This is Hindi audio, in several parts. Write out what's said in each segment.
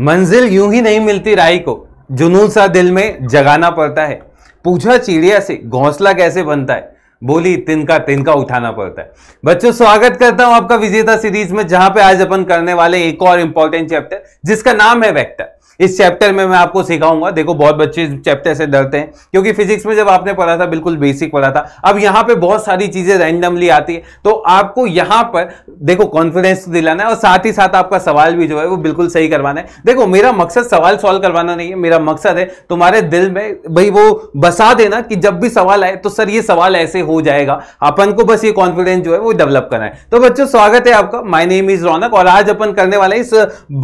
मंजिल यूं ही नहीं मिलती राई को जुनून सा दिल में जगाना पड़ता है पूछा चिड़िया से घोंसला कैसे बनता है बोली तिनका तिनका उठाना पड़ता है बच्चों स्वागत करता हूं आपका विजेता सीरीज में जहां पे आज अपन करने वाले एक और इंपॉर्टेंट चैप्टर जिसका नाम है वेक्टर इस चैप्टर में मैं आपको सिखाऊंगा देखो बहुत बच्चे इस चैप्टर से डरते हैं क्योंकि फिजिक्स में जब आपने पढ़ा था बिल्कुल बेसिक पढ़ा था अब यहाँ पे बहुत सारी चीजें रैंडमली आती है तो आपको यहाँ पर देखो कॉन्फिडेंस दिलाना है और साथ ही साथ आपका सवाल भी जो है वो बिल्कुल सही करवाना है देखो मेरा मकसद सवाल सॉल्व करवाना नहीं है मेरा मकसद है तुम्हारे दिल में भाई वो बसा देना कि जब भी सवाल आए तो सर ये सवाल ऐसे हो हो जाएगा अपन को बस ये कॉन्फिडेंस जो है वो डेवलप करना है तो बच्चों स्वागत है आपका माय नेम इज रौनक और आज अपन करने वाले इस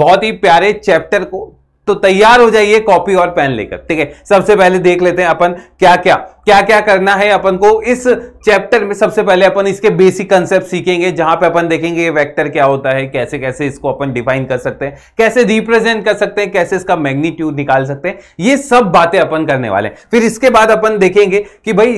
बहुत ही प्यारे चैप्टर को तो तैयार हो जाइए कॉपी और पेन लेकर ठीक है सबसे पहले देख लेते हैं अपन क्या क्या क्या क्या करना है अपन को इस चैप्टर में सबसे पहले अपन इसके बेसिक कंसेप्ट सीखेंगे जहां पे अपन देखेंगे ये वेक्टर क्या होता है कैसे कैसे इसको अपन डिफाइन कर सकते हैं कैसे रिप्रेजेंट कर सकते हैं कैसे इसका मैग्नीट्यूड निकाल सकते हैं ये सब बातें अपन करने वाले हैं फिर इसके बाद अपन देखेंगे कि भाई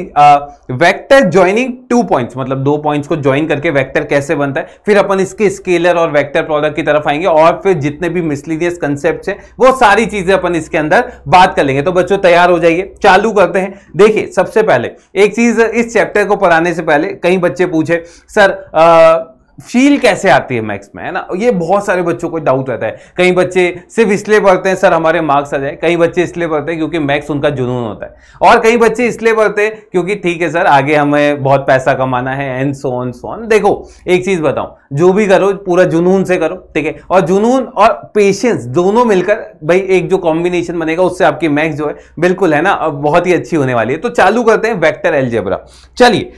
वैक्टर ज्वाइनिंग टू पॉइंट्स मतलब दो पॉइंट्स को ज्वाइन करके वैक्टर कैसे बनता है फिर अपन इसके स्केलर और वैक्टर प्रोडक्ट की तरफ आएंगे और फिर जितने भी मिसलिनियस कंसेप्ट है वो सारी चीजें अपन इसके अंदर बात कर लेंगे तो बच्चों तैयार हो जाइए चालू करते हैं देखिए सबसे पहले एक चीज इस चैप्टर को पढ़ाने से पहले कई बच्चे पूछे सर आ, फील कैसे आती है मैक्स में है ना ये बहुत सारे बच्चों को डाउट रहता है कई बच्चे सिर्फ इसलिए पढ़ते हैं सर हमारे मार्क्स आ जाए कई बच्चे इसलिए पढ़ते हैं क्योंकि मैक्स उनका जुनून होता है और कई बच्चे इसलिए पढ़ते हैं क्योंकि ठीक है सर आगे हमें बहुत पैसा कमाना है and so on so on देखो एक चीज़ बताऊं जो भी करो पूरा जुनून से करो ठीक है और जुनून और पेशेंस दोनों मिलकर भाई एक जो कॉम्बिनेशन बनेगा उससे आपकी मैक्स जो है बिल्कुल है ना बहुत ही अच्छी होने वाली है तो चालू करते हैं वैक्टर एलजेबरा चलिए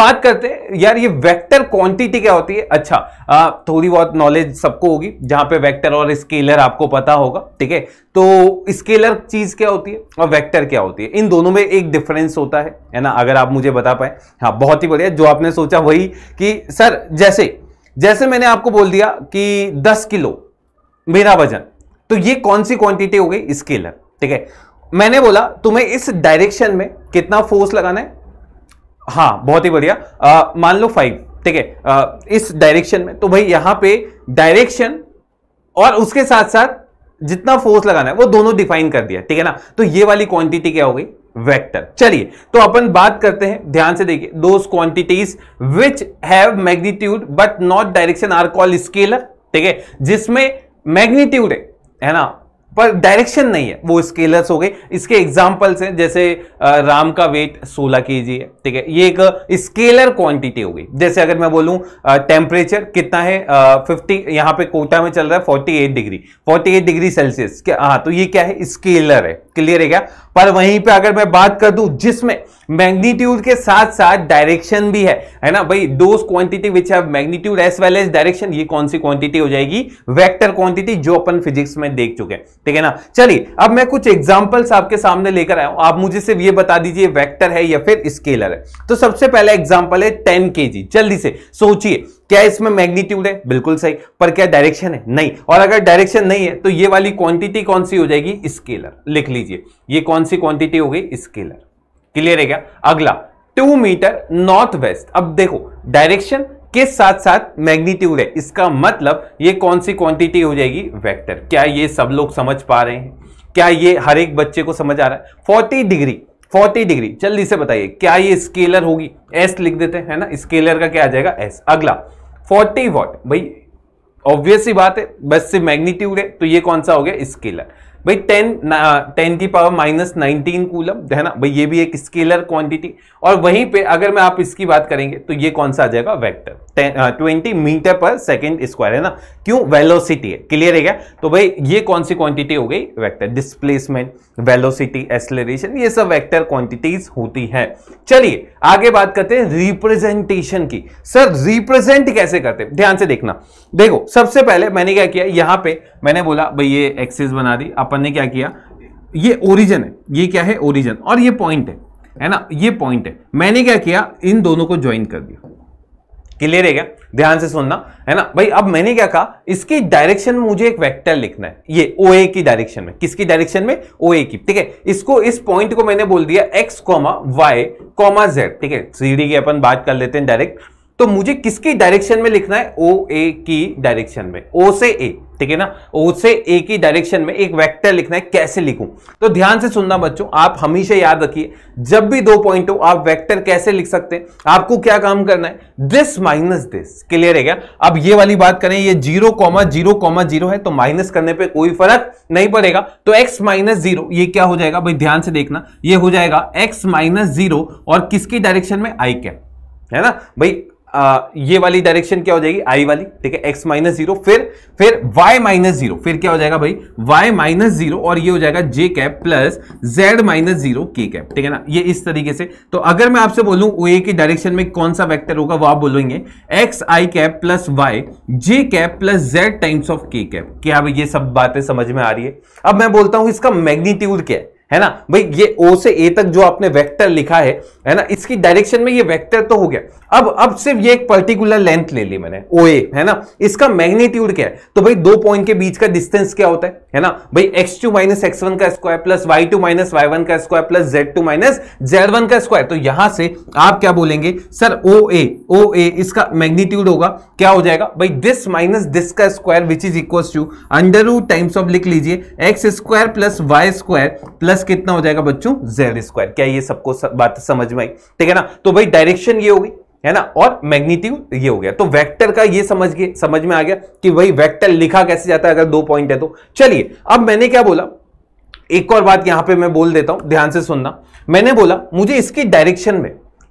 बात करते हैं यार ये वैक्टर क्वांटिटी क्या क्या होती है अच्छा आ, थोड़ी बहुत नॉलेज सबको होगी जहां पे वेक्टर और स्केलर आपको पता होगा ठीक है तो स्केलर चीज क्या होती है और वेक्टर क्या होती है इन दोनों में एक डिफरेंस होता है है ना अगर आप मुझे बता पाए हाँ बहुत ही बढ़िया जो आपने सोचा वही कि सर जैसे जैसे मैंने आपको बोल दिया कि दस किलो मेरा वजन तो ये कौन सी क्वांटिटी हो गई स्केलर ठीक है मैंने बोला तुम्हें इस डायरेक्शन में कितना फोर्स लगाना है हाँ बहुत ही बढ़िया मान लो फाइव ठीक है इस डायरेक्शन में तो भाई यहां पे डायरेक्शन और उसके साथ साथ जितना फोर्स लगाना है वो दोनों डिफाइन कर दिया ठीक है ना तो ये वाली क्वांटिटी क्या हो गई वेक्टर चलिए तो अपन बात करते हैं ध्यान से देखिए दो quantities which have magnitude but not direction are call scalar ठीक है जिसमें मैग्नीट्यूड है है ना पर डायरेक्शन नहीं है वो स्केलर्स हो गए इसके एग्जाम्पल्स हैं जैसे राम का वेट 16 के जी है ठीक है ये एक स्केलर क्वांटिटी हो गई जैसे अगर मैं बोलूं टेम्परेचर कितना है फिफ्टी यहाँ पे कोटा में चल रहा है 48 डिग्री 48 डिग्री सेल्सियस हाँ तो ये क्या है स्केलर है क्लियर है क्या पर वहीं पे अगर मैं बात कर दूं जिसमें मैग्नीट्यूड के साथ साथ डायरेक्शन भी है है ना भाई दो quantity which have magnitude as well as direction ये कौन सी क्वांटिटी हो जाएगी वेक्टर क्वांटिटी जो अपन फिजिक्स में देख चुके हैं ठीक है ना चलिए अब मैं कुछ एग्जाम्पल्स आपके सामने लेकर आया हूं आप मुझे सिर्फ ये बता दीजिए वेक्टर है या फिर स्केलर है तो सबसे पहला एग्जाम्पल है टेन के जल्दी से सोचिए क्या इसमें मैग्नीट्यूड है बिल्कुल सही पर क्या डायरेक्शन है नहीं और अगर डायरेक्शन नहीं है तो ये वाली क्वांटिटी कौन सी हो जाएगी स्केलर लिख लीजिए ये कौन सी क्वांटिटी हो गई स्केलर क्लियर है क्या अगला टू मीटर नॉर्थ वेस्ट अब देखो डायरेक्शन के साथ साथ मैग्नीट्यूड है इसका मतलब ये कौन सी क्वांटिटी हो जाएगी वेक्टर क्या ये सब लोग समझ पा रहे हैं क्या ये हर एक बच्चे को समझ आ रहा है फोर्टी डिग्री 40 डिग्री जल्दी से बताइए क्या ये स्केलर होगी एस लिख देते हैं ना स्केलर का क्या आ जाएगा एस अगला 40 वॉट भाई ऑब्वियस ही बात है बस से मैग्नीट्यूड है तो ये कौन सा हो गया स्केलर भाई टेन टेन की पावर माइनस नाइनटीन कूलम है ना भाई ये भी एक स्केलर क्वांटिटी और वहीं पे अगर मैं आप इसकी बात करेंगे तो ये कौन सा आ जाएगा vector twenty metre per second square है ना क्यों वेलोसिटी है क्लियर है क्या तो भाई ये कौन सी क्वांटिटी हो गई वेक्टर डिस्प्लेसमेंट वेलोसिटी एक्सलरेशन ये सब वेक्टर क्वांटिटीज होती है चलिए आगे बात करते हैं रिप्रेजेंटेशन की सर रिप्रेजेंट कैसे करते हैं ध्यान से देखना देखो सबसे पहले मैंने क्या किया यहां पे मैंने बोला भाई ये एक्सेस बना दी अपन ने क्या किया ये ओरिजन है ये क्या है ओरिजन और ये पॉइंट है है ना ये पॉइंट है मैंने क्या किया इन दोनों को ज्वाइन कर दिया क्लियर है क्या ध्यान से सुनना है ना भाई अब मैंने क्या कहा इसकी डायरेक्शन मुझे एक वेक्टर लिखना है ये ओ ए की डायरेक्शन में किसकी डायरेक्शन में ओ ए की ठीक है इसको इस पॉइंट को मैंने बोल दिया X comma Y comma Z ठीक है डी की अपन बात कर लेते हैं डायरेक्ट तो मुझे किसकी डायरेक्शन में लिखना है ओ ए की डायरेक्शन में ओ से ए ठीक है ना ओ से ए की डायरेक्शन में एक वेक्टर लिखना है कैसे लिखूं तो ध्यान से सुनना बच्चों आप हमेशा याद रखिए जब भी दो पॉइंट हो आप वेक्टर कैसे लिख सकते हैं आपको क्या काम करना है दिस माइनस दिस क्लियर है क्या अब ये वाली बात करें ये zero comma zero comma zero है तो माइनस करने पे कोई फर्क नहीं पड़ेगा तो एक्स माइनस जीरो ये क्या हो जाएगा भाई ध्यान से देखना यह हो जाएगा एक्स माइनस जीरो और किसकी डायरेक्शन में आई कैप है ना भाई ये वाली डायरेक्शन क्या हो जाएगी आई वाली ठीक है एक्स माइनस जीरो फिर फिर वाई माइनस जीरो फिर क्या हो जाएगा भाई वाई माइनस जीरो और ये हो जाएगा J cap plus Z minus zero K cap ठीक है ना ये इस तरीके से तो अगर मैं आपसे बोलूं ए की डायरेक्शन में कौन सा वेक्टर होगा वो आप बोलेंगे X I cap plus Y J cap plus Z times of K cap क्या ये सब बातें समझ में आ रही है अब मैं बोलता हूं इसका मैग्नीट्यूड क्या है है ना भाई ये ओ से ए तक जो आपने वेक्टर लिखा है है ना इसकी डायरेक्शन में ये वेक्टर तो हो गया अब अब सिर्फ ये एक पर्टिकुलर लेंथ ले ली मैंने ओ ए है ना इसका मैग्नीट्यूड क्या है तो भाई दो पॉइंट के बीच का डिस्टेंस क्या होता है है ना भाई X two minus X one का square plus Y two minus Y one का square plus Z two minus Z one का स्क्वायर तो यहां से आप क्या बोलेंगे सर ओ ए ओ ए इसका मैग्नीट्यूड होगा क्या हो जाएगा भाई दिस माइनस दिस का square which is equal to under times of लिख लीजिए X square plus Y square plus plus कितना हो जाएगा बच्चों जेड स्क्वायर क्या ये सबको सब बात समझ में आई ठीक है ना तो भाई डायरेक्शन ये होगी है ना और मैग्नीट्यूड ये हो गया तो वेक्टर का ये समझ गए समझ में आ गया कि भाई वेक्टर लिखा कैसे जाता है अगर दो पॉइंट है तो चलिए अब मैंने क्या बोला एक और बात यहां पे मैं बोल देता हूं ध्यान से सुनना मैंने बोला मुझे इसकी डायरेक्शन में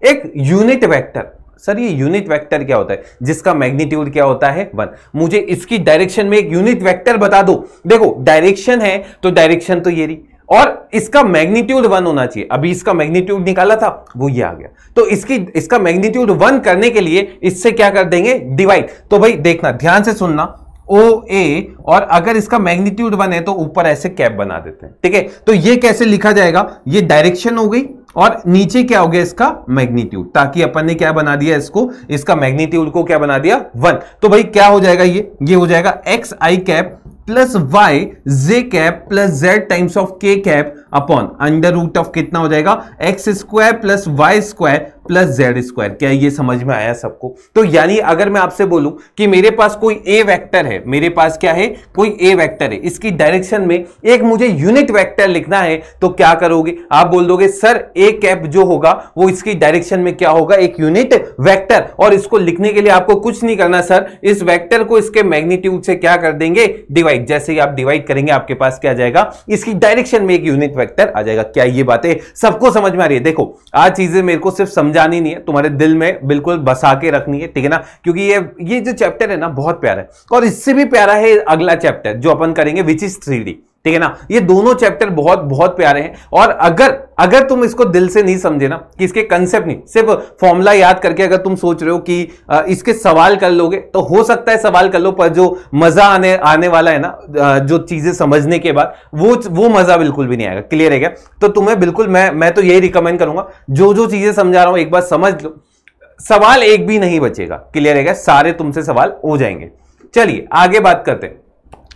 एक यूनिट वेक्टर सर ये यूनिट वेक्टर क्या होता है जिसका मैग्नीट्यूड क्या होता है वन मुझे इसकी डायरेक्शन में एक यूनिट वेक्टर बता दो देखो डायरेक्शन है तो डायरेक्शन तो ये रही और इसका मैग्नीट्यूड वन होना चाहिए अभी इसका मैग्नीट्यूड निकाला था वो ये आ गया तो इसकी इसका मैग्नीट्यूड वन करने के लिए इससे क्या कर देंगे डिवाइड तो भाई देखना ध्यान से सुनना ओ ए और अगर इसका मैग्नीट्यूड वन है तो ऊपर ऐसे कैप बना देते हैं ठीक है तो ये कैसे लिखा जाएगा ये डायरेक्शन हो गई और नीचे क्या हो गया इसका मैग्नीट्यूड ताकि अपन ने क्या बना दिया इसको इसका मैग्नीट्यूड को क्या बना दिया वन तो भाई क्या हो जाएगा ये ये हो जाएगा X I cap plus Y J cap plus Z times of K cap upon under root of कितना हो जाएगा x square plus Y square plus Z square क्या ये समझ में आया सबको तो यानी अगर मैं आपसे बोलूं कि मेरे पास कोई ए वेक्टर है मेरे पास क्या है कोई ए वेक्टर है इसकी डायरेक्शन में एक मुझे यूनिट वेक्टर लिखना है तो क्या करोगे आप बोल दोगे सर ए कैप जो होगा वो इसकी डायरेक्शन में क्या होगा एक यूनिट वैक्टर और इसको लिखने के लिए आपको कुछ नहीं करना सर इस वैक्टर को इसके मैग्नीट्यूड से क्या कर देंगे डिवाइड एक जैसे ही आप डिवाइड करेंगे आपके पास क्या जाएगा इसकी डायरेक्शन में एक यूनिट वेक्टर आ जाएगा क्या ये बातें सबको समझ में आ रही है देखो आज चीजें मेरे को सिर्फ समझानी नहीं है तुम्हारे दिल में बिल्कुल बसा के रखनी है ठीक है ना क्योंकि ये ये जो चैप्टर है ना बहुत प्यारा है और इससे भी प्यारा है अगला चैप्टर जो अपन करेंगे विच इज थ्री ठीक है ना ये दोनों चैप्टर बहुत बहुत प्यारे हैं और अगर अगर तुम इसको दिल से नहीं समझे ना कि इसके कंसेप्ट नहीं सिर्फ फॉर्मूला याद करके अगर तुम सोच रहे हो कि इसके सवाल कर लोगे तो हो सकता है सवाल कर लो पर जो मजा आने आने वाला है ना जो चीजें समझने के बाद वो वो मजा बिल्कुल भी नहीं आएगा क्लियर है क्या तो तुम्हें बिल्कुल मैं मैं तो यही रिकमेंड करूंगा जो जो चीजें समझा रहा हूं एक बार समझ लो सवाल एक भी नहीं बचेगा क्लियर है क्या सारे तुमसे सवाल हो जाएंगे चलिए आगे बात करते हैं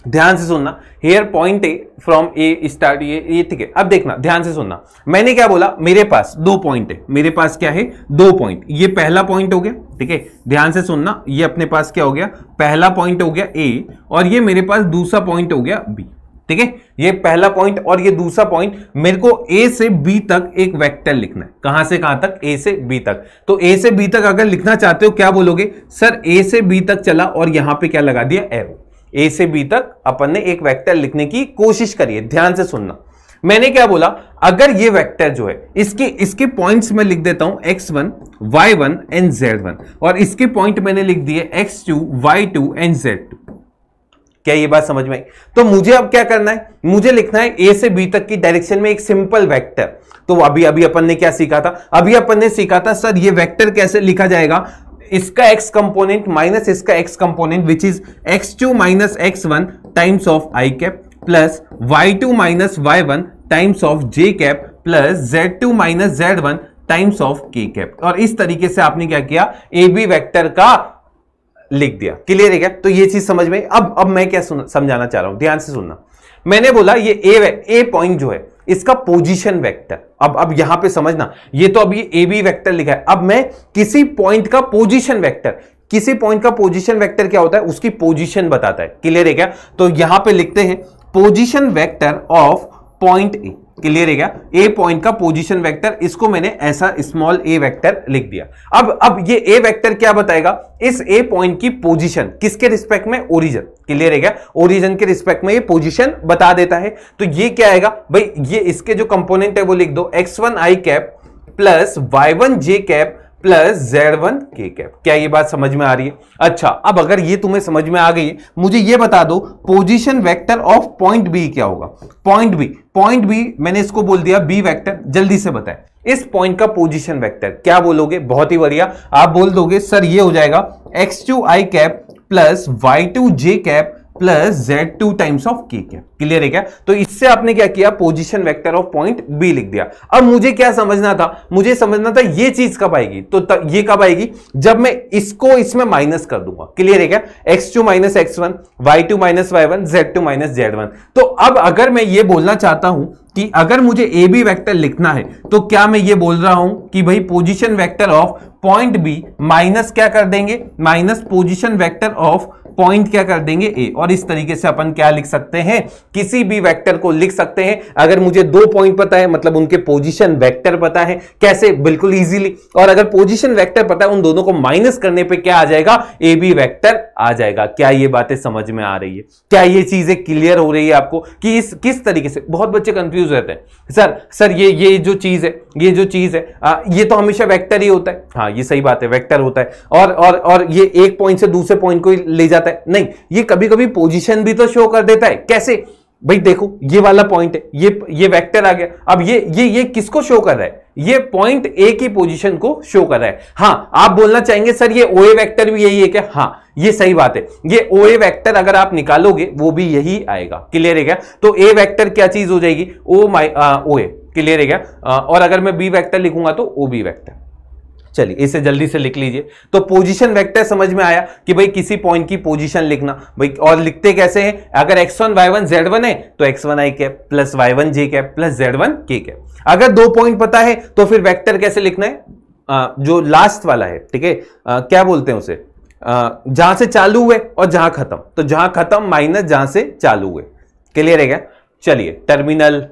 ध्यान से सुनना here point A from A start ये ये ठीक है अब देखना ध्यान से सुनना मैंने क्या बोला मेरे पास दो पॉइंट है मेरे पास क्या है दो पॉइंट ये पहला पॉइंट हो गया ठीक है ध्यान से सुनना ये अपने पास क्या हो गया पहला पॉइंट हो गया ए और ये मेरे पास दूसरा पॉइंट हो गया बी ठीक है ये पहला पॉइंट और ये दूसरा पॉइंट मेरे को ए से बी तक एक वेक्टर लिखना है कहां से कहां तक ए से बी तक तो ए से बी तक अगर लिखना चाहते हो क्या बोलोगे सर ए से बी तक चला और यहां पे क्या लगा दिया एरो ए से बी तक अपन ने एक वेक्टर लिखने की कोशिश करी है ध्यान से सुनना मैंने क्या बोला अगर ये वेक्टर जो है इसके इसके पॉइंट्स में लिख देता हूं X one Y one and Z one और इसके पॉइंट मैंने लिख दिए X two Y two and Z two क्या ये बात समझ में आई तो मुझे अब क्या करना है मुझे लिखना है ए से बी तक की डायरेक्शन में एक सिंपल वेक्टर तो अभी अभी अपन ने क्या सीखा था अभी अपन ने सीखा था सर ये वेक्टर कैसे लिखा जाएगा इसका एक्स कंपोनेंट माइनस इसका X component which is X two minus X one times of I cap plus Y two minus Y one times of J cap plus Z two minus Z one times of K cap और इस तरीके से आपने क्या किया ए बी वैक्टर का लिख दिया क्लियर है क्या तो ये चीज समझ में अब अब मैं क्या समझाना चाह रहा हूं ध्यान से सुनना मैंने बोला ये ए ए पॉइंट जो है इसका पोजीशन वेक्टर अब अब यहां पे समझना ये तो अब ए बी वैक्टर लिखा है अब मैं किसी पॉइंट का पोजिशन वैक्टर किसी पॉइंट का पोजिशन वैक्टर क्या होता है उसकी पोजिशन बताता है क्लियर है क्या तो यहां पर लिखते हैं position vector of point A clear है क्या ए पॉइंट का पोजीशन वेक्टर इसको मैंने ऐसा स्मॉल ए वेक्टर लिख दिया अब अब ये ए वेक्टर क्या बताएगा इस ए पॉइंट की पोजीशन किसके रिस्पेक्ट में ओरिजन क्लियर है क्या ओरिजन के रिस्पेक्ट में ये पोजीशन बता देता है तो ये क्या आएगा भाई ये इसके जो कंपोनेंट है वो लिख दो एक्स वन आई कैप प्लस वाई वन जे कैप प्लस जेड वन के कैप क्या ये बात समझ में आ रही है अच्छा अब अगर ये तुम्हें समझ में आ गई है मुझे ये बता दो position vector of point B क्या होगा पॉइंट बी पॉइंट बी मैंने इसको बोल दिया बी वेक्टर जल्दी से बताए इस पॉइंट का पोजीशन वेक्टर क्या बोलोगे बहुत ही बढ़िया आप बोल दोगे सर ये हो जाएगा X two I cap plus Y two J cap plus Z two times of K क्या क्लियर है क्या तो इससे आपने क्या किया position vector of point B लिख दिया अब मुझे क्या समझना था मुझे समझना था ये चीज कब आएगी तो त, ये कब आएगी जब मैं इसको इसमें माइनस कर दूंगा क्लियर है क्या X two minus X one Y two minus Y one Z two minus Z one तो अब अगर मैं ये बोलना चाहता हूं कि अगर मुझे ए बी वैक्टर लिखना है तो क्या मैं ये बोल रहा हूं कि भाई position vector of point B minus क्या कर देंगे minus position vector of point क्या कर देंगे ए और इस तरीके से अपन क्या लिख सकते हैं किसी भी वेक्टर को लिख सकते हैं अगर मुझे दो पॉइंट पता है मतलब उनके पोजीशन वेक्टर पता है कैसे बिल्कुल इजीली और अगर पोजीशन वेक्टर पता है उन दोनों को माइनस करने पे क्या आ जाएगा ए बी वैक्टर आ जाएगा क्या ये बातें समझ में आ रही है क्या ये चीजें क्लियर हो रही है आपको कि इस किस तरीके से बहुत बच्चे कंफ्यूज रहते हैं सर सर ये ये जो चीज है ये जो चीज है आ, ये तो हमेशा वेक्टर ही होता है हाँ ये सही बात है वेक्टर होता है और और और ये एक पॉइंट से दूसरे पॉइंट को ले जाता है नहीं ये कभी कभी पोजिशन भी तो शो कर देता है कैसे भाई देखो ये वाला पॉइंट है ये ये वेक्टर आ गया अब ये ये ये किसको शो कर रहा है ये पॉइंट ए की पोजीशन को शो कर रहा है हाँ आप बोलना चाहेंगे सर ये ओए वेक्टर भी यही है क्या हाँ ये सही बात है ये ओए वेक्टर अगर आप निकालोगे वो भी यही आएगा क्लियर है क्या तो ए वेक्टर क्या चीज हो जाएगी ओ माई ओ ए क्लियर है क्या और अगर मैं बी वैक्टर लिखूंगा तो ओ बी वैक्टर चलिए इसे जल्दी से लिख लीजिए तो पोजीशन वेक्टर समझ में आया कि भाई किसी पॉइंट की पोजीशन लिखना भाई और लिखते कैसे हैं अगर X one Y one Z one है तो एक्स वन आई कैप प्लस वाई वन जे कैप प्लस जेड वन के कैप अगर दो पॉइंट पता है तो फिर वेक्टर कैसे लिखना है आ, जो लास्ट वाला है ठीक है क्या बोलते हैं उसे जहां से चालू हुए और जहां खत्म तो जहां खत्म माइनस जहां से चालू हुए क्लियर है क्या चलिए टर्मिनल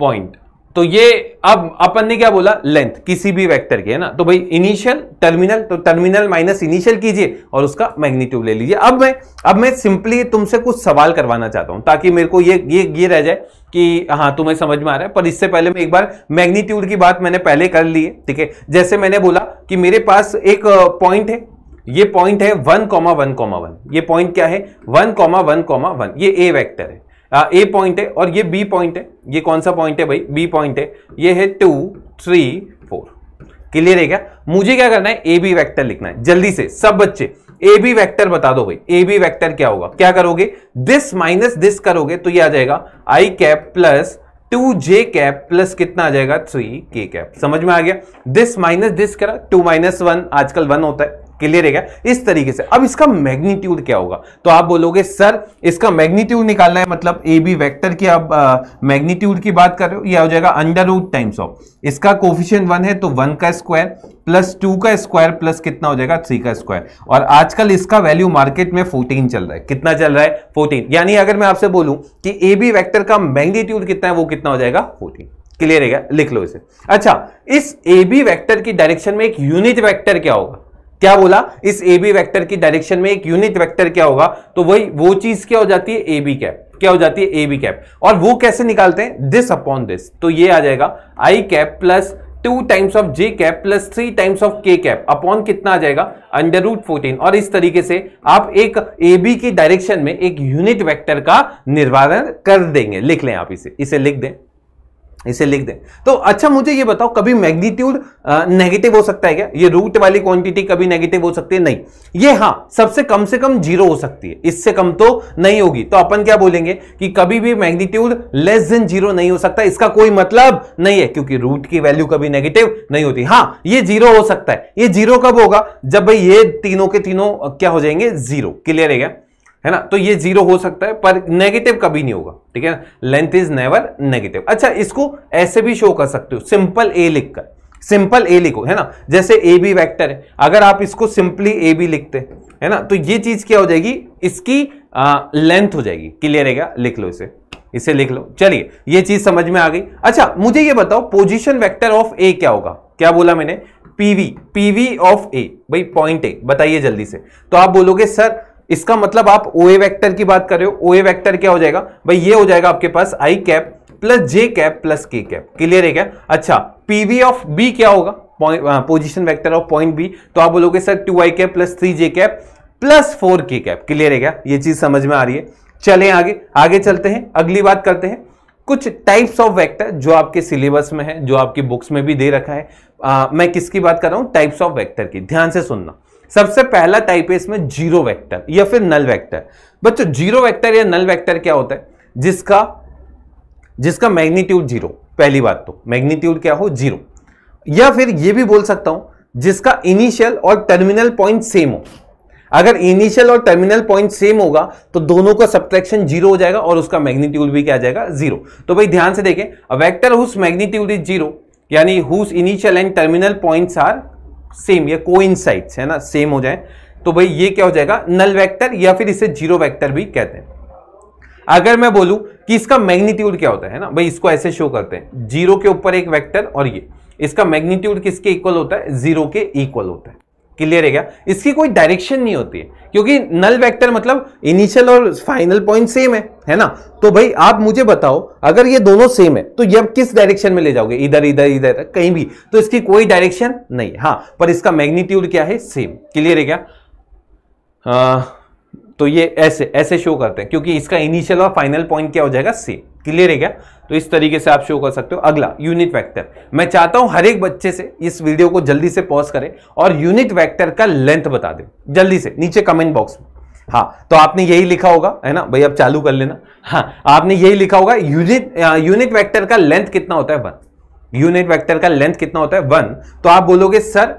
पॉइंट तो ये अब अपन ने क्या बोला लेंथ किसी भी वेक्टर की है ना तो भाई इनिशियल टर्मिनल तो टर्मिनल माइनस इनिशियल कीजिए और उसका मैग्नीट्यूड ले लीजिए अब मैं अब मैं सिंपली तुमसे कुछ सवाल करवाना चाहता हूं ताकि मेरे को ये ये ये रह जाए कि हाँ तुम्हें समझ में आ रहा है पर इससे पहले मैं एक बार मैग्नीट्यूड की बात मैंने पहले कर ली है ठीक है जैसे मैंने बोला कि मेरे पास एक पॉइंट है ये पॉइंट है one comma one comma one ये पॉइंट क्या है one comma one comma one ये ए वैक्टर है ए पॉइंट है और ये बी पॉइंट है ये कौन सा पॉइंट है भाई बी पॉइंट है ये है टू थ्री फोर क्लियर है क्या मुझे क्या करना है ए बी वैक्टर लिखना है जल्दी से सब बच्चे ए बी वैक्टर बता दो भाई ए बी वैक्टर क्या होगा क्या करोगे दिस माइनस दिस करोगे तो ये आ जाएगा I cap plus two J cap plus कितना आ जाएगा थ्री के कैप समझ में आ गया दिस माइनस दिस करा टू माइनस वन आजकल वन होता है क्लियर है क्या इस तरीके से अब इसका मैग्नीट्यूड क्या होगा तो आप बोलोगे सर इसका मैग्नीट्यूड निकालना है मतलब ए बी वैक्टर की आप मैग्नीट्यूड की बात कर रहे हो यह हो जाएगा अंडर रूट टाइम्स ऑफ इसका कोफिशियन वन है तो वन का स्क्वायर प्लस टू का स्क्वायर प्लस कितना हो जाएगा थ्री का स्क्वायर और आजकल इसका वैल्यू मार्केट में फोर्टीन चल रहा है कितना चल रहा है फोर्टीन यानी अगर मैं आपसे बोलूं कि ए बी वैक्टर का मैग्नीट्यूड कितना है वो कितना हो जाएगा फोर्टीन क्लियर है क्या लिख लो इसे अच्छा इस ए बी वैक्टर की डायरेक्शन में एक यूनिट वैक्टर क्या होगा क्या बोला इस ए बी वैक्टर की डायरेक्शन में एक यूनिट वैक्टर क्या होगा तो वही वो चीज क्या हो जाती है ए बी कैप क्या हो जाती है ए बी कैप और वो कैसे निकालते हैं दिस अपॉन दिस तो ये आ जाएगा I cap plus two times of J cap plus three times of K cap upon कितना आ जाएगा अंडर रूट फोर्टीन और इस तरीके से आप एक ए बी की डायरेक्शन में एक यूनिट वैक्टर का निर्वारण कर देंगे लिख लें आप इसे इसे लिख दें इसे लिख दें तो अच्छा मुझे ये बताओ कभी मैग्नीट्यूड नेगेटिव हो सकता है क्या ये रूट वाली क्वांटिटी कभी नेगेटिव हो सकती है नहीं ये हाँ सबसे कम से कम जीरो हो सकती है इससे कम तो नहीं होगी तो अपन क्या बोलेंगे कि कभी भी मैग्नीट्यूड लेस देन जीरो नहीं हो सकता इसका कोई मतलब नहीं है क्योंकि रूट की वैल्यू कभी नेगेटिव नहीं होती हाँ ये जीरो हो सकता है ये जीरो कब होगा जब भाई ये तीनों के तीनों क्या हो जाएंगे जीरो क्लियर है क्या है ना तो ये जीरो हो सकता है पर नेगेटिव कभी नहीं होगा ठीक है लेंथ इज नेवर नेगेटिव अच्छा इसको ऐसे भी शो कर सकते हो सिंपल ए लिखकर सिंपल ए लिखो है ना जैसे ए बी वैक्टर है अगर आप इसको सिंपली ए बी लिखते है ना तो ये चीज क्या हो जाएगी इसकी लेंथ हो जाएगी क्लियर है क्या लिख लो इसे इसे लिख लो चलिए ये चीज समझ में आ गई अच्छा मुझे ये बताओ पोजीशन वेक्टर ऑफ ए क्या होगा क्या बोला मैंने पीवी पीवी ऑफ ए भाई पॉइंट ए बताइए जल्दी से तो आप बोलोगे सर इसका मतलब आप ओ ए वैक्टर की बात कर रहे हो ओ ए वैक्टर क्या हो जाएगा भाई ये हो जाएगा आपके पास I cap plus J cap plus K cap clear है क्या अच्छा पीवी ऑफ बी क्या होगा position vector of point B तो आप बोलोगे सर टू आई कैप प्लस थ्री जे कैप प्लस फोर के कैप क्लियर है क्या ये चीज समझ में आ रही है चले आगे आगे चलते हैं अगली बात करते हैं कुछ टाइप्स ऑफ वेक्टर जो आपके सिलेबस में है जो आपकी बुक्स में भी दे रखा है आ, uh, मैं किसकी बात कर रहा हूं टाइप्स ऑफ वेक्टर की ध्यान से सुनना सबसे पहला टाइप है इसमें जीरो वेक्टर या फिर नल वेक्टर बच्चों जीरो वेक्टर या नल वेक्टर क्या होता है जिसका जिसका मैग्नीट्यूड जीरो पहली बात तो मैग्नीट्यूड क्या हो जीरो या फिर ये भी बोल सकता हूं जिसका इनिशियल और टर्मिनल पॉइंट सेम हो अगर इनिशियल और टर्मिनल पॉइंट सेम होगा तो दोनों का सब्ट्रैक्शन जीरो हो जाएगा और उसका मैग्नीट्यूड भी क्या जाएगा जीरो तो भाई ध्यान से देखें vector whose magnitude is zero यानी whose initial and terminal points are same या को है ना सेम हो जाए तो भाई ये क्या हो जाएगा नल वेक्टर या फिर इसे जीरो वेक्टर भी कहते हैं अगर मैं बोलूं कि इसका मैग्नीट्यूड क्या होता है ना भाई इसको ऐसे शो करते हैं जीरो के ऊपर एक वेक्टर और ये इसका मैग्नीट्यूड किसके इक्वल होता है जीरो के इक्वल होता है क्लियर है क्या इसकी कोई डायरेक्शन नहीं होती है क्योंकि नल वेक्टर मतलब इनिशियल और फाइनल पॉइंट सेम है है ना तो भाई आप मुझे बताओ अगर ये दोनों सेम है तो ये आप किस डायरेक्शन में ले जाओगे इधर इधर इधर कहीं भी तो इसकी कोई डायरेक्शन नहीं हाँ पर इसका मैग्नीट्यूड क्या है सेम क्लियर है क्या आ, हाँ, तो ये ऐसे ऐसे शो करते हैं क्योंकि इसका इनिशियल और फाइनल पॉइंट क्या हो जाएगा सेम क्लियर है क्या तो इस तरीके से आप शो कर सकते हो अगला यूनिट वेक्टर मैं चाहता हूं हर एक बच्चे से इस वीडियो को जल्दी से पॉज करें और यूनिट वेक्टर का लेंथ बता दें जल्दी से नीचे कमेंट बॉक्स में हाँ तो आपने यही लिखा होगा है ना भाई अब चालू कर लेना हाँ आपने यही लिखा होगा यूनिट यूनिट वैक्टर का लेंथ कितना होता है वन यूनिट वैक्टर का लेंथ कितना होता है वन तो आप बोलोगे सर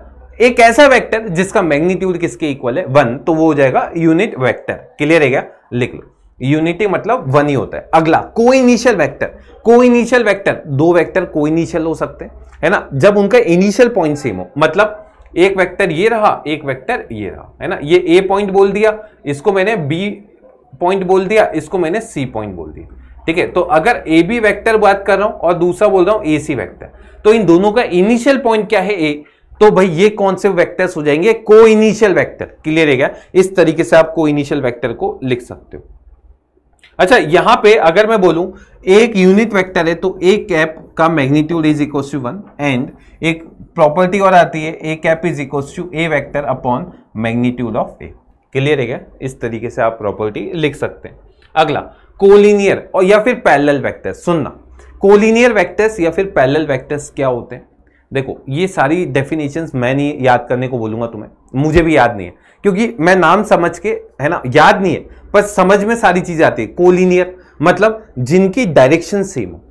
एक ऐसा वेक्टर जिसका मैग्नीट्यूड किसके इक्वल है वन तो वो हो जाएगा यूनिट वेक्टर क्लियर है क्या लिख लो यूनिटी मतलब वन ही होता है अगला को इनिशियल वैक्टर को इनिशियल वैक्टर दो वैक्टर को इनिशियल हो सकते हैं है ना जब उनका इनिशियल पॉइंट सेम हो मतलब एक वेक्टर ये रहा एक वेक्टर ये रहा है ना ये ए पॉइंट बोल दिया इसको मैंने बी पॉइंट बोल दिया इसको मैंने सी पॉइंट बोल दिया ठीक है तो अगर ए बी वैक्टर बात कर रहा हूं और दूसरा बोल रहा हूं ए सी वैक्टर तो इन दोनों का इनिशियल पॉइंट क्या है ए तो भाई ये कौन से वैक्टर्स हो जाएंगे को इनिशियल वैक्टर क्लियर है क्या इस तरीके से आप को इनिशियल वैक्टर को लिख सकते हो अच्छा यहां पे अगर मैं बोलूं एक यूनिट वेक्टर है तो ए कैप का magnitude is equal to one and एक प्रॉपर्टी और आती है A cap is equal to A vector upon magnitude of A clear है क्या इस तरीके से आप प्रॉपर्टी लिख सकते हैं अगला कोलिनियर और या फिर पैरेलल वेक्टर्स सुनना कोलिनियर वेक्टर्स या फिर पैरेलल वेक्टर्स क्या होते हैं देखो ये सारी डेफिनेशंस मैं नहीं याद करने को बोलूंगा तुम्हें मुझे भी याद नहीं है क्योंकि मैं नाम समझ के है ना याद नहीं है पर समझ में सारी चीज़ें आती है कोलिनियर मतलब जिनकी डायरेक्शन सेम हो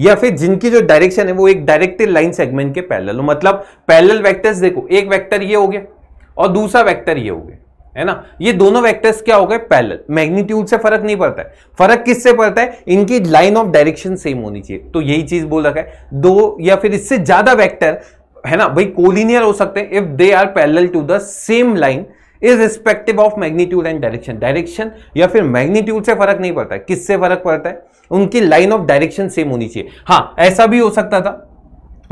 या फिर जिनकी जो डायरेक्शन है वो एक डायरेक्टेड लाइन सेगमेंट के पैरल हो मतलब पैरल वेक्टर्स देखो एक वेक्टर ये हो गया और दूसरा वेक्टर ये हो गया है ना ये दोनों वेक्टर्स क्या हो गए पैरेलल मैग्नीट्यूड से फर्क नहीं पड़ता है फर्क किससे पड़ता है इनकी लाइन ऑफ डायरेक्शन सेम होनी चाहिए तो यही चीज बोल रखा है दो या फिर इससे ज्यादा वेक्टर है ना भाई कोलिनियर हो सकते हैं if they are parallel to the same line irrespective of magnitude and direction direction या फिर मैग्नीट्यूड से फर्क नहीं पड़ता है किससे फर्क पड़ता है उनकी लाइन ऑफ डायरेक्शन सेम होनी चाहिए हाँ ऐसा भी हो सकता था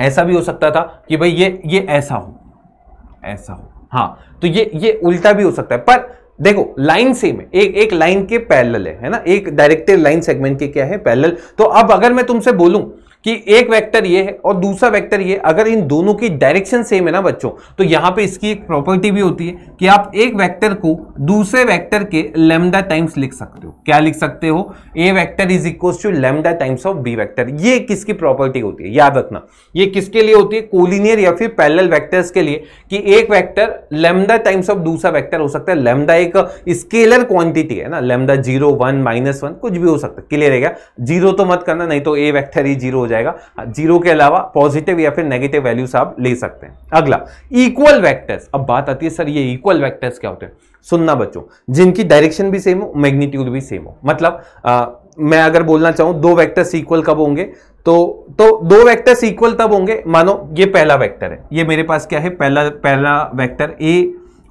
ऐसा भी हो सकता था कि भाई ये ये ऐसा हो ऐसा हो हाँ तो ये ये उल्टा भी हो सकता है पर देखो लाइन सेम है एक एक लाइन के पैरल है है ना एक डायरेक्टेड लाइन सेगमेंट के क्या है पैरल तो अब अगर मैं तुमसे बोलूं कि एक वेक्टर ये है और दूसरा वेक्टर ये अगर इन दोनों की डायरेक्शन सेम है ना बच्चों तो यहाँ पे इसकी एक प्रॉपर्टी भी होती है कि आप एक वेक्टर को दूसरे वेक्टर के लेमडा टाइम्स लिख सकते हो क्या लिख सकते हो A vector is equal to lambda times of B vector ये किसकी प्रॉपर्टी होती है याद रखना ये किसके लिए होती है कोलिनियर या फिर पैरल वैक्टर्स के लिए कि एक वैक्टर लेमडा टाइम्स ऑफ दूसरा वैक्टर हो सकता है लेमडा एक स्केलर क्वांटिटी है ना लेमडा जीरो वन माइनस कुछ भी हो सकता है क्लियर है जीरो तो मत करना नहीं तो ए वैक्टर ही जीरो हो जाए जाएगा जीरो के अलावा पॉजिटिव या फिर नेगेटिव वैल्यूज आप ले सकते हैं अगला इक्वल वैक्टर्स अब बात आती है सर ये इक्वल वैक्टर्स क्या होते हैं सुनना बच्चों जिनकी डायरेक्शन भी सेम हो मैग्नीट्यूड भी सेम हो मतलब आ, मैं अगर बोलना चाहूं दो वेक्टर्स इक्वल कब होंगे तो तो दो वेक्टर्स इक्वल तब होंगे मानो ये पहला वेक्टर है ये मेरे पास क्या है पहला पहला वेक्टर ए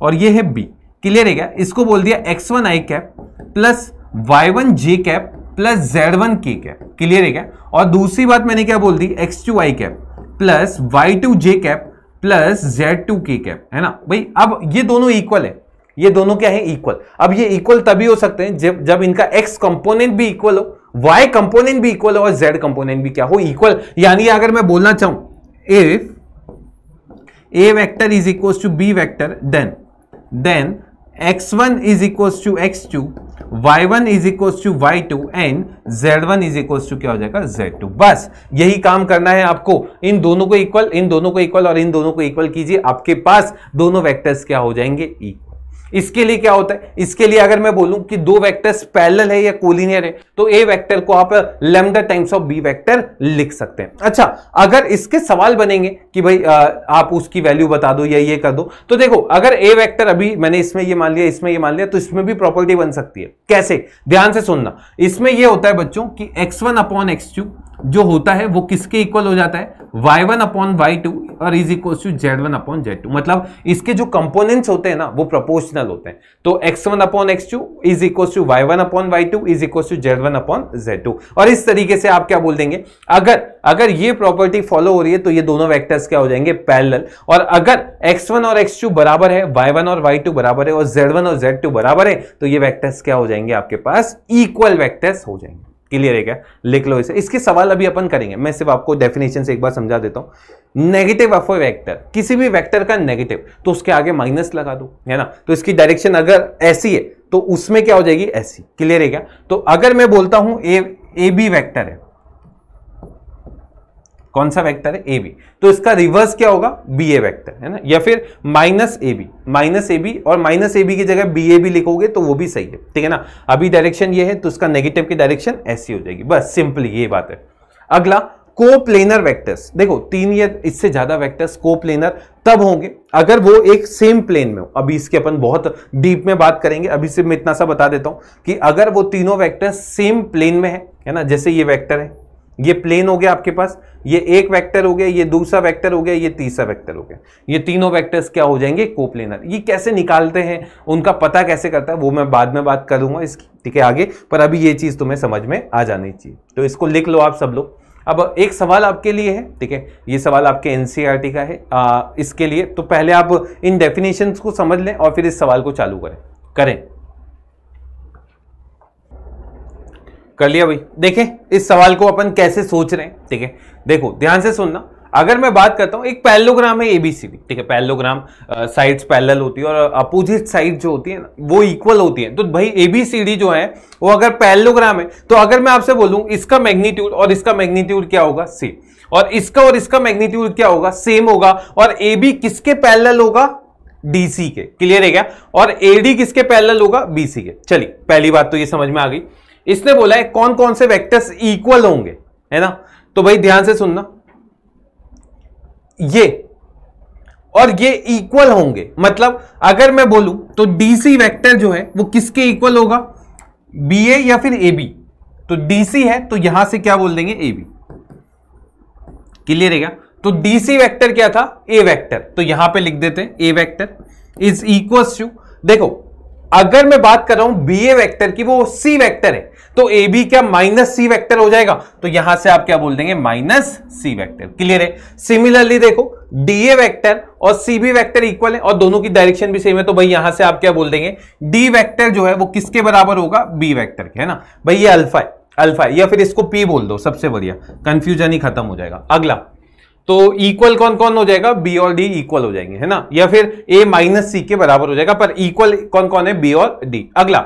और ये है बी क्लियर है क्या इसको बोल दिया एक्स वन आई कैप प्लस वाई वन जे कैप प्लस जेड वन के कैप क्लियर है क्या और दूसरी बात मैंने क्या बोल दी X two Y cap plus Y two जे कैप प्लस जेड टू के कैप है ना भाई अब ये दोनों इक्वल है ये दोनों क्या है इक्वल अब ये इक्वल तभी हो सकते हैं जब जब इनका एक्स कंपोनेंट भी इक्वल हो वाई कंपोनेंट भी इक्वल हो और जेड कंपोनेंट भी क्या हो इक्वल यानी अगर मैं बोलना चाहूं if A vector is equal to B vector then then X one is equal to x two Y one is equal to Y two and Z one is equal to क्या हो जाएगा जेड टू बस यही काम करना है आपको इन दोनों को इक्वल इन दोनों को इक्वल और इन दोनों को इक्वल कीजिए आपके पास दोनों वेक्टर्स क्या हो जाएंगे इक्वल इसके लिए क्या होता है इसके लिए अगर मैं बोलूं कि दो वेक्टर्स पैरेलल है या कोलिनियर है तो ए वेक्टर को आप lambda times of B vector लिख सकते हैं अच्छा अगर इसके सवाल बनेंगे कि भाई आ, आप उसकी वैल्यू बता दो या ये कर दो तो देखो अगर ए वेक्टर अभी मैंने इसमें ये मान लिया इसमें ये मान लिया तो इसमें भी प्रॉपर्टी बन सकती है कैसे ध्यान से सुनना इसमें यह होता है बच्चों की X one upon x two जो होता है वो किसके इक्वल हो जाता है y1 one upon Y two और is equal to Z one upon Z two मतलब इसके जो कंपोनेंट्स होते हैं ना वो प्रोपोर्शनल होते हैं तो X one upon x two is equal to Y one upon Y two is equal to Z one upon Z two और इस तरीके से आप क्या बोल देंगे अगर अगर ये प्रॉपर्टी फॉलो हो रही है तो ये दोनों वैक्टर्स क्या हो जाएंगे पैरल और अगर x1 और x2 बराबर है y1 और y2 बराबर है और z1 और z2 बराबर है तो ये वैक्टर्स क्या हो जाएंगे आपके पास इक्वल वैक्टर्स हो जाएंगे क्लियर है क्या लिख लो इसे इसके सवाल अभी अपन करेंगे मैं सिर्फ आपको डेफिनेशन से एक बार समझा देता हूँ नेगेटिव ऑफ ए वेक्टर किसी भी वेक्टर का नेगेटिव तो उसके आगे माइनस लगा दो है ना तो इसकी डायरेक्शन अगर ऐसी है तो उसमें क्या हो जाएगी ऐसी क्लियर है क्या तो अगर मैं बोलता हूं ए ए बी वैक्टर है कौन सा वेक्टर है ए बी तो इसका रिवर्स क्या होगा बी ए वैक्टर है ना या फिर minus A B minus A B और माइनस ए बी की जगह बी ए बी लिखोगे तो वो भी सही है ठीक है ना अभी डायरेक्शन ये है तो उसका नेगेटिव की डायरेक्शन ऐसी हो जाएगी बस सिंपली ये बात है अगला प्लेनर वैक्टर्स देखो तीन या इससे ज्यादा वैक्टर्स को प्लेनर तब होंगे अगर वो एक सेम प्लेन में हो अभी इसके अपन बहुत डीप में बात करेंगे अभी से मैं इतना सा बता देता हूं कि अगर वो तीनों वैक्टर्स सेम प्लेन में है है ना जैसे ये वैक्टर है ये प्लेन हो गया आपके पास ये एक वेक्टर हो गया ये दूसरा वेक्टर हो गया ये तीसरा वेक्टर हो गया ये तीनों वेक्टर्स क्या हो जाएंगे कोप्लेनर ये कैसे निकालते हैं उनका पता कैसे करता है वो मैं बाद में बात करूंगा इसकी ठीक है आगे पर अभी ये चीज़ तुम्हें समझ में आ जानी चाहिए तो इसको लिख लो आप सब लोग अब एक सवाल आपके लिए है ठीक है ये सवाल आपके एन e का है आ, इसके लिए तो पहले आप इन डेफिनेशन को समझ लें और फिर इस सवाल को चालू करें करें कर लिया भाई देखें इस सवाल को अपन कैसे सोच रहे हैं ठीक है देखो ध्यान से सुनना अगर मैं बात करता हूँ एक पैलोग्राम है एबीसीडी ठीक है पैलोग्राम साइड्स पैरेलल होती है और अपोजिट साइड जो होती है ना वो इक्वल होती है तो भाई एबीसीडी जो है वो अगर पैलोग्राम है तो अगर मैं आपसे बोलूँ इसका मैग्नीट्यूड और इसका मैग्नीट्यूड क्या होगा सेम और इसका और इसका मैग्नीट्यूड क्या होगा सेम होगा और ए बी किसके पैरल होगा डीसी के क्लियर है क्या और एडी किसके पैरेलल होगा बीसी के चलिए पहली बात तो ये समझ में आ गई इसने बोला है कौन कौन से वेक्टर्स इक्वल होंगे है ना तो भाई ध्यान से सुनना ये और ये इक्वल होंगे मतलब अगर मैं बोलूं तो डीसी वेक्टर जो है वो किसके इक्वल होगा बी ए या फिर ए बी तो डीसी है तो यहां से क्या बोल देंगे ए बी क्लियर है क्या तो डीसी वेक्टर क्या था ए वेक्टर तो यहां पे लिख देते हैं A vector is equal to देखो अगर मैं बात कर रहा हूं बी ए वैक्टर की वो सी वैक्टर है तो ए बी क्या माइनस सी वैक्टर हो जाएगा तो यहां से आप क्या बोल देंगे माइनस सी वैक्टर क्लियर है सिमिलरली देखो डी ए वैक्टर और सी बी वैक्टर इक्वल है और दोनों की डायरेक्शन भी सेम है तो भाई यहां से आप क्या बोल देंगे डी वैक्टर जो है वो किसके बराबर होगा बी वैक्टर के है ना भाई ये अल्फा है अल्फा है या फिर इसको पी बोल दो सबसे बढ़िया कंफ्यूजन ही खत्म हो जाएगा अगला तो इक्वल कौन कौन हो जाएगा बी और डी इक्वल हो जाएंगे है ना या फिर ए माइनस सी के बराबर हो जाएगा पर इक्वल कौन कौन है बी और डी अगला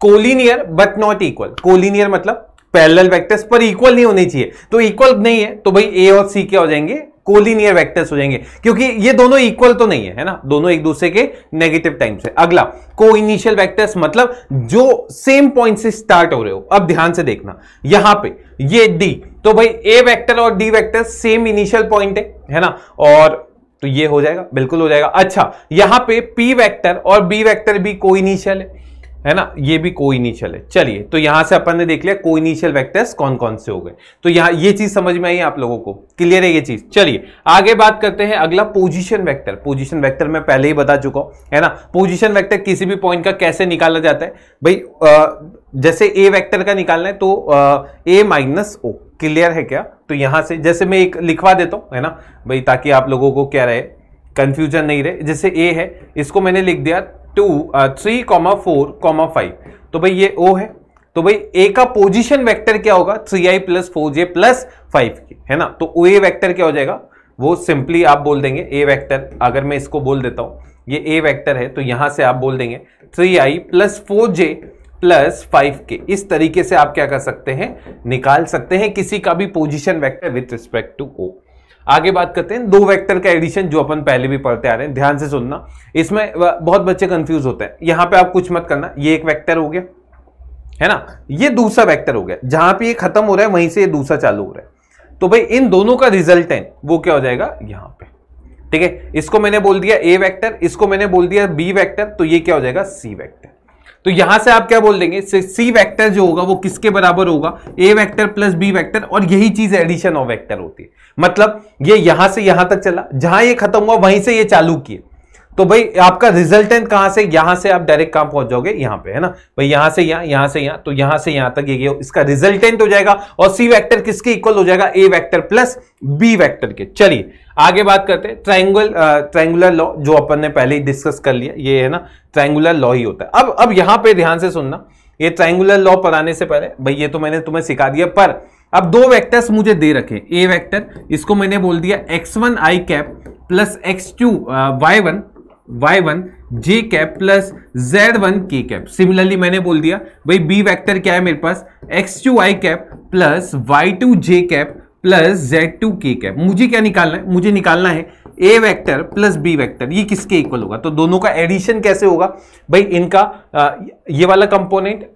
collinear but not equal collinear मतलब पैरेलल वेक्टर्स पर इक्वल नहीं होने चाहिए तो इक्वल नहीं है तो भाई ए और सी क्या हो जाएंगे कोलिनियर वेक्टर्स हो जाएंगे क्योंकि ये दोनों इक्वल तो नहीं है है ना दोनों एक दूसरे के नेगेटिव टाइम से अगला को इनिशियल वेक्टर्स मतलब जो सेम पॉइंट से स्टार्ट हो रहे हो अब ध्यान से देखना यहां पे ये डी तो भाई ए वेक्टर और D vector same initial point है है ना और तो ये हो जाएगा बिल्कुल हो जाएगा अच्छा यहां पे पी वेक्टर और बी वेक्टर भी को इनिशियल है है ना ये भी को इनिशियल है चलिए तो यहां से अपन ने देख लिया को इनिशियल वैक्टर्स कौन कौन से हो गए तो यहां ये चीज समझ में आई आप लोगों को क्लियर है ये चीज चलिए आगे बात करते हैं अगला पोजीशन वेक्टर पोजीशन वेक्टर मैं पहले ही बता चुका हूं है ना पोजीशन वेक्टर किसी भी पॉइंट का कैसे निकाला जाता है भाई जैसे ए वेक्टर का निकालना है तो ए माइनस ओ क्लियर है क्या तो यहां से जैसे मैं एक लिखवा देता हूँ है ना भाई ताकि आप लोगों को क्या रहे कंफ्यूजन नहीं रहे जैसे ए है इसको मैंने लिख दिया two three comma four comma five तो भाई ये ओ है तो भाई ए का पोजीशन वेक्टर क्या होगा three I plus four J plus five की है ना तो ए वैक्टर क्या हो जाएगा वो सिंपली आप बोल देंगे ए वैक्टर अगर मैं इसको बोल देता हूँ ये ए वैक्टर है तो यहां से आप बोल देंगे three I plus four J plus five K इस तरीके से आप क्या कर सकते हैं निकाल सकते हैं किसी का भी position vector with respect to O आगे बात करते हैं दो वेक्टर का एडिशन जो अपन पहले भी पढ़ते आ रहे हैं ध्यान से सुनना इसमें बहुत बच्चे कंफ्यूज होते हैं यहां पे आप कुछ मत करना ये एक वेक्टर हो गया है ना ये दूसरा वेक्टर हो गया जहां पे ये खत्म हो रहा है वहीं से ये दूसरा चालू हो रहा है तो भाई इन दोनों का है वो क्या हो जाएगा यहां पर ठीक है इसको मैंने बोल दिया ए वैक्टर इसको मैंने बोल दिया बी वैक्टर तो ये क्या हो जाएगा सी वैक्टर तो यहां से आप क्या बोल देंगे सी वेक्टर जो होगा वो किसके बराबर होगा ए वेक्टर प्लस बी वेक्टर और यही चीज एडिशन ऑफ वेक्टर होती है मतलब ये यहां से यहां तक चला जहां ये खत्म हुआ वहीं से ये चालू किए तो भाई आपका रिजल्टेंट कहां से यहां से आप डायरेक्ट कहां पहुंच जाओगे यहां पे है ना भाई यहां से यहां यहां से यहां तो यहां से यहां तक ये इसका रिजल्टेंट हो जाएगा और सी वेक्टर किसके इक्वल हो जाएगा A vector plus B vector के चलिए आगे बात करते हैं ट्राइंगल ट्राइंगुलर लॉ जो अपन ने पहले ही डिस्कस कर लिया ये है ना ट्राइंगुलर लॉ ही होता है अब अब यहां पे ध्यान से सुनना ये ट्राइंगुलर लॉ पढ़ाने से पहले भाई ये तो मैंने तुम्हें सिखा दिया पर अब दो वेक्टर्स मुझे दे रखे ए वेक्टर इसको मैंने बोल दिया एक्स वन आई cap plus X two Y one Y one जे कैप प्लस जेड वन के कैप सिमिलरली मैंने बोल दिया भाई बी वेक्टर क्या है मेरे पास एक्स टू आई कैप प्लस वाई टू जे कैप प्लस जेड टू के कैप मुझे क्या निकालना है मुझे निकालना है A vector plus B vector ये किसके इक्वल होगा तो दोनों का एडिशन कैसे होगा भाई इनका आ, ये वाला कंपोनेंट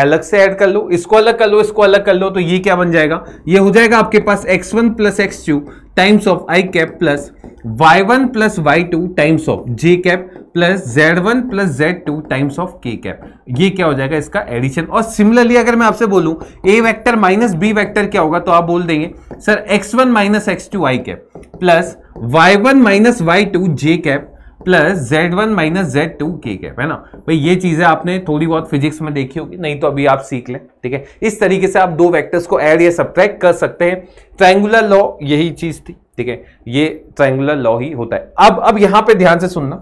अलग से ऐड कर लो इसको अलग कर लो इसको अलग कर लो तो ये क्या बन जाएगा ये हो जाएगा आपके पास X one plus X two times of I cap plus Y one plus Y two times of J cap plus Z one plus Z two times of K cap ये क्या हो जाएगा इसका एडिशन और सिमिलरली अगर मैं आपसे बोलूं A vector minus B vector क्या होगा तो आप बोल देंगे sir x one minus X two Y cap plus Y one minus Y two जे cap plus Z one minus Z two के कैप है ना भाई ये चीज़ें आपने थोड़ी बहुत फिजिक्स में देखी होगी नहीं तो अभी आप सीख लें ठीक है इस तरीके से आप दो वैक्टर्स को एड या सब्ट्रैक्ट कर सकते हैं ट्रायंगुलर लॉ यही चीज़ थी ठीक है ये ट्रायंगुलर लॉ ही होता है अब अब यहां पे ध्यान से सुनना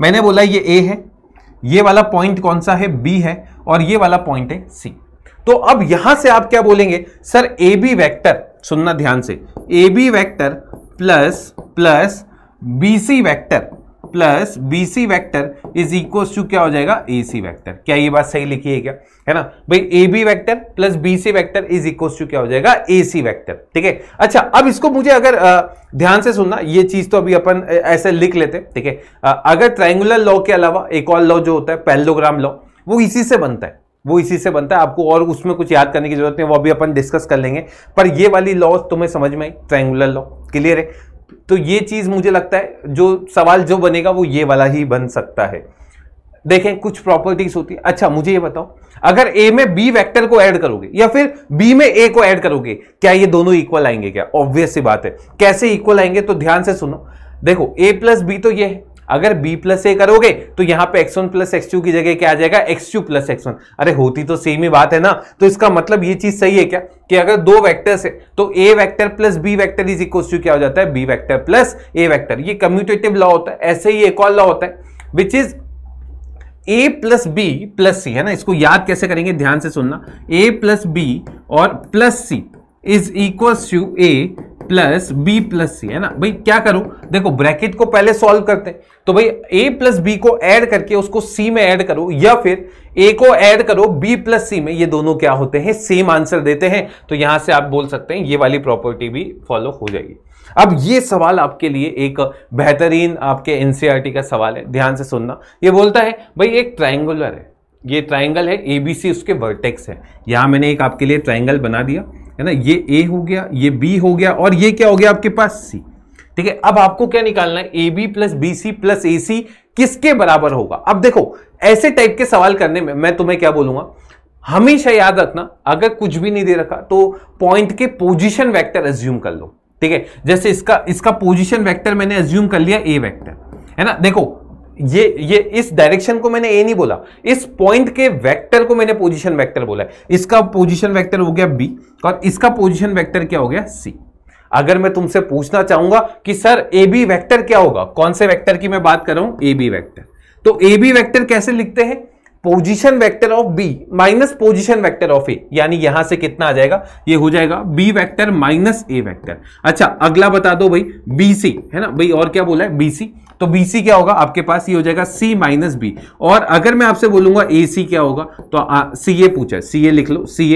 मैंने बोला ये ए है ये वाला पॉइंट कौन सा है बी है और ये वाला पॉइंट है सी तो अब यहां से आप क्या बोलेंगे सर ए बी वैक्टर सुनना ध्यान से A B vector plus plus B C vector plus B C vector is equal to क्या हो जाएगा ए सी वैक्टर क्या ये बात सही लिखी है क्या है ना भाई A B vector plus B C vector is equal to क्या हो जाएगा ए सी वैक्टर ठीक है अच्छा अब इसको मुझे अगर ध्यान से सुनना ये चीज तो अभी अपन ऐसे लिख लेते ठीक है अगर ट्राइंगुलर लॉ के अलावा एक और लॉ जो होता है पेलोग्राम लॉ वो इसी से बनता है वो इसी से बनता है आपको और उसमें कुछ याद करने की जरूरत नहीं वो अभी अपन डिस्कस कर लेंगे पर ये वाली लॉ तुम्हें समझ में आई ट्राइंगुलर लॉ क्लियर है तो ये चीज़ मुझे लगता है जो सवाल जो बनेगा वो ये वाला ही बन सकता है देखें कुछ प्रॉपर्टीज होती है अच्छा मुझे ये बताओ अगर ए में बी वेक्टर को ऐड करोगे या फिर बी में ए को ऐड करोगे क्या ये दोनों इक्वल आएंगे क्या ऑब्वियस सी बात है कैसे इक्वल आएंगे तो ध्यान से सुनो देखो ए प्लस बी तो ये है अगर बी प्लस ए करोगे तो यहां पे X one plus X two की जगह क्या आ जाएगा X two plus X one अरे होती तो सेम ही बात है ना तो इसका मतलब ये चीज सही है क्या कि अगर दो वेक्टर्स है तो A vector plus B vector is equal to क्या हो जाता है B vector plus A vector ये कम्यूटेटिव लॉ होता है ऐसे ही एक और लॉ होता है which is A plus B plus C है ना इसको याद कैसे करेंगे ध्यान से सुनना ए प्लस बी और plus C is equal to A plus B plus C है ना भाई क्या करूं देखो ब्रैकेट को पहले सॉल्व करते हैं तो भाई ए प्लस बी को ऐड करके उसको सी में ऐड करो या फिर ए को ऐड करो बी प्लस सी में ये दोनों क्या होते हैं सेम आंसर देते हैं तो यहां से आप बोल सकते हैं ये वाली प्रॉपर्टी भी फॉलो हो जाएगी अब ये सवाल आपके लिए एक बेहतरीन आपके एनसीईआरटी e का सवाल है ध्यान से सुनना ये बोलता है भाई एक ट्राइंगुलर है ये ट्राइंगल है एबीसी उसके वर्टेक्स है यहां मैंने एक आपके लिए ट्राइंगल बना दिया है ना ये ए हो गया ये बी हो गया और ये क्या हो गया आपके पास सी ठीक है अब आपको क्या निकालना है A B plus B C plus A C किसके बराबर होगा अब देखो ऐसे टाइप के सवाल करने में मैं तुम्हें क्या बोलूंगा हमेशा याद रखना अगर कुछ भी नहीं दे रखा तो पॉइंट के पोजिशन वैक्टर एज्यूम कर लो ठीक है जैसे इसका इसका पोजिशन वैक्टर मैंने एज्यूम कर लिया ए वैक्टर है ना देखो ये ये इस डायरेक्शन को मैंने ए नहीं बोला इस पॉइंट के वेक्टर को मैंने पोजीशन वेक्टर बोला है इसका पोजीशन वेक्टर हो गया बी और इसका पोजीशन वेक्टर क्या हो गया सी अगर मैं तुमसे पूछना चाहूंगा कि सर ए बी वैक्टर क्या होगा कौन से वैक्टर की मैं बात कर रहा हूं ए बी वैक्टर तो ए बी वैक्टर कैसे लिखते हैं position vector of B minus position vector of A यानी यहां से कितना आ जाएगा ये हो जाएगा B vector minus A vector अच्छा अगला बता दो भाई बी सी है ना भाई और क्या बोला है बी सी तो BC क्या होगा आपके पास ये हो जाएगा C माइनस बी और अगर मैं आपसे बोलूंगा AC क्या होगा तो सी ए पूछा सी ए लिख लो सी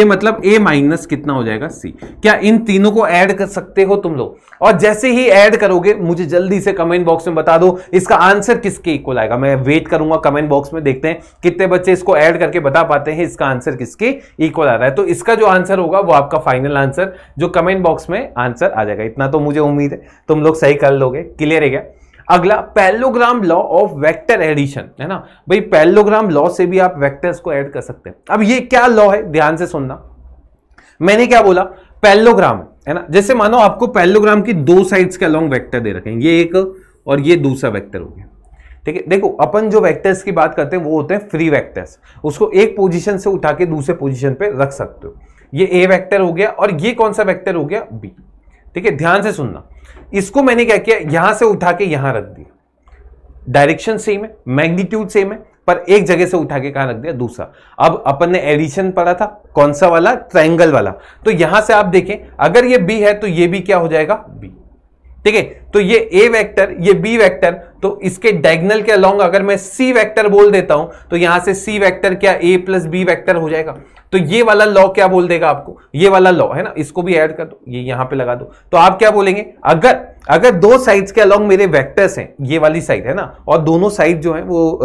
ए मतलब A माइनस कितना हो जाएगा C क्या इन तीनों को ऐड कर सकते हो तुम लोग और जैसे ही ऐड करोगे मुझे जल्दी से कमेंट बॉक्स में बता दो इसका आंसर किसके इक्वल आएगा मैं वेट करूंगा कमेंट बॉक्स में देखते हैं कितने बच्चे इसको ऐड करके बता पाते हैं इसका आंसर किसके इक्वल आ रहा है तो इसका जो आंसर होगा वो आपका फाइनल आंसर जो कमेंट बॉक्स में आंसर आ जाएगा इतना तो मुझे उम्मीद है तुम लोग सही कर लोगे क्लियर है क्या अगला parallelogram law of vector addition है ना भाई पैलोग्राम लॉ से भी आप वेक्टर्स को ऐड कर सकते हैं अब ये क्या लॉ है ध्यान से सुनना मैंने क्या बोला पैलोग्राम है ना जैसे मानो आपको पैलोग्राम की दो साइड्स के अलॉन्ग वेक्टर दे रखे ये एक और ये दूसरा वेक्टर हो गया ठीक है देखो अपन जो वेक्टर्स की बात करते हैं वो होते हैं फ्री वेक्टर्स उसको एक पोजीशन से उठा के दूसरे पोजीशन पे रख सकते हो ये ए वेक्टर हो गया और ये कौन सा वेक्टर हो गया बी ठीक है ध्यान से सुनना इसको मैंने क्या किया यहां से उठा के यहां रख दिया डायरेक्शन सेम है मैग्नीट्यूड सेम है पर एक जगह से उठा के कहा रख दिया दूसरा अब अपन ने एडिशन पढ़ा था कौन सा वाला ट्रायंगल वाला तो यहां से आप देखें अगर ये बी है तो ये भी क्या हो जाएगा बी ठीक है तो ये ए वेक्टर ये बी वेक्टर तो इसके डायगनल के अलॉन्ग अगर मैं सी वेक्टर बोल देता हूं तो यहां से सी वेक्टर क्या ए प्लस बी वेक्टर हो जाएगा तो ये वाला लॉ क्या बोल देगा आपको ये वाला लॉ है ना इसको भी ऐड कर दो ये यहां पे लगा दो तो आप क्या बोलेंगे अगर अगर दो साइड्स के अलॉन्ग मेरे वेक्टर्स हैं ये वाली साइड है ना और दोनों साइड जो है वो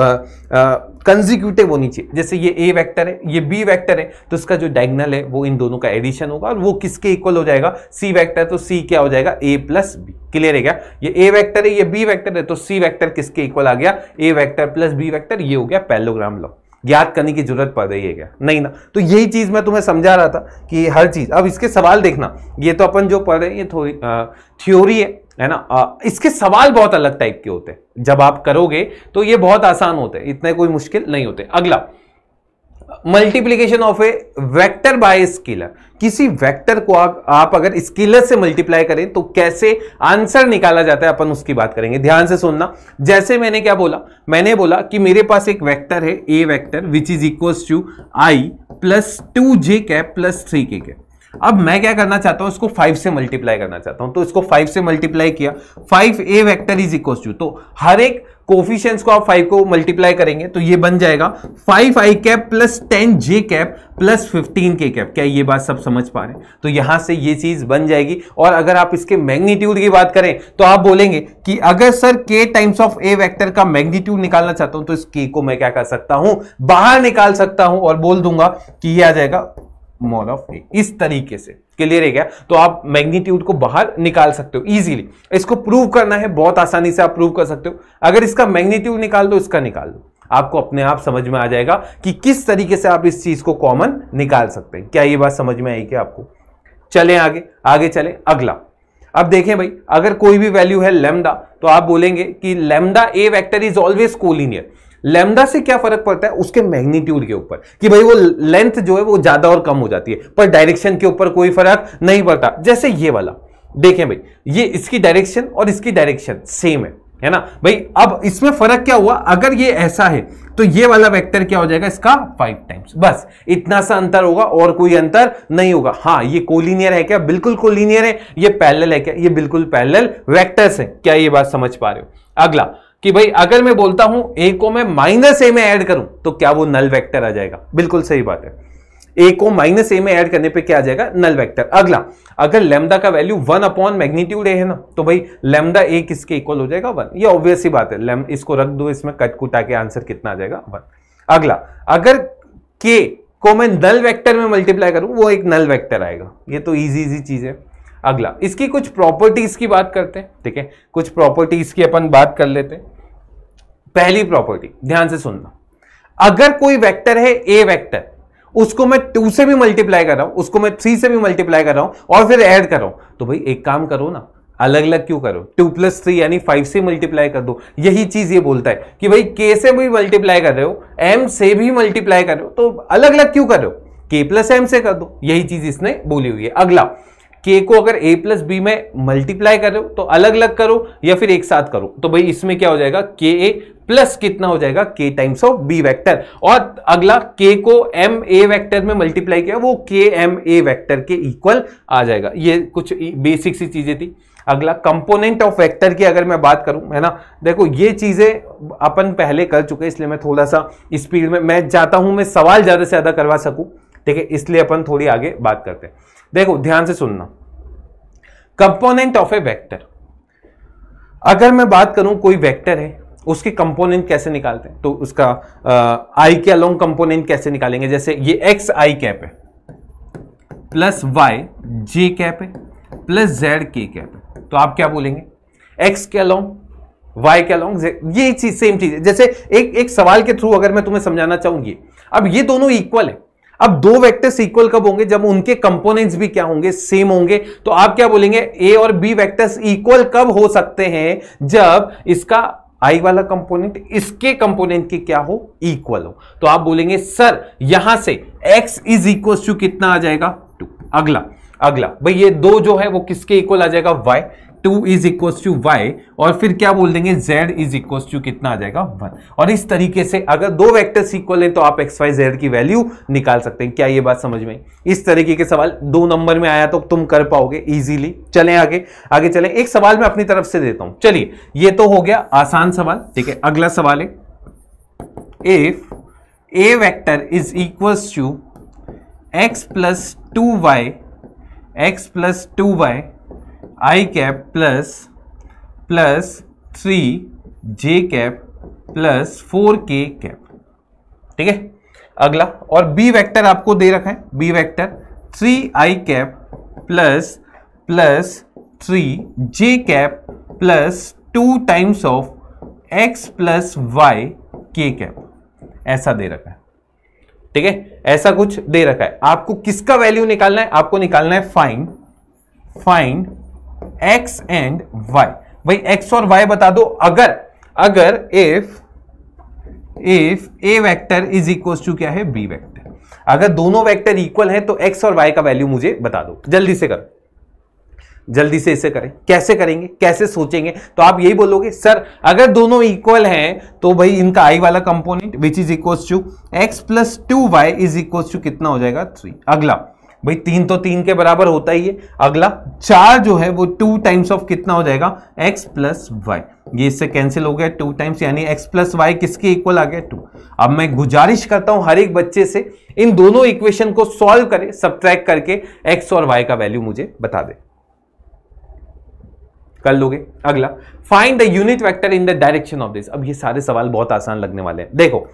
कंजिक्यूटिव होनी चाहिए जैसे ये ए वेक्टर है ये बी वेक्टर है तो इसका जो डायगनल है वो इन दोनों का एडिशन होगा और वो किसके इक्वल हो जाएगा सी वेक्टर तो सी क्या हो जाएगा ए प्लस बी क्लियर है क्या ये ए वैक्टर है ये बी वैक्टर है तो सी वैक्टर किसके इक्वल आ गया A vector plus B vector ये हो गया पैलोग्राम लॉ याद करने की जरूरत पड़ रही है क्या नहीं ना तो यही चीज मैं तुम्हें समझा रहा था कि हर चीज अब इसके सवाल देखना ये तो अपन जो पढ़ रहे हैं ये थोड़ी थ्योरी है है ना आ, इसके सवाल बहुत अलग टाइप के होते हैं जब आप करोगे तो ये बहुत आसान होते हैं इतने कोई मुश्किल नहीं होते अगला multiplication of A vector by scalar किसी वेक्टर को आप, आप अगर स्केलर से मल्टीप्लाई करें तो कैसे आंसर निकाला जाता है अपन उसकी बात करेंगे ध्यान से सुनना जैसे मैंने क्या बोला मैंने बोला कि मेरे पास एक वेक्टर है A vector which is equal to I plus two J cap plus three K cap अब मैं क्या करना चाहता हूं इसको फाइव से मल्टीप्लाई करना चाहता हूं तो इसको फाइव से मल्टीप्लाई किया five A vector is equal to तो हर एक कोफिशियंस को आप फाइव को मल्टीप्लाई करेंगे तो ये बन जाएगा five I cap plus ten J cap plus fifteen K cap क्या ये बात सब समझ पा रहे हैं तो यहां से ये चीज बन जाएगी और अगर आप इसके मैग्नीट्यूड की बात करें तो आप बोलेंगे कि अगर sir K times of A vector का मैग्नीट्यूड निकालना चाहता हूं तो इस के को मैं क्या कर सकता हूं बाहर निकाल सकता हूं और बोल दूंगा कि यह आ जाएगा मोल ऑफ ए इस तरीके से क्लियर है क्या तो आप मैग्नीट्यूड को बाहर निकाल सकते हो इजीली इसको प्रूव करना है बहुत आसानी से आप प्रूव कर सकते हो अगर इसका मैग्नीट्यूड निकाल दो इसका निकाल दो आपको अपने आप समझ में आ जाएगा कि किस तरीके से आप इस चीज को कॉमन निकाल सकते हैं क्या ये बात समझ में आई क्या आपको चले आगे आगे चले अगला अब देखें भाई अगर कोई भी वैल्यू है लेमडा तो आप बोलेंगे कि lambda A vector is always collinear lambda से क्या फर्क पड़ता है उसके मैग्नीट्यूड के ऊपर कि भाई वो लेंथ जो है वो ज्यादा और कम हो जाती है पर डायरेक्शन के ऊपर कोई फर्क नहीं पड़ता जैसे ये वाला देखें भाई ये इसकी डायरेक्शन और इसकी डायरेक्शन सेम है है ना भाई अब इसमें फर्क क्या हुआ अगर ये ऐसा है तो ये वाला वेक्टर क्या हो जाएगा इसका फाइव टाइम्स बस इतना सा अंतर होगा और कोई अंतर नहीं होगा हाँ ये कोलिनियर है क्या बिल्कुल कोलिनियर है ये पैरेलल है क्या ये बिल्कुल पैरेलल वेक्टर्स है क्या ये बात समझ पा रहे हो अगला कि भाई अगर मैं बोलता हूं ए को मैं माइनस ए में ऐड करूं तो क्या वो नल वेक्टर आ जाएगा बिल्कुल सही बात है ए को माइनस ए में ऐड करने पे क्या आ जाएगा नल वेक्टर अगला अगर लेमदा का value one upon magnitude A है ना तो भाई लेमदा ए किसके इक्वल हो जाएगा वन ये ऑब्वियस ही बात है इसको रख दो इसमें कट कुटा के आंसर कितना आ जाएगा वन अगला अगर के को मैं नल वेक्टर में मल्टीप्लाई करूं वो एक नल वेक्टर आएगा ये तो इजी इजी चीज है अगला इसकी कुछ प्रॉपर्टीज की बात करते हैं ठीक है कुछ प्रॉपर्टीज की अपन बात कर लेते हैं पहली प्रॉपर्टी ध्यान से सुनना अगर कोई वेक्टर है ए वेक्टर उसको मैं टू से भी मल्टीप्लाई कर रहा हूं उसको मैं थ्री से भी मल्टीप्लाई कर रहा हूं और फिर ऐड कर रहा हूं तो भाई एक काम करो ना अलग अलग क्यों करो टू प्लस थ्री यानी फाइव से मल्टीप्लाई कर दो यही चीज ये बोलता है कि भाई के से भी मल्टीप्लाई कर रहे हो एम से भी मल्टीप्लाई कर रहे हो तो अलग अलग क्यों करो के प्लस एम से कर दो यही चीज इसने बोली हुई है अगला के को अगर ए प्लस बी में मल्टीप्लाई करो तो अलग अलग करो या फिर एक साथ करो तो भाई इसमें क्या हो जाएगा के ए प्लस कितना हो जाएगा के टाइम्स ऑफ बी वेक्टर और अगला के को एम ए वैक्टर में मल्टीप्लाई किया वो के एम ए वैक्टर के इक्वल आ जाएगा ये कुछ बेसिक सी चीजें थी अगला कंपोनेंट ऑफ वेक्टर की अगर मैं बात करूं है ना देखो ये चीज़ें अपन पहले कर चुके इसलिए मैं थोड़ा सा स्पीड में मैं चाहता हूं मैं सवाल ज़्यादा से ज़्यादा करवा सकूं ठीक है इसलिए अपन थोड़ी आगे बात करते हैं देखो ध्यान से सुनना कंपोनेंट ऑफ ए वेक्टर अगर मैं बात करूं कोई वेक्टर है उसके कंपोनेंट कैसे निकालते हैं तो उसका आई के अलोंग कंपोनेंट कैसे निकालेंगे जैसे ये एक्स आई कैप है प्लस वाई जे कैप है प्लस जेड के कैप है तो आप क्या बोलेंगे एक्स के अलोंग वाई के अलोंग ये चीज सेम चीज है जैसे एक एक सवाल के थ्रू अगर मैं तुम्हें समझाना चाहूंगी अब ये दोनों इक्वल है अब दो वेक्टर्स इक्वल कब होंगे जब उनके कंपोनेंट्स भी क्या होंगे सेम होंगे तो आप क्या बोलेंगे ए और बी वेक्टर्स इक्वल कब हो सकते हैं जब इसका आई वाला कंपोनेंट इसके कंपोनेंट के क्या हो इक्वल हो तो आप बोलेंगे सर यहां से एक्स इज इक्वल टू कितना आ जाएगा टू अगला अगला भाई ये दो जो है वो किसके इक्वल आ जाएगा Y two is equal to Y और फिर क्या बोल देंगे जेड इज इक्व टू कितना आ जाएगा वन और इस तरीके से अगर दो वेक्टर्स इक्वल है तो आप एक्स वाई जेड की वैल्यू निकाल सकते हैं क्या ये बात समझ में इस तरीके के सवाल दो नंबर में आया तो तुम कर पाओगे इजीली चले आगे आगे चले एक सवाल मैं अपनी तरफ से देता हूं चलिए ये तो हो गया आसान सवाल ठीक है अगला सवाल है if A vector is equal to x plus two Y X plus two Y I cap plus plus three J cap plus four के कैप ठीक है अगला और बी वेक्टर आपको दे रखा है B vector three I cap plus plus three J cap plus two times of X plus Y K cap ऐसा दे रखा है ठीक है ऐसा कुछ दे रखा है आपको किसका वैल्यू निकालना है आपको निकालना है find find x and y भाई एक्स और वाई बता दो अगर अगर if if A vector is equal to क्या है बी वेक्टर अगर दोनों वेक्टर इक्वल है तो एक्स और वाई का वैल्यू मुझे बता दो जल्दी से करो जल्दी से इसे करें कैसे करेंगे कैसे सोचेंगे तो आप यही बोलोगे सर अगर दोनों इक्वल हैं तो भाई इनका आई वाला component which is equal to x plus two y is equal to कितना हो जाएगा थ्री अगला भाई तीन तो तीन के बराबर होता ही है अगला चार जो है वो टू टाइम्स ऑफ कितना हो जाएगा एक्स प्लस वाई ये इससे कैंसिल हो गया टू टाइम्स यानी एक्स प्लस वाई किसके इक्वल आ गया टू अब मैं गुजारिश करता हूं हर एक बच्चे से इन दोनों इक्वेशन को सॉल्व करें सब्ट्रैक्ट करके एक्स और वाई का वैल्यू मुझे बता दे कर लोगे अगला find the unit vector in the direction of this अब ये सारे सवाल बहुत आसान लगने वाले हैं देखो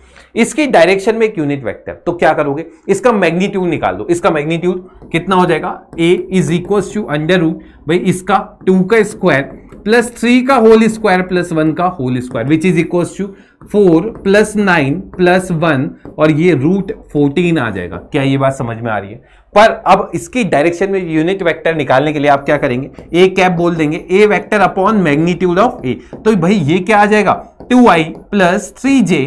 इसकी डायरेक्शन में एक यूनिट वेक्टर तो क्या करोगे इसका मैग्नीट्यूड निकाल दो इसका मैग्नीट्यूड कितना हो जाएगा a is equal to under root भाई इसका टू का स्क्वायर प्लस थ्री का होल स्क्वायर प्लस वन का whole square which is equal to four plus nine plus one और ये रूट फोर्टीन आ जाएगा क्या ये बात समझ में आ रही है पर अब इसकी डायरेक्शन में यूनिट वेक्टर निकालने के लिए आप क्या करेंगे ए कैप बोल देंगे a vector upon magnitude of a तो भाई ये क्या आ जाएगा two I plus three j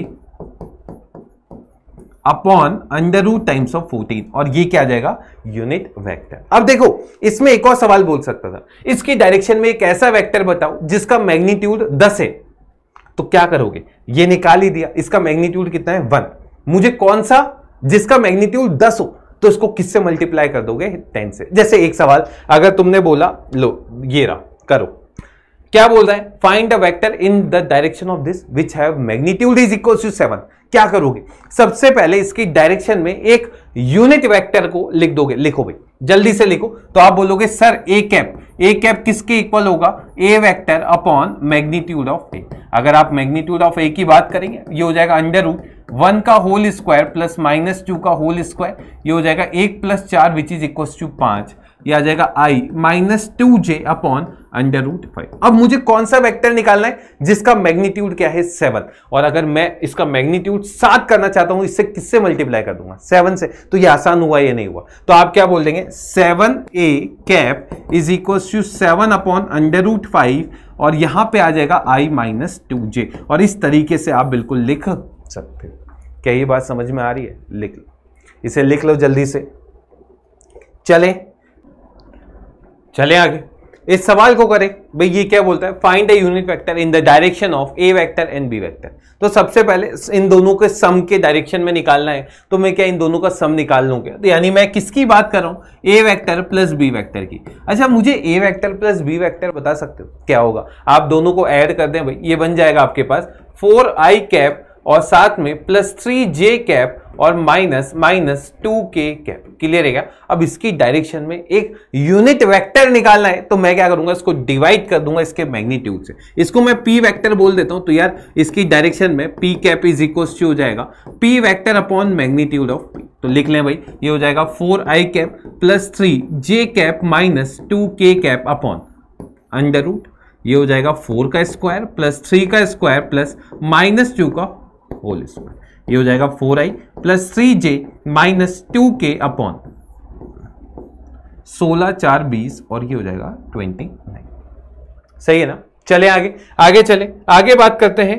upon under root times of fourteen और ये क्या जाएगा यूनिट वेक्टर अब देखो इसमें एक और सवाल बोल सकता था इसकी डायरेक्शन में एक ऐसा वेक्टर बताओ जिसका मैग्नीट्यूड दस है तो क्या करोगे ये निकाल ही दिया इसका मैग्नीट्यूड कितना है वन मुझे कौन सा जिसका मैग्नीट्यूड दस हो तो इसको किससे मल्टीप्लाई कर दोगे टेन से जैसे एक सवाल अगर तुमने बोला लो ये रहा करो क्या बोल रहा है find a vector in the direction of this which have magnitude is equal to seven क्या करोगे सबसे पहले इसकी डायरेक्शन में एक यूनिट वेक्टर को लिख दोगे लिखो भाई जल्दी से लिखो तो आप बोलोगे sir a cap a cap किसके इक्वल होगा ए vector upon magnitude of a अगर आप मैग्नीट्यूड ऑफ ए की बात करेंगे ये हो जाएगा अंडर रूट वन का whole square plus minus two का होल स्क्वायर ये हो जाएगा एक प्लस चार विच इज इक्वल टू पांच ये आ जाएगा i minus two j upon under root five अब मुझे कौन सा वेक्टर निकालना है जिसका मैग्नीट्यूड क्या है सेवन और अगर मैं इसका मैग्नीट्यूड सात करना चाहता हूं इससे किससे मल्टीप्लाई कर दूंगा सेवन से तो ये आसान हुआ या नहीं हुआ तो आप क्या बोल देंगे seven a cap is equal to seven upon under root five और यहां पे आ जाएगा आई माइनस टू जे और इस तरीके से आप बिल्कुल लिख सकते हो क्या ये बात समझ में आ रही है लिख लो इसे लिख लो जल्दी से चले चले आगे इस सवाल को करें भाई ये क्या बोलता है find a unit vector in the direction of A vector and B vector तो सबसे पहले इन दोनों के सम के डायरेक्शन में निकालना है तो मैं क्या इन दोनों का सम निकाल लूँ क्या तो यानी मैं किसकी बात कर रहा हूँ a vector plus B vector की अच्छा मुझे a vector plus B vector बता सकते हो क्या होगा आप दोनों को ऐड कर दें भाई ये बन जाएगा आपके पास फोर आई कैप और साथ में प्लस थ्री जे कैप और माइनस माइनस टू के कैप क्लियर है क्या अब इसकी डायरेक्शन में एक यूनिट वेक्टर निकालना है तो मैं क्या करूंगा इसको डिवाइड कर दूंगा इसके मैग्नीट्यूड से इसको मैं पी वेक्टर बोल देता हूं तो यार इसकी डायरेक्शन में पी कैप इज इक्व हो जाएगा P vector upon magnitude of P तो लिख लें भाई ये हो जाएगा four I cap plus three J cap minus two के कैप अपॉन अंडर रूट ये हो जाएगा फोर का स्क्वायर प्लस थ्री का स्क्वायर प्लस माइनस टू का होल स्क्वायर ये हो जाएगा four I plus three J minus two K upon सोलह चार बीस और ये हो जाएगा ट्वेंटी नाइन सही है ना चले आगे आगे चले आगे बात करते हैं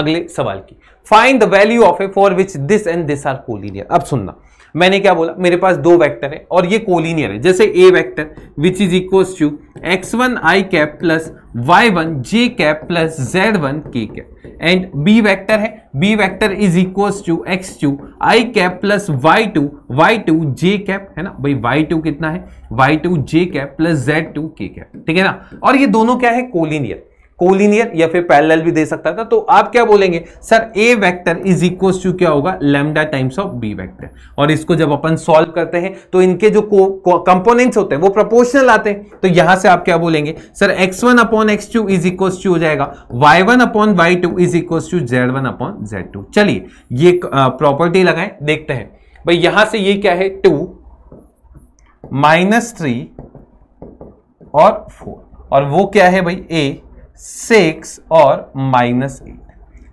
अगले सवाल की find the value of a for which this and this are collinear अब सुनना मैंने क्या बोला मेरे पास दो वेक्टर है और ये कोलिनियर है जैसे a vector which is equals to x one I cap plus Y one J cap plus Z one के कैप एंड बी वैक्टर है B vector is equals to x two I cap plus Y two Y two J cap है ना भाई वाई टू कितना है वाई टू जे कैप प्लस जेड टू के कैप ठीक है ना और ये दोनों क्या है कोलिनियर कोलिनियर या फिर पैरेलल भी दे सकता था तो आप क्या बोलेंगे sir a vector is equal to क्या होगा lambda times of B vector और इसको जब अपन सॉल्व करते हैं तो इनके जो कंपोनेंट्स होते हैं वो प्रोपोर्शनल आते हैं तो यहां से आप क्या बोलेंगे sir x one upon x two is equal to हो जाएगा y one upon Y two is equal to Z one upon Z two चलिए ये प्रॉपर्टी लगाए देखते हैं भाई यहां से ये क्या है टू माइनस थ्री और फोर और वो क्या है भाई ए सिक्स और माइनस एट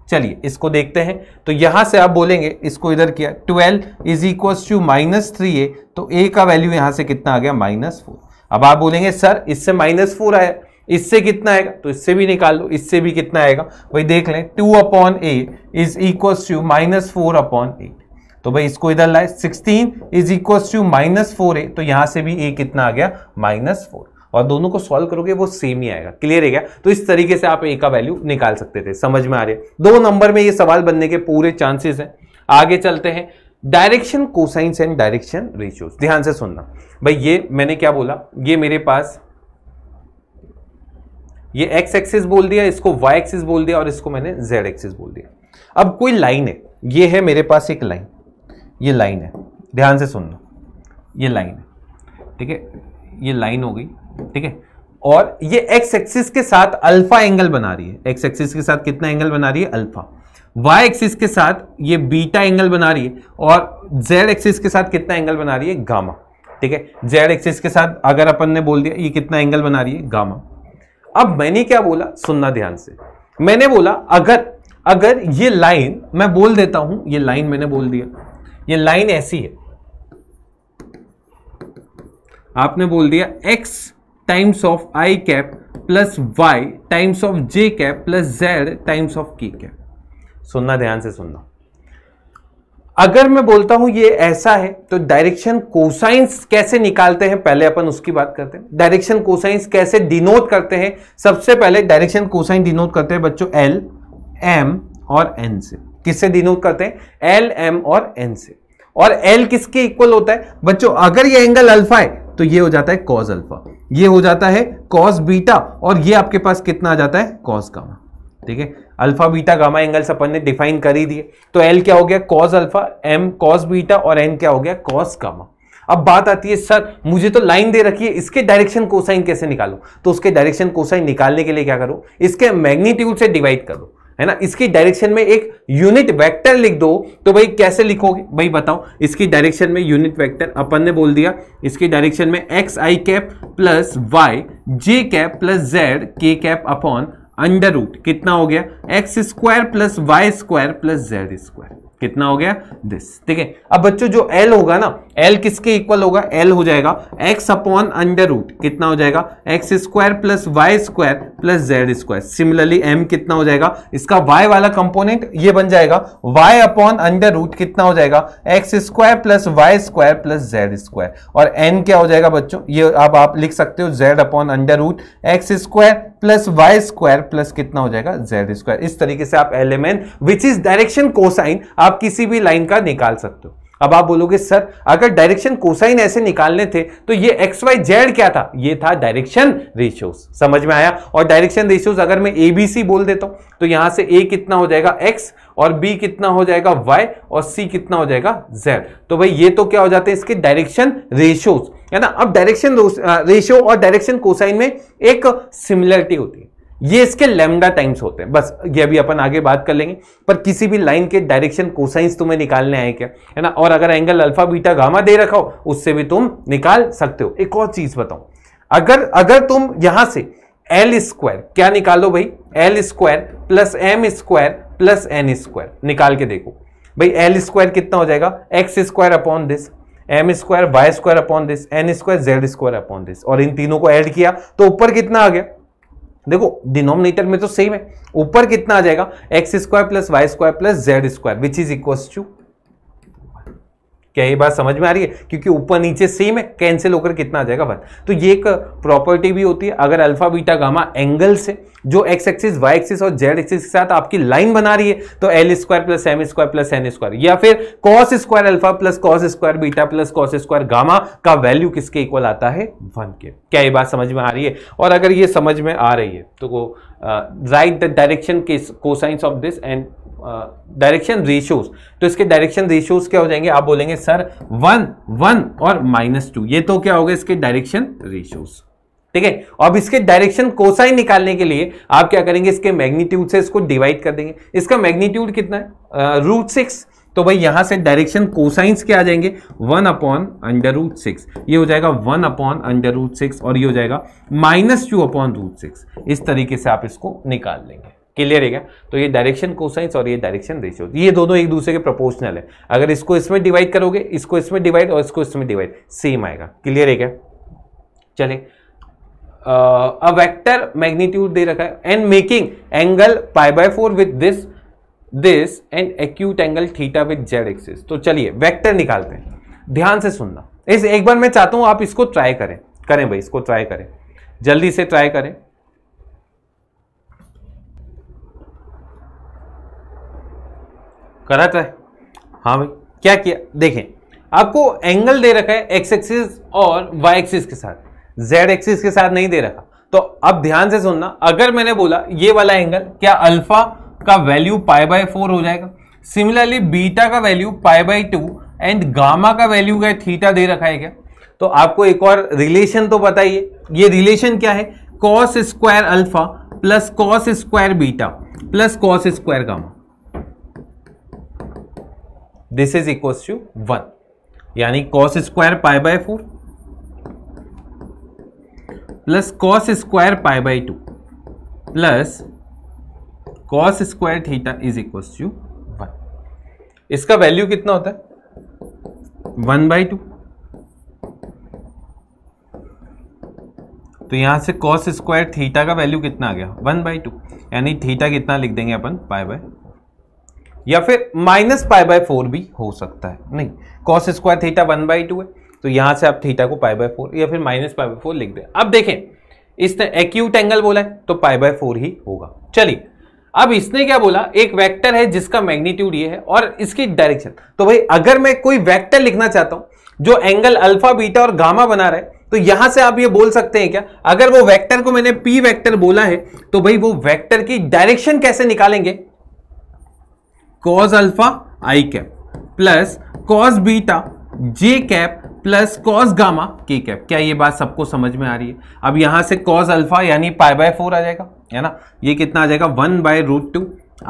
चलिए इसको देखते हैं तो यहां से आप बोलेंगे इसको इधर किया twelve is equal to minus three a तो ए का वैल्यू यहां से कितना आ गया माइनस फोर अब आप बोलेंगे सर इससे माइनस फोर आया इससे कितना आएगा तो इससे भी निकाल लो इससे भी कितना आएगा भाई देख लें two upon a is equal to minus four upon eight तो भाई इसको इधर लाए sixteen is equal to minus four a तो यहां से भी ए कितना आ गया माइनस फोर और दोनों को सॉल्व करोगे वो सेम ही आएगा क्लियर है क्या तो इस तरीके से आप ए का वैल्यू निकाल सकते थे समझ में आ रहे दो नंबर में ये सवाल बनने के पूरे चांसेस हैं आगे चलते हैं direction cosines and direction ratios ध्यान से सुनना भाई ये मैंने क्या बोला ये मेरे पास ये एक्स एक्सिस बोल दिया इसको वाई एक्सिस बोल दिया और इसको मैंने जेड एक्सिस बोल दिया अब कोई लाइन है ये है मेरे पास एक लाइन ये लाइन है ध्यान से सुनना ये लाइन है ठीक है ये लाइन हो गई ठीक है और ये एक्स एक्सिस के साथ अल्फा एंगल बना रही है एक्स एक्सिस के साथ कितना एंगल बना रही है अल्फा वाई एक्सिस के साथ ये बीटा एंगल बना रही है और जेड एक्सिस के साथ कितना एंगल बना रही है गामा ठीक है जेड एक्सिस के साथ अगर अपन ने बोल दिया ये कितना एंगल बना रही है गामा अब मैंने क्या बोला सुनना ध्यान से मैंने बोला अगर अगर ये लाइन मैं बोल देता हूं ये लाइन मैंने बोल दिया ये लाइन ऐसी है आपने बोल दिया x times of I cap plus y times of J cap plus Z times of k cap सुनना ध्यान से सुनना अगर मैं बोलता हूं ये ऐसा है तो डायरेक्शन कोसाइंस कैसे निकालते हैं पहले अपन उसकी बात करते हैं डायरेक्शन कोसाइंस कैसे डिनोट करते हैं सबसे पहले डायरेक्शन कोसाइन डिनोट करते हैं बच्चों एल एम और एन से किससे डिनोट करते हैं एल एम और एन से और एल किसके इक्वल होता है बच्चों अगर ये एंगल अल्फा है तो ये हो जाता है कॉज अल्फा ये हो जाता है कॉस बीटा और ये आपके पास कितना आ जाता है कॉस गामा ठीक है अल्फा बीटा गामा एंगल्स अपन ने डिफाइन कर ही दिए तो एल क्या हो गया cos alpha m cos beta और एन क्या हो गया कॉस गामा अब बात आती है सर मुझे तो लाइन दे रखी है इसके डायरेक्शन कोसाइन कैसे निकालो तो उसके डायरेक्शन कोसाइन निकालने के लिए क्या करो इसके मैग्नीट्यूड से डिवाइड करो है ना इसकी डायरेक्शन में एक यूनिट वेक्टर लिख दो तो भाई कैसे लिखोगे भाई बताओ इसकी डायरेक्शन में यूनिट वेक्टर अपन ने बोल दिया इसकी डायरेक्शन में एक्स आई कैप प्लस वाई जे कैप प्लस जेड के कैप अपॉन अंडर रूट कितना हो गया x square plus Y square plus Z square कितना हो गया दिस ठीक है अब बच्चों जो एल होगा ना एल किसके इक्वल होगा एल हो जाएगा एक्स अपॉन अंडर रूट कितना हो जाएगा x square plus Y square plus Z square similarly m कितना हो जाएगा इसका वाई वाला कंपोनेंट ये बन जाएगा वाई अपॉन अंडर रूट कितना हो जाएगा x square plus Y square plus Z square और एन क्या हो जाएगा बच्चों ये अब आप लिख सकते हो z upon under root x square plus Y square plus कितना हो जाएगा जेड स्क्वायर इस तरीके से आप element which is direction cosine आप किसी भी लाइन का निकाल सकते हो अब आप बोलोगे सर अगर डायरेक्शन कोसाइन ऐसे निकालने थे तो ये एक्स वाई जेड क्या था ये था डायरेक्शन रेशियोज समझ में आया और डायरेक्शन रेशियोज अगर मैं ए बी सी बोल देता हूं तो यहां से ए कितना हो जाएगा एक्स और बी कितना हो जाएगा वाई और सी कितना हो जाएगा जेड तो भाई ये तो क्या हो जाते हैं इसके डायरेक्शन रेशियोज है ना अब डायरेक्शन रेशियो और डायरेक्शन कोसाइन में एक सिमिलरिटी होती है ये इसके लेमडा टाइम्स होते हैं बस ये अभी अपन आगे बात कर लेंगे पर किसी भी लाइन के डायरेक्शन कोसाइंस तुम्हें निकालने आए क्या है ना और अगर एंगल अल्फा बीटा गामा दे रखा हो उससे भी तुम निकाल सकते हो एक और चीज बताओ अगर अगर तुम यहां से एल स्क्वायर क्या निकालो भाई l square plus m square plus n square निकाल के देखो भाई एल स्क्वायर कितना हो जाएगा x square upon this m square y square upon this n square z square upon this और इन तीनों को ऐड किया तो ऊपर कितना आ गया देखो डिनोमिनेटर में तो सेम है ऊपर कितना आ जाएगा x square plus Y square plus Z square which is equal to क्या ये बात समझ में आ रही है क्योंकि ऊपर नीचे सेम है कैंसिल होकर कितना आ जाएगा भाई तो ये एक प्रॉपर्टी भी होती है अगर अल्फा बीटा गामा एंगल से जो एक्स एक्सिस वाई एक्सिस और जेड एक्सिस के साथ आपकी लाइन बना रही है तो l square plus m square plus n square या फिर cos square alpha plus cos square beta plus cos square gamma का वैल्यू किसके इक्वल आता है वन के क्या ये बात समझ में आ रही है और अगर ये समझ में आ रही है तो राइट द डायरेक्शन के cosines of this and direction ratios तो इसके डायरेक्शन रेशियोज क्या हो जाएंगे आप बोलेंगे सर वन वन और माइनस टू ये तो क्या होगा इसके डायरेक्शन रेशियोज ठीक है अब इसके डायरेक्शन कोसाइन निकालने के लिए आप क्या करेंगे इसके मैग्नीट्यूड से इसको डिवाइड कर देंगे इसका मैग्नीट्यूड कितना है रूट uh, तो भाई यहां से डायरेक्शन कोसाइंस के आ जाएंगे one upon under root six ये हो जाएगा one upon under root six और ये हो जाएगा minus two upon root six इस तरीके से आप इसको निकाल लेंगे क्लियर है क्या तो ये डायरेक्शन कोसाइंस और ये डायरेक्शन रेशियो ये दोनों एक दूसरे के प्रोपोर्शनल है अगर इसको इसमें डिवाइड करोगे इसको इसमें डिवाइड और इसको इसमें डिवाइड सेम आएगा क्लियर है क्या चले अ वेक्टर मैग्नीट्यूड दे रखा है and making angle pi by four with this this and acute angle theta with z axis तो चलिए वेक्टर निकालते हैं ध्यान से सुनना इस एक बार मैं चाहता हूं आप इसको ट्राई करें करें भाई इसको ट्राई करें जल्दी से ट्राई करें करा ट्राई हाँ भाई क्या किया देखें आपको एंगल दे रखा है एक्स एक्सिस और वाई एक्सिस के साथ जेड एक्सिस के साथ नहीं दे रखा तो अब ध्यान से सुनना अगर मैंने बोला ये वाला एंगल क्या अल्फा का वैल्यू पाई बाय फोर हो जाएगा सिमिलरली बीटा का value pi by two and gamma का वैल्यू क्या थीटा दे रखा है क्या तो आपको एक और रिलेशन तो बताइए ये रिलेशन क्या है cos square alpha plus cos square beta plus cos square gamma this is equal to one यानी cos square pi by four plus cos square pi by two plus cos square theta is equal to one इसका वैल्यू कितना होता है वन बाई टू तो यहां से कॉस स्क्वायर थीटा का वैल्यू कितना आ गया वन बाई टू यानी थीटा कितना लिख देंगे अपन पाई बाय या फिर माइनस पाई बाय फोर भी हो सकता है नहीं cos square theta one by two है तो यहां से आप थीटा को पाई बाय फोर या फिर माइनस पाई बाय फोर लिख दें अब देखें इसने एक्यूट एंगल बोला है तो पाई बाय फोर ही होगा चलिए अब इसने क्या बोला एक वेक्टर है जिसका मैग्नीट्यूड ये है और इसकी डायरेक्शन तो भाई अगर मैं कोई वेक्टर लिखना चाहता हूं जो एंगल अल्फा बीटा और गामा बना रहा है तो यहां से आप ये बोल सकते हैं क्या अगर वो वेक्टर को मैंने पी वेक्टर बोला है तो भाई वो वेक्टर की डायरेक्शन कैसे निकालेंगे cos alpha i cap plus cos beta j cap plus cos gamma k cap क्या ये बात सबको समझ में आ रही है अब यहां से कॉस अल्फा यानी पाई बाय फोर आ जाएगा है ना ये कितना आ जाएगा one by root two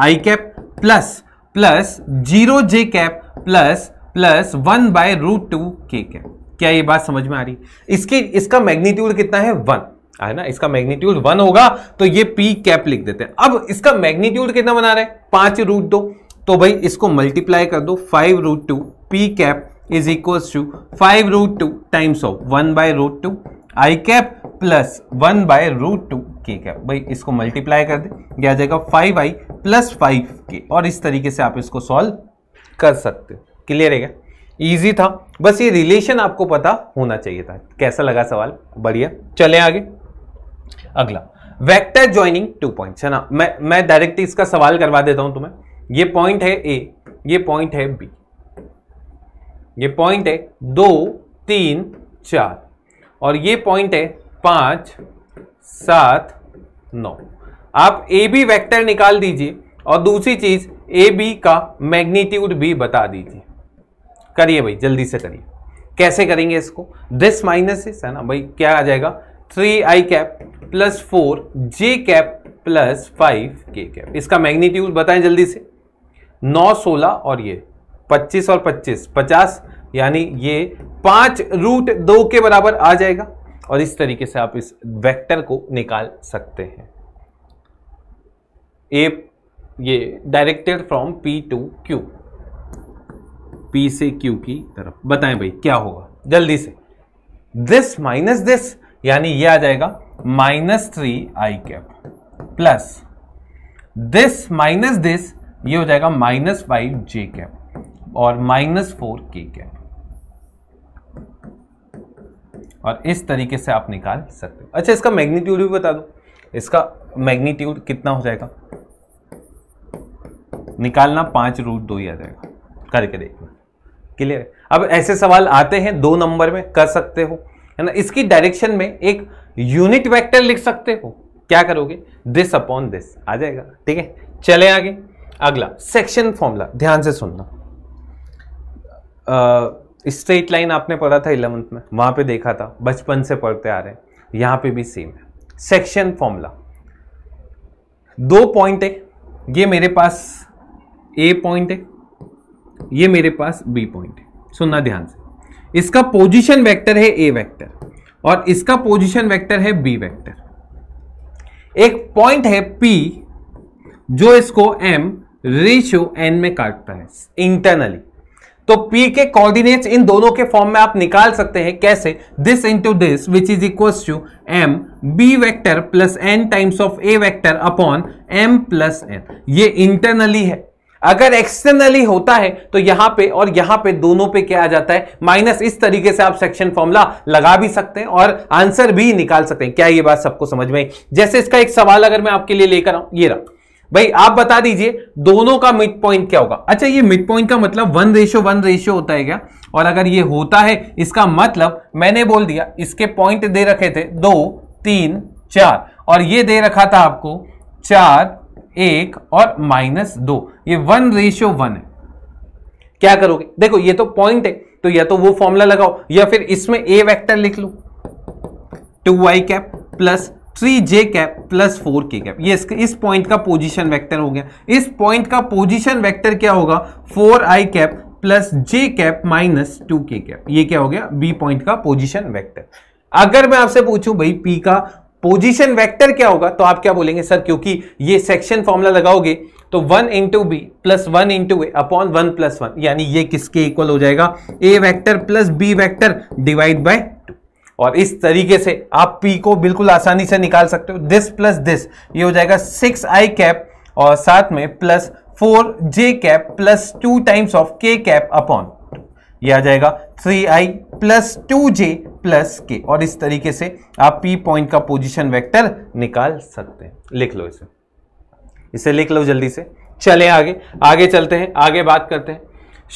I cap plus plus zero j cap plus plus one by root two के कैप क्या ये बात समझ में आ रही है इसकी इसका मैग्नीट्यूड कितना है वन है ना इसका मैग्नीट्यूड वन होगा तो ये पी कैप लिख देते हैं अब इसका मैग्नीट्यूड कितना बना रहे पांच रूट दो तो भाई इसको मल्टीप्लाई कर दो five root two p cap is equals to 5 root 2 times of 1 by root 2 i cap plus one by root two के कैप भाई इसको मल्टीप्लाई कर दे क्या जाएगा फाइव आई प्लस फाइव के और इस तरीके से आप इसको सॉल्व कर सकते हो क्लियर है क्या ईजी था बस ये रिलेशन आपको पता होना चाहिए था कैसा लगा सवाल बढ़िया चले आगे अगला वेक्टर ज्वाइनिंग टू पॉइंट्स है ना मैं मैं डायरेक्ट इसका सवाल करवा देता हूं तुम्हें ये पॉइंट है ए ये पॉइंट है बी ये पॉइंट है दो तीन चार और ये पॉइंट है पाँच सात नौ आप ए बी वैक्टर निकाल दीजिए और दूसरी चीज ए बी का मैग्नीट्यूड भी बता दीजिए करिए भाई जल्दी से करिए कैसे करेंगे इसको दिस माइनस इस है ना भाई क्या आ जाएगा थ्री आई कैप प्लस फोर जे cap plus five k cap इसका मैग्नीट्यूड बताएं जल्दी से नौ सोलह और ये 25 और 25 50 यानी ये पांच रूट दो के बराबर आ जाएगा और इस तरीके से आप इस वेक्टर को निकाल सकते हैं ए ये directed from p to q p से क्यू की तरफ बताएं भाई क्या होगा जल्दी से दिस माइनस दिस यानी ये आ जाएगा minus three I cap plus this minus this ये हो जाएगा माइनस फाइव जे कैप और माइनस फोर के कैप और इस तरीके से आप निकाल सकते हो अच्छा इसका मैग्नीट्यूड भी बता दो इसका मैग्नीट्यूड कितना हो जाएगा निकालना पांच रूट दो ही आ जाएगा करके देखना क्लियर अब ऐसे सवाल आते हैं दो नंबर में कर सकते हो है ना इसकी डायरेक्शन में एक यूनिट वेक्टर लिख सकते हो क्या करोगे दिस अपॉन दिस आ जाएगा ठीक है चले आगे अगला सेक्शन फॉर्मूला ध्यान से सुनना स्ट्रेट लाइन आपने पढ़ा था इलेवंथ में वहाँ पे देखा था बचपन से पढ़ते आ रहे हैं यहाँ पे भी सेम है सेक्शन फॉर्मूला दो पॉइंट है ये मेरे पास ए पॉइंट है ये मेरे पास बी पॉइंट है सुनना ध्यान से इसका पोजीशन वेक्टर है ए वेक्टर और इसका पोजीशन वेक्टर है बी वेक्टर एक पॉइंट है पी जो इसको एम रेशियो एन में काटता है इंटरनली तो P के कोऑर्डिनेट्स इन दोनों के फॉर्म में आप निकाल सकते हैं कैसे this into this which is equal to M B vector plus N times of A vector upon M plus N ये इंटरनली है अगर एक्सटर्नली होता है तो यहां पे और यहां पे दोनों पे क्या आ जाता है माइनस इस तरीके से आप सेक्शन फॉर्मूला लगा भी सकते हैं और आंसर भी निकाल सकते हैं क्या ये बात सबको समझ में जैसे इसका एक सवाल अगर मैं आपके लिए लेकर आऊं ये रहा भाई आप बता दीजिए दोनों का मिड पॉइंट क्या होगा अच्छा ये मिड पॉइंट का मतलब वन रेशो वन रेशो होता है क्या और अगर ये होता है इसका मतलब मैंने बोल दिया इसके पॉइंट दे रखे थे दो तीन चार और ये दे रखा था आपको चार एक और माइनस दो ये वन रेशो वन है क्या करोगे देखो ये तो पॉइंट है तो या तो वो फॉर्मूला लगाओ या फिर इसमें ए वैक्टर लिख लो two Y cap plus three जे कैप प्लस फोर के कैप ये इस पॉइंट का पोजिशन वैक्टर हो गया इस पॉइंट का पोजिशन वैक्टर क्या होगा four I cap plus J cap minus two के कैप ये क्या हो गया बी पॉइंट का पोजिशन वैक्टर अगर मैं आपसे पूछूं भाई पी का पोजिशन वैक्टर क्या होगा तो आप क्या बोलेंगे सर क्योंकि ये सेक्शन फॉर्मुला लगाओगे तो one into B plus one into A upon one plus one यानी ये किसके इक्वल हो जाएगा A vector plus B vector divide by two और इस तरीके से आप पी को बिल्कुल आसानी से निकाल सकते हो दिस प्लस दिस ये हो जाएगा सिक्स आई कैप और साथ में plus four J cap plus two times of K cap upon ये आ जाएगा three I plus two J plus K और इस तरीके से आप पी पॉइंट का पोजिशन वेक्टर निकाल सकते हैं लिख लो इसे इसे लिख लो जल्दी से चले आगे आगे चलते हैं आगे बात करते हैं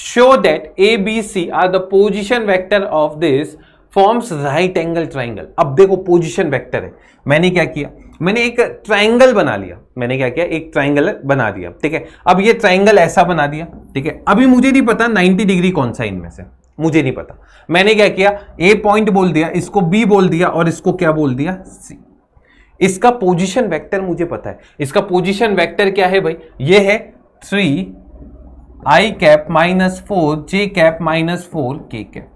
show that A B C are the position vector of this forms right angle triangle अब देखो पोजिशन वैक्टर है मैंने क्या किया मैंने एक ट्राइंगल बना लिया मैंने क्या किया एक ट्राइंगल बना दिया ठीक है अब ये ट्राइंगल ऐसा बना दिया ठीक है अभी मुझे नहीं पता 90 डिग्री कौन सा इनमें से मुझे नहीं पता मैंने क्या किया ए पॉइंट बोल दिया इसको बी बोल दिया और इसको क्या बोल दिया सी इसका पोजिशन वैक्टर मुझे पता है इसका पोजिशन वैक्टर क्या है भाई ये है थ्री आई कैप माइनस फोर जे कैप माइनस फोर के कैप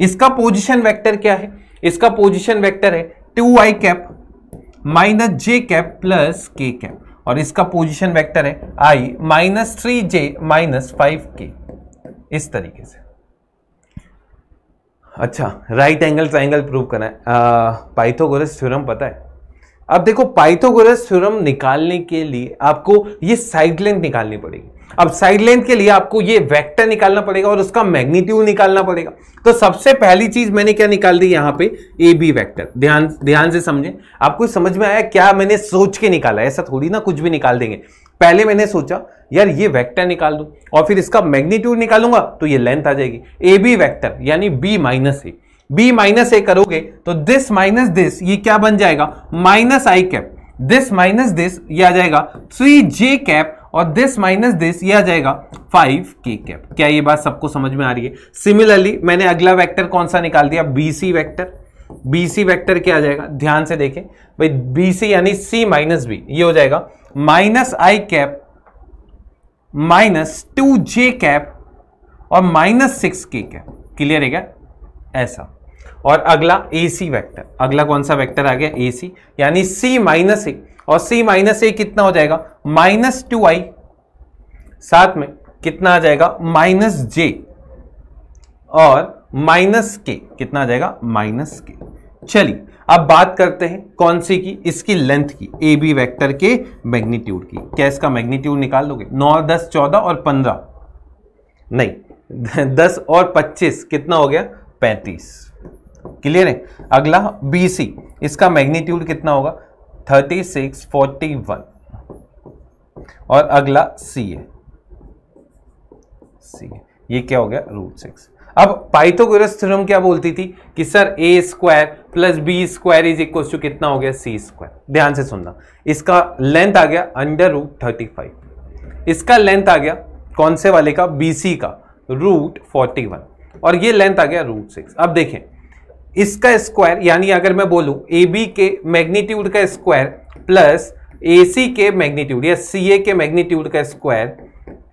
इसका पोजिशन वैक्टर क्या है इसका पोजिशन वैक्टर है टू आई cap minus J cap plus K cap और इसका पोजिशन वैक्टर है I minus three J minus five K इस तरीके से अच्छा राइट एंगल ट्राइंगल प्रूव करना है पाइथागोरस थ्योरम पता है अब देखो पाइथागोरस थ्योरम निकालने के लिए आपको ये साइड लेंथ निकालनी पड़ेगी अब साइड लेंथ के लिए आपको ये वेक्टर निकालना पड़ेगा और उसका मैग्नीट्यूड निकालना पड़ेगा तो सबसे पहली चीज मैंने क्या निकाल दी यहां पे ए बी वैक्टर ध्यान ध्यान से समझें आपको समझ में आया क्या मैंने सोच के निकाला ऐसा थोड़ी ना कुछ भी निकाल देंगे पहले मैंने सोचा यार ये वेक्टर निकाल दूं और फिर इसका मैग्नीट्यूड निकालूंगा तो ये लेंथ आ जाएगी ए बी वैक्टर यानी B minus A B minus A करोगे तो दिस माइनस दिस ये क्या बन जाएगा minus I cap this minus this ये आ जाएगा थ्री जे कैप और दिस माइनस दिस ये आ जाएगा फाइव के कैप क्या ये बात सबको समझ में आ रही है सिमिलरली मैंने अगला वेक्टर कौन सा निकाल दिया B C vector B C vector क्या आ जाएगा ध्यान से देखें भाई बी सी यानी सी माइनस बी ये हो जाएगा minus I cap minus two J cap और minus six K cap clear है क्या ऐसा और अगला ए सी वैक्टर अगला कौन सा वैक्टर आ गया ए सी यानी सी माइनस ए और सी माइनस ए कितना हो जाएगा माइनस टू आई साथ में कितना आ जाएगा माइनस जे और माइनस के कितना आ जाएगा माइनस के चलिए अब बात करते हैं कौन सी की इसकी लेंथ की ए बी वैक्टर के मैग्नीट्यूड की क्या इसका मैग्नीट्यूड निकाल लोगे नौ दस चौदह और पंद्रह नहीं दस और पच्चीस कितना हो गया पैंतीस क्लियर है अगला बी सी इसका मैग्नीट्यूड कितना होगा थर्टी सिक्स फोर्टी वन और अगला सी है सी है ये क्या हो गया रूट सिक्स अब पाइथागोरस थ्योरम क्या बोलती थी कि sir A square plus B square is equal to कितना हो गया सी स्क्वायर ध्यान से सुनना इसका लेंथ आ गया अंडर रूट थर्टी फाइव इसका लेंथ आ गया कौन से वाले का बी सी का रूट फोर्टी वन और ये लेंथ आ गया रूट सिक्स अब देखें इसका स्क्वायर यानी अगर मैं बोलूं ए बी के मैग्नीट्यूड का स्क्वायर प्लस ए सी के मैग्नीट्यूड या सी ए के मैग्नीट्यूड का स्क्वायर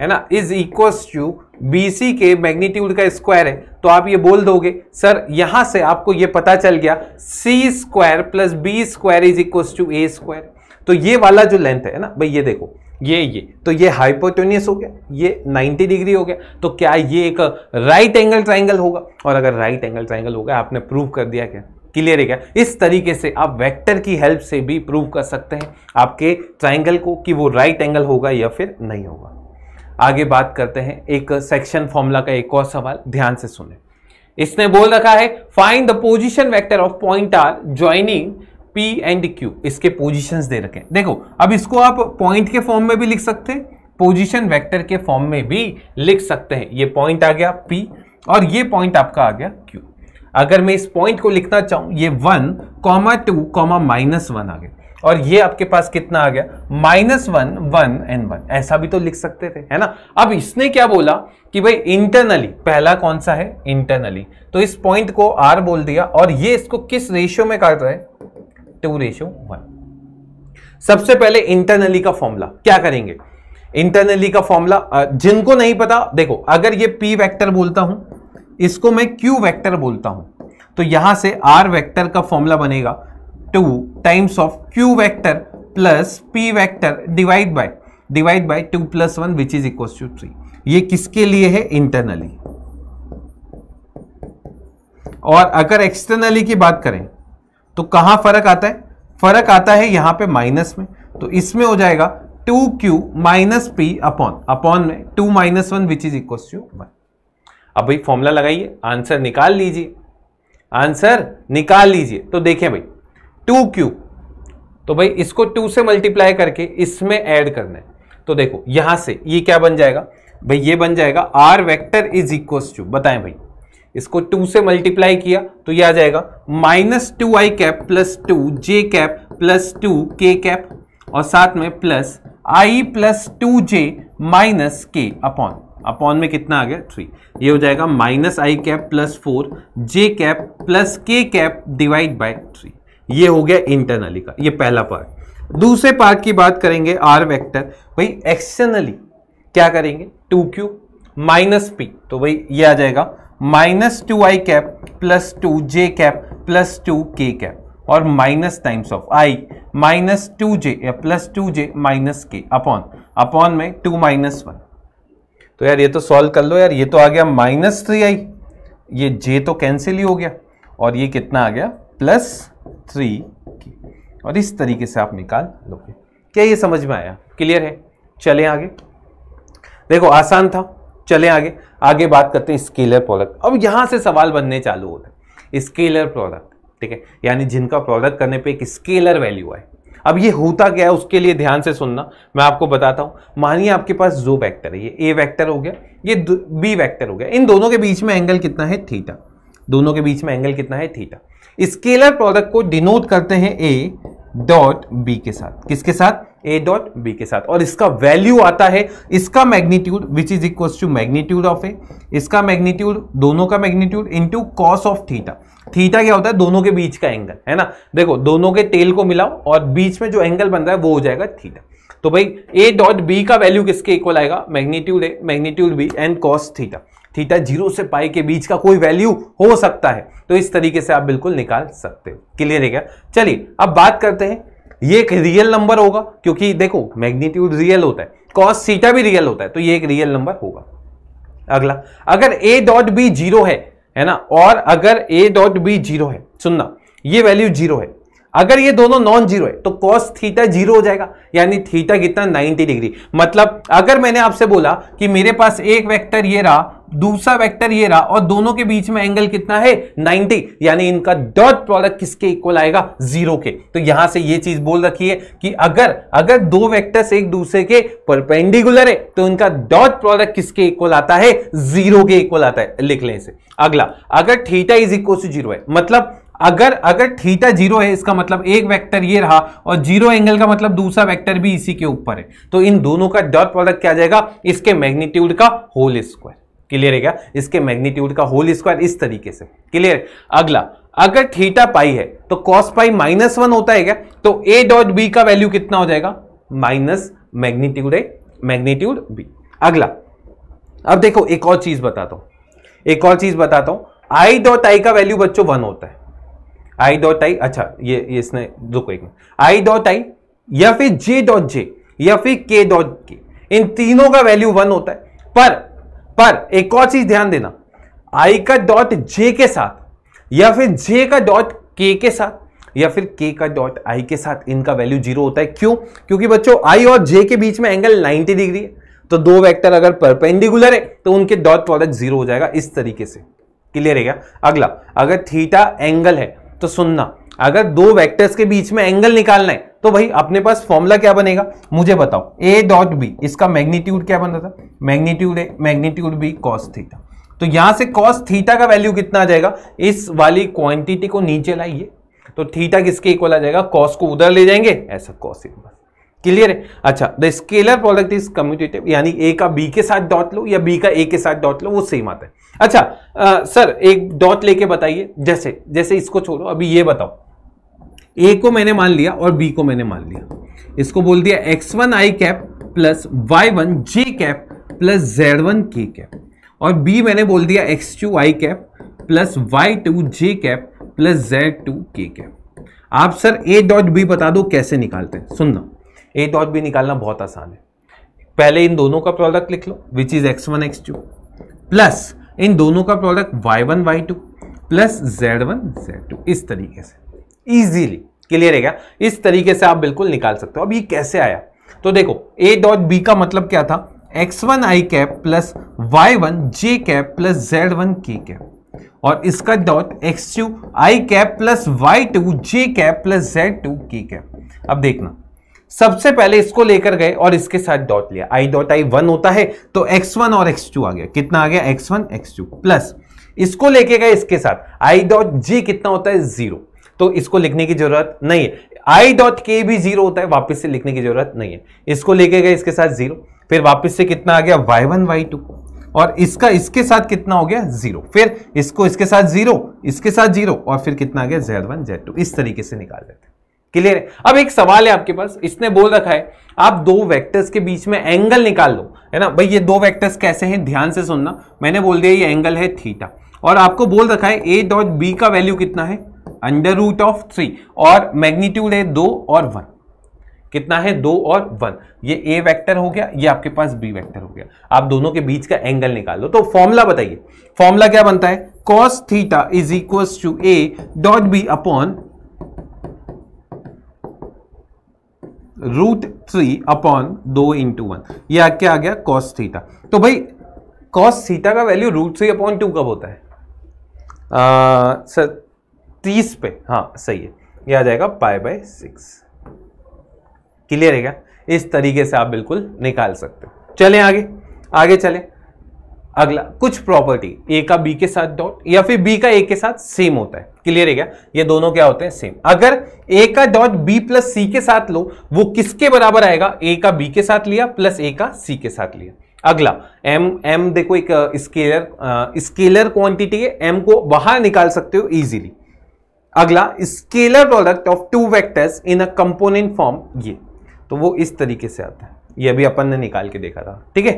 है ना is equals to B C के मैग्नीट्यूड का स्क्वायर है तो आप ये बोल दोगे सर यहां से आपको ये पता चल गया C square plus B square is equals to A square तो ये वाला जो लेंथ है ना भाई ये देखो ये ये तो ये हाइपोटोनियस हो गया ये 90 डिग्री हो गया तो क्या ये एक राइट एंगल ट्राइंगल होगा और अगर राइट एंगल ट्राइंगल होगा आपने प्रूव कर दिया क्या क्लियर है क्या इस तरीके से आप वेक्टर की हेल्प से भी प्रूव कर सकते हैं आपके ट्राइंगल को कि वो राइट एंगल होगा या फिर नहीं होगा आगे बात करते हैं एक सेक्शन फॉर्मूला का एक और सवाल ध्यान से सुने इसने बोल रखा है find the position vector of point R joining P and Q इसके पोजीशंस दे रखे हैं देखो अब इसको आप पॉइंट के फॉर्म में भी लिख सकते हैं पोजिशन वैक्टर के फॉर्म में भी लिख सकते हैं ये पॉइंट आ गया पी और ये पॉइंट आपका आ गया क्यू अगर मैं इस पॉइंट को लिखना चाहूँ ये one comma two comma minus one आ गया और ये आपके पास कितना आ गया minus one one and one ऐसा भी तो लिख सकते थे है ना अब इसने क्या बोला कि भाई इंटरनली पहला कौन सा है इंटरनली तो इस पॉइंट को आर बोल दिया और ये इसको किस रेशियो में काट रहा है टू रेशो वन सबसे पहले इंटरनली का फॉर्मूला क्या करेंगे इंटरनली का फॉर्मूला जिनको नहीं पता देखो अगर ये पी वेक्टर बोलता हूं इसको मैं क्यू वेक्टर बोलता हूं तो यहां से आर वेक्टर का फॉर्मूला बनेगा two times of Q vector plus P vector divide by divide by two plus one which is equal to three ये किसके लिए है इंटरनली और अगर एक्सटर्नली की बात करें तो कहां फर्क आता है फर्क आता है यहां पे माइनस में तो इसमें हो जाएगा two Q minus P upon upon में two minus one which is equal to one अब भाई फॉर्मूला लगाइए आंसर निकाल लीजिए आंसर निकाल लीजिए तो देखें भाई टू क्यू तो भाई इसको टू से मल्टीप्लाई करके इसमें ऐड करना है तो देखो यहां से ये क्या बन जाएगा भाई ये बन जाएगा R vector is equal to बताएं भाई इसको टू से मल्टीप्लाई किया तो ये आ जाएगा माइनस टू आई कैप प्लस टू जे कैप प्लस टू के कैप और साथ में plus I plus two J minus K upon upon में कितना आ गया थ्री ये हो जाएगा minus I cap plus four J cap plus K cap divide by three ये हो गया इंटरनली का ये पहला पार्ट दूसरे पार्ट की बात करेंगे आर वेक्टर भाई एक्सटर्नली क्या करेंगे टू क्यू माइनस पी तो भाई ये आ जाएगा माइनस टू आई कैप प्लस टू जे कैप प्लस टू के कैप और minus times of I minus two J या plus two J minus K upon upon में टू माइनस वन तो यार ये तो सॉल्व कर लो यार ये तो आ गया माइनस थ्री आई ये जे तो कैंसिल ही हो गया और ये कितना आ गया प्लस थ्री के और इस तरीके से आप निकाल लोगे क्या ये समझ में आया क्लियर है चले आगे देखो आसान था चले आगे आगे बात करते हैं स्केलर प्रोडक्ट अब यहाँ से सवाल बनने चालू होते हैं स्केलर प्रोडक्ट ठीक है यानी जिनका प्रोडक्ट करने पे एक स्केलर वैल्यू आए अब ये होता क्या है उसके लिए ध्यान से सुनना मैं आपको बताता हूँ मानिए आपके पास जो वैक्टर है ये ए वैक्टर हो गया ये बी वैक्टर हो गया इन दोनों के बीच में एंगल कितना है थीटा दोनों के बीच में एंगल कितना है थीटा स्केलर प्रोडक्ट को डिनोट करते हैं ए डॉट बी के साथ किसके साथ ए डॉट बी के साथ और इसका वैल्यू आता है इसका magnitude which is equal to magnitude of A इसका मैग्नीट्यूड दोनों का magnitude into cos of theta theta क्या होता है दोनों के बीच का एंगल है ना देखो दोनों के टेल को मिलाओ और बीच में जो एंगल बन रहा है वो हो जाएगा थीटा तो भाई ए डॉट बी का वैल्यू किसके इक्वल आएगा magnitude A magnitude B and cos theta theta zero से पाई के बीच का कोई वैल्यू हो सकता है तो इस तरीके से आप बिल्कुल निकाल सकते हो क्लियर है क्या चलिए अब बात करते हैं ये एक रियल नंबर होगा क्योंकि देखो मैग्नीट्यूड रियल होता है कॉस सीटा भी रियल होता है तो ये एक रियल नंबर होगा अगला अगर ए डॉट बी जीरो है है ना और अगर ए डॉट बी जीरो है सुनना ये वैल्यू जीरो है अगर ये दोनों नॉन जीरो है तो कॉस थीटा जीरो हो जाएगा यानी थीटा कितना 90 डिग्री मतलब अगर मैंने आपसे बोला कि मेरे पास एक वेक्टर ये रहा दूसरा वेक्टर ये रहा और दोनों के बीच में एंगल कितना है 90 यानी इनका डॉट प्रोडक्ट किसके इक्वल आएगा जीरो के तो यहां से ये चीज बोल रखी है कि अगर अगर दो वेक्टर्स एक दूसरे के परपेंडिकुलर है तो इनका डॉट प्रोडक्ट किसके इक्वल आता है जीरो के इक्वल आता है लिख लें इसे अगला अगर theta is equal to zero है मतलब अगर अगर थीटा जीरो है इसका मतलब एक वेक्टर ये रहा और जीरो एंगल का मतलब दूसरा वेक्टर भी इसी के ऊपर है तो इन दोनों का डॉट प्रोडक्ट क्या जाएगा इसके मैग्नीट्यूड का होल स्क्वायर क्लियर है क्या इसके मैग्नीट्यूड का होल स्क्वायर इस तरीके से क्लियर अगला अगर थीटा पाई है तो कॉस पाई माइनस वन होता है क्या तो ए डॉट बी का वैल्यू कितना हो जाएगा minus magnitude A magnitude B अगला अब देखो एक और चीज बताता हूं एक और चीज बताता हूं आई डॉट आई का वैल्यू बच्चों वन होता है आई डॉट आई अच्छा ये ये इसने रुको एक आई डॉट आई या फिर जे डॉट जे या फिर के डॉट के इन तीनों का वैल्यू वन होता है पर पर एक और चीज ध्यान देना आई का डॉट जे के साथ या फिर जे का डॉट के के साथ या फिर के का डॉट आई के साथ इनका वैल्यू जीरो होता है क्यों क्योंकि बच्चों आई और जे के बीच में एंगल नाइनटी डिग्री है तो दो वेक्टर अगर परपेंडिकुलर है तो उनके डॉट प्रोडक्ट जीरो हो जाएगा इस तरीके से क्लियर है क्या अगला अगर थीटा एंगल है तो सुनना अगर दो वेक्टर्स के बीच में एंगल निकालना है तो भाई अपने पास फॉर्मूला क्या बनेगा मुझे बताओ ए डॉट बी इसका मैग्नीट्यूड क्या बनता था magnitude A magnitude B cos theta तो यहां से कॉस थीटा का वैल्यू कितना आ जाएगा इस वाली क्वांटिटी को नीचे लाइए तो थीटा किसके इक्वल आ जाएगा कॉस को उधर ले जाएंगे ऐसा कॉस इक्वल क्लियर है अच्छा the scalar product is commutative यानी ए का बी के साथ डॉट लो या बी का ए के साथ डॉट लो वो सेम आता है अच्छा आ, सर एक डॉट लेके बताइए जैसे जैसे इसको छोड़ो अभी ये बताओ ए को मैंने मान लिया और बी को मैंने मान लिया इसको बोल दिया एक्स वन आई कैप प्लस वाई वन जे कैप प्लस जेड वन के कैप और बी मैंने बोल दिया एक्स टू आई कैप प्लस वाई टू जे कैप प्लस जेड टू के कैप आप सर ए डॉट बी बता दो कैसे निकालते हैं सुनना ए डॉट बी निकालना बहुत आसान है पहले इन दोनों का प्रोडक्ट लिख लो which is X one X two plus इन दोनों का product Y one Y two plus Z one Z two इस तरीके से इजीली क्लियर है क्या इस तरीके से आप बिल्कुल निकाल सकते हो अब ये कैसे आया तो देखो ए डॉट बी का मतलब क्या था एक्स वन आई कैप प्लस वाई वन जे कैप प्लस जेड वन के कैप और इसका डॉट एक्स टू आई कैप प्लस वाई टू जे कैप प्लस जेड टू के कैप अब देखना सबसे पहले इसको लेकर गए और इसके साथ डॉट लिया आई डॉट आई वन होता है तो एक्स वन और एक्स टू आ गया कितना आ गया X one X two plus इसको लेके गए इसके साथ आई डॉट जी कितना होता है जीरो तो इसको लिखने की जरूरत नहीं है आई डॉट के भी जीरो होता है वापस से लिखने की जरूरत नहीं है इसको लेके गए इसके साथ जीरो फिर वापस से कितना आ गया वाई वन वाई टू और इसका इसके साथ कितना हो गया जीरो फिर इसको इसके साथ जीरो इसके साथ जीरो और फिर कितना आ गया जेड वन जेड टू इस तरीके से निकाल देते हैं क्लियर है अब एक सवाल है आपके पास इसने बोल रखा है आप दो वेक्टर्स के बीच में एंगल निकाल लो है ना भाई ये दो वेक्टर्स कैसे हैं ध्यान से सुनना मैंने बोल दिया ये एंगल है थीटा और आपको बोल रखा है ए डॉट बी का वैल्यू कितना है अंडर रूट ऑफ थ्री और मैग्नीट्यूड है दो और वन कितना है दो और वन ये ए वेक्टर हो गया ये आपके पास बी वेक्टर हो गया आप दोनों के बीच का एंगल निकाल लो तो फॉर्मूला बताइए फॉर्मूला क्या बनता है cos theta is equal to A dot B upon root three upon दो इंटू वन ये आके आ गया कॉस थीटा तो भाई कॉस थीटा का value root three upon two कब होता है सर तीस पे हाँ सही है ये आ जाएगा पाई बाय सिक्स क्लियर है क्या इस तरीके से आप बिल्कुल निकाल सकते हो चले आगे आगे चले अगला कुछ प्रॉपर्टी ए का बी के साथ डॉट या फिर बी का ए के साथ सेम होता है क्लियर है क्या ये दोनों क्या होते हैं सेम अगर ए का डॉट बी प्लस सी के साथ लो वो किसके बराबर आएगा ए का बी के साथ लिया प्लस ए का सी के साथ लिया अगला एम एम देखो एक स्केलर स्केलर क्वांटिटी है एम को बाहर निकाल सकते हो इजीली अगला scalar product of two vectors in uh component form ये तो वो इस तरीके से आता है ये भी अपन ने निकाल के देखा था ठीक है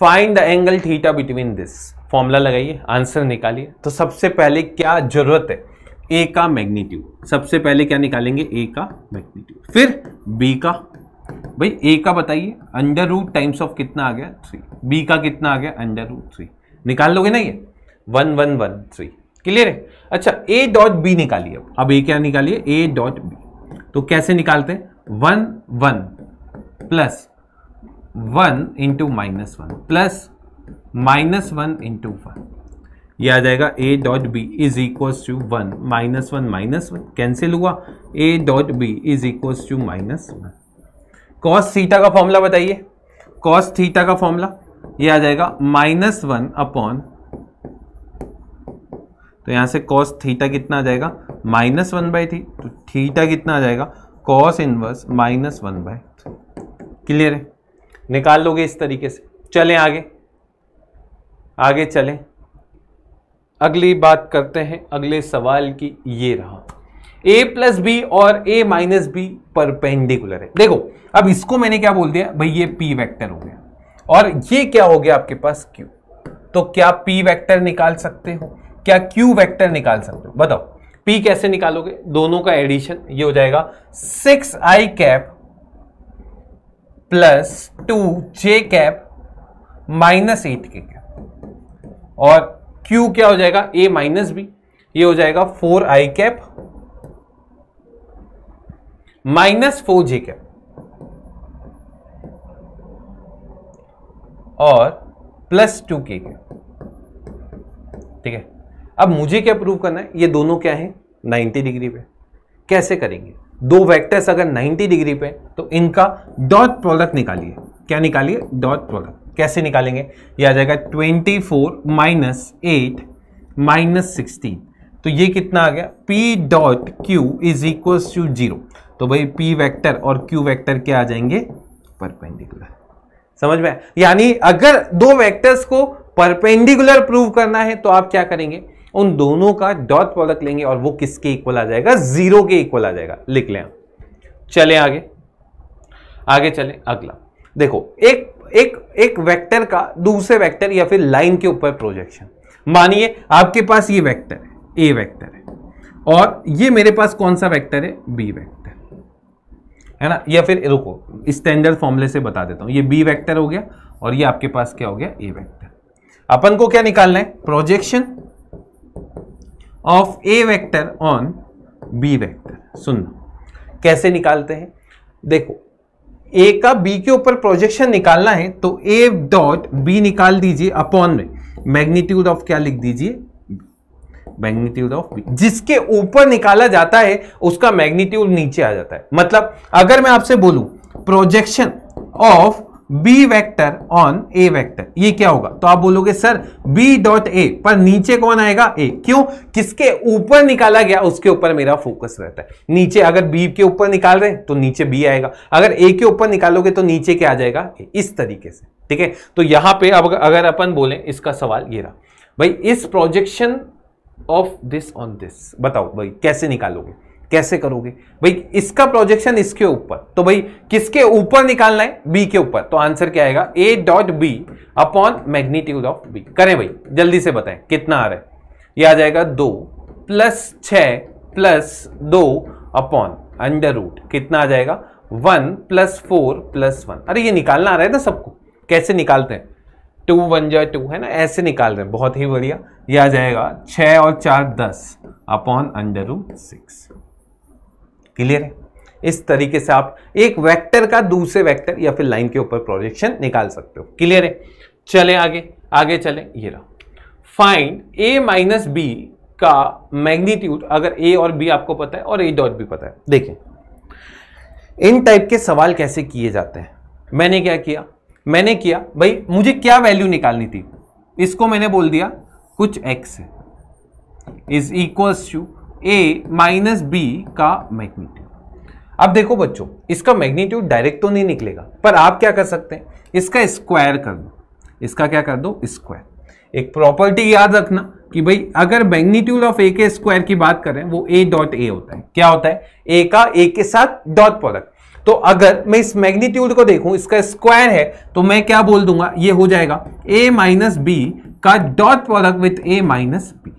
find the angle theta between this formula लगाइए आंसर निकालिए तो सबसे पहले क्या जरूरत है ए का मैग्नीट्यूड सबसे पहले क्या निकालेंगे ए का मैग्नीट्यूड फिर बी का भाई ए का बताइए अंडर रूट टाइम्स ऑफ कितना आ गया थ्री बी का कितना आ गया अंडर रूट थ्री निकाल लोगे ना ये one one one three clear है अच्छा ए डॉट बी निकालिए अब अब ए क्या निकालिए ए डॉट बी तो कैसे निकालते हैं one one plus one into minus one plus minus one into one ये आ जाएगा A dot B is equal to one minus one minus one cancel हुआ A dot B is equal to minus one cos theta का फॉर्मूला बताइए कॉस थीटा का फॉर्मूला ये आ जाएगा माइनस वन अपॉन तो यहाँ से कॉस थीटा कितना आ जाएगा माइनस वन बाई थी तो थीटा कितना आ जाएगा cos inverse minus one by clear है निकाल लोगे इस तरीके से चलें आगे आगे चलें अगली बात करते हैं अगले सवाल की ये रहा ए प्लस बी और ए माइनस बी परपेंडिकुलर है देखो अब इसको मैंने क्या बोल दिया भाई ये पी वेक्टर हो गया और ये क्या हो गया आपके पास क्यू तो क्या पी वेक्टर निकाल सकते हो क्या क्यू वेक्टर निकाल सकते हो बताओ पी कैसे निकालोगे दोनों का एडिशन ये हो जाएगा six I cap plus two J cap minus eight K cap और क्यू क्या हो जाएगा ए माइनस बी ये हो जाएगा four I cap minus four J cap और प्लस टू के कैप ठीक है अब मुझे क्या प्रूव करना है ये दोनों क्या है 90 डिग्री पे कैसे करेंगे दो वेक्टर्स अगर 90 डिग्री पे तो इनका डॉट प्रोडक्ट निकालिए क्या निकालिए डॉट प्रोडक्ट कैसे निकालेंगे ये आ जाएगा 24 four minus eight minus sixteen तो ये कितना आ गया P dot Q is equal to zero तो भाई P वेक्टर और Q वेक्टर क्या आ जाएंगे परपेंडिकुलर समझ में यानी अगर दो वेक्टर्स को परपेंडिकुलर प्रूव करना है तो आप क्या करेंगे उन दोनों का डॉट प्रोडक्ट लेंगे और वो किसके इक्वल आ जाएगा जीरो के इक्वल आ जाएगा लिख लें चले आगे आगे चले अगला देखो एक एक एक वेक्टर का दूसरे वेक्टर या फिर लाइन के ऊपर प्रोजेक्शन मानिए आपके पास ये वेक्टर है ए वेक्टर है और ये मेरे पास कौन सा वेक्टर है बी वेक्टर है ना या फिर रुको स्टैंडर्ड फॉर्मूले से बता देता हूं ये बी वेक्टर हो गया और ये आपके पास क्या हो गया ए वेक्टर अपन को क्या निकालना है projection of A vector on B vector सुनना कैसे निकालते हैं देखो ए का बी के ऊपर प्रोजेक्शन निकालना है तो ए डॉट बी निकाल दीजिए अपॉन में मैग्नीट्यूड ऑफ क्या लिख दीजिए मैग्नीट्यूड ऑफ बी जिसके ऊपर निकाला जाता है उसका मैग्नीट्यूड नीचे आ जाता है मतलब अगर मैं आपसे बोलूं projection of B vector on A vector ये क्या होगा तो आप बोलोगे सर बी डॉट ए पर नीचे कौन आएगा ए क्यों किसके ऊपर निकाला गया उसके ऊपर मेरा फोकस रहता है नीचे अगर बी के ऊपर निकाल रहे हैं तो नीचे बी आएगा अगर ए के ऊपर निकालोगे तो नीचे क्या आ जाएगा A. इस तरीके से ठीक है तो यहां पे अब अगर अपन बोले इसका सवाल ये रहा भाई इस projection of this on this बताओ भाई कैसे निकालोगे कैसे करोगे भाई इसका प्रोजेक्शन इसके ऊपर तो भाई किसके ऊपर निकालना है बी के ऊपर तो आंसर क्या आएगा A dot B upon magnitude of B करें भाई जल्दी से बताएं कितना आ रहा है ये आ जाएगा दो प्लस छ प्लस दो अपॉन अंडर रूट कितना आ जाएगा one plus four plus one अरे ये निकालना आ रहा है ना सबको कैसे निकालते हैं टू वन जो टू है ना ऐसे निकाल रहे हैं बहुत ही बढ़िया ये आ जाएगा छः और चार दस upon under root six clear है इस तरीके से आप एक वेक्टर का दूसरे वेक्टर या फिर लाइन के ऊपर प्रोजेक्शन निकाल सकते हो क्लियर है चले आगे आगे चले ये रहा फाइंड ए माइनस बी का मैग्नीट्यूड अगर ए और बी आपको पता है और ए डॉट बी पता है देखें इन टाइप के सवाल कैसे किए जाते हैं मैंने क्या किया मैंने किया भाई मुझे क्या वैल्यू निकालनी थी इसको मैंने बोल दिया कुछ X is equals to A minus B का मैग्नीट्यूड अब देखो बच्चों इसका मैग्नीट्यूड डायरेक्ट तो नहीं निकलेगा पर आप क्या कर सकते हैं इसका स्क्वायर कर दो इसका क्या कर दो स्क्वायर एक प्रॉपर्टी याद रखना कि भाई अगर मैग्नीट्यूड ऑफ ए के स्क्वायर की बात करें वो ए डॉट ए होता है क्या होता है ए का ए के साथ डॉट प्रोडक्ट तो अगर मैं इस मैग्नीट्यूड को देखूं इसका स्क्वायर है तो मैं क्या बोल दूंगा ये हो जाएगा ए माइनस बी का dot product with A minus B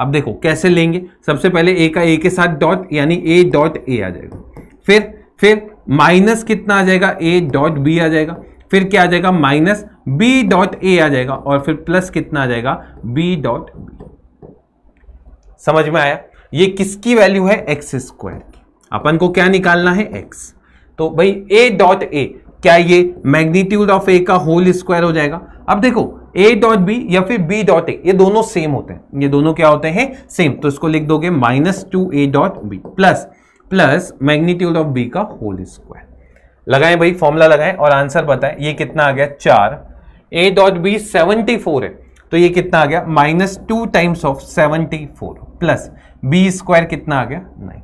अब देखो कैसे लेंगे सबसे पहले ए का ए के साथ डॉट यानी ए डॉट ए आ जाएगा फिर फिर माइनस कितना आ जाएगा ए डॉट बी आ जाएगा फिर क्या आ जाएगा माइनस बी डॉट ए आ जाएगा और फिर प्लस कितना आ जाएगा बी डॉट बी समझ में आया ये किसकी वैल्यू है एक्स स्क्वायर की अपन को क्या निकालना है एक्स तो भाई ए डॉट ए क्या ये मैग्नीट्यूड ऑफ ए का होल स्क्वायर हो जाएगा अब देखो ए डॉट बी या फिर बी डॉट ए ये दोनों सेम होते हैं ये दोनों क्या होते हैं सेम तो इसको लिख दोगे minus two A dot B plus plus magnitude of B का होल स्क्वायर लगाएं भाई फॉर्मूला लगाएं और आंसर बताएं ये कितना आ गया चार A dot B seventy four है तो ये कितना आ गया minus two times of seventy four plus B square कितना आ गया नहीं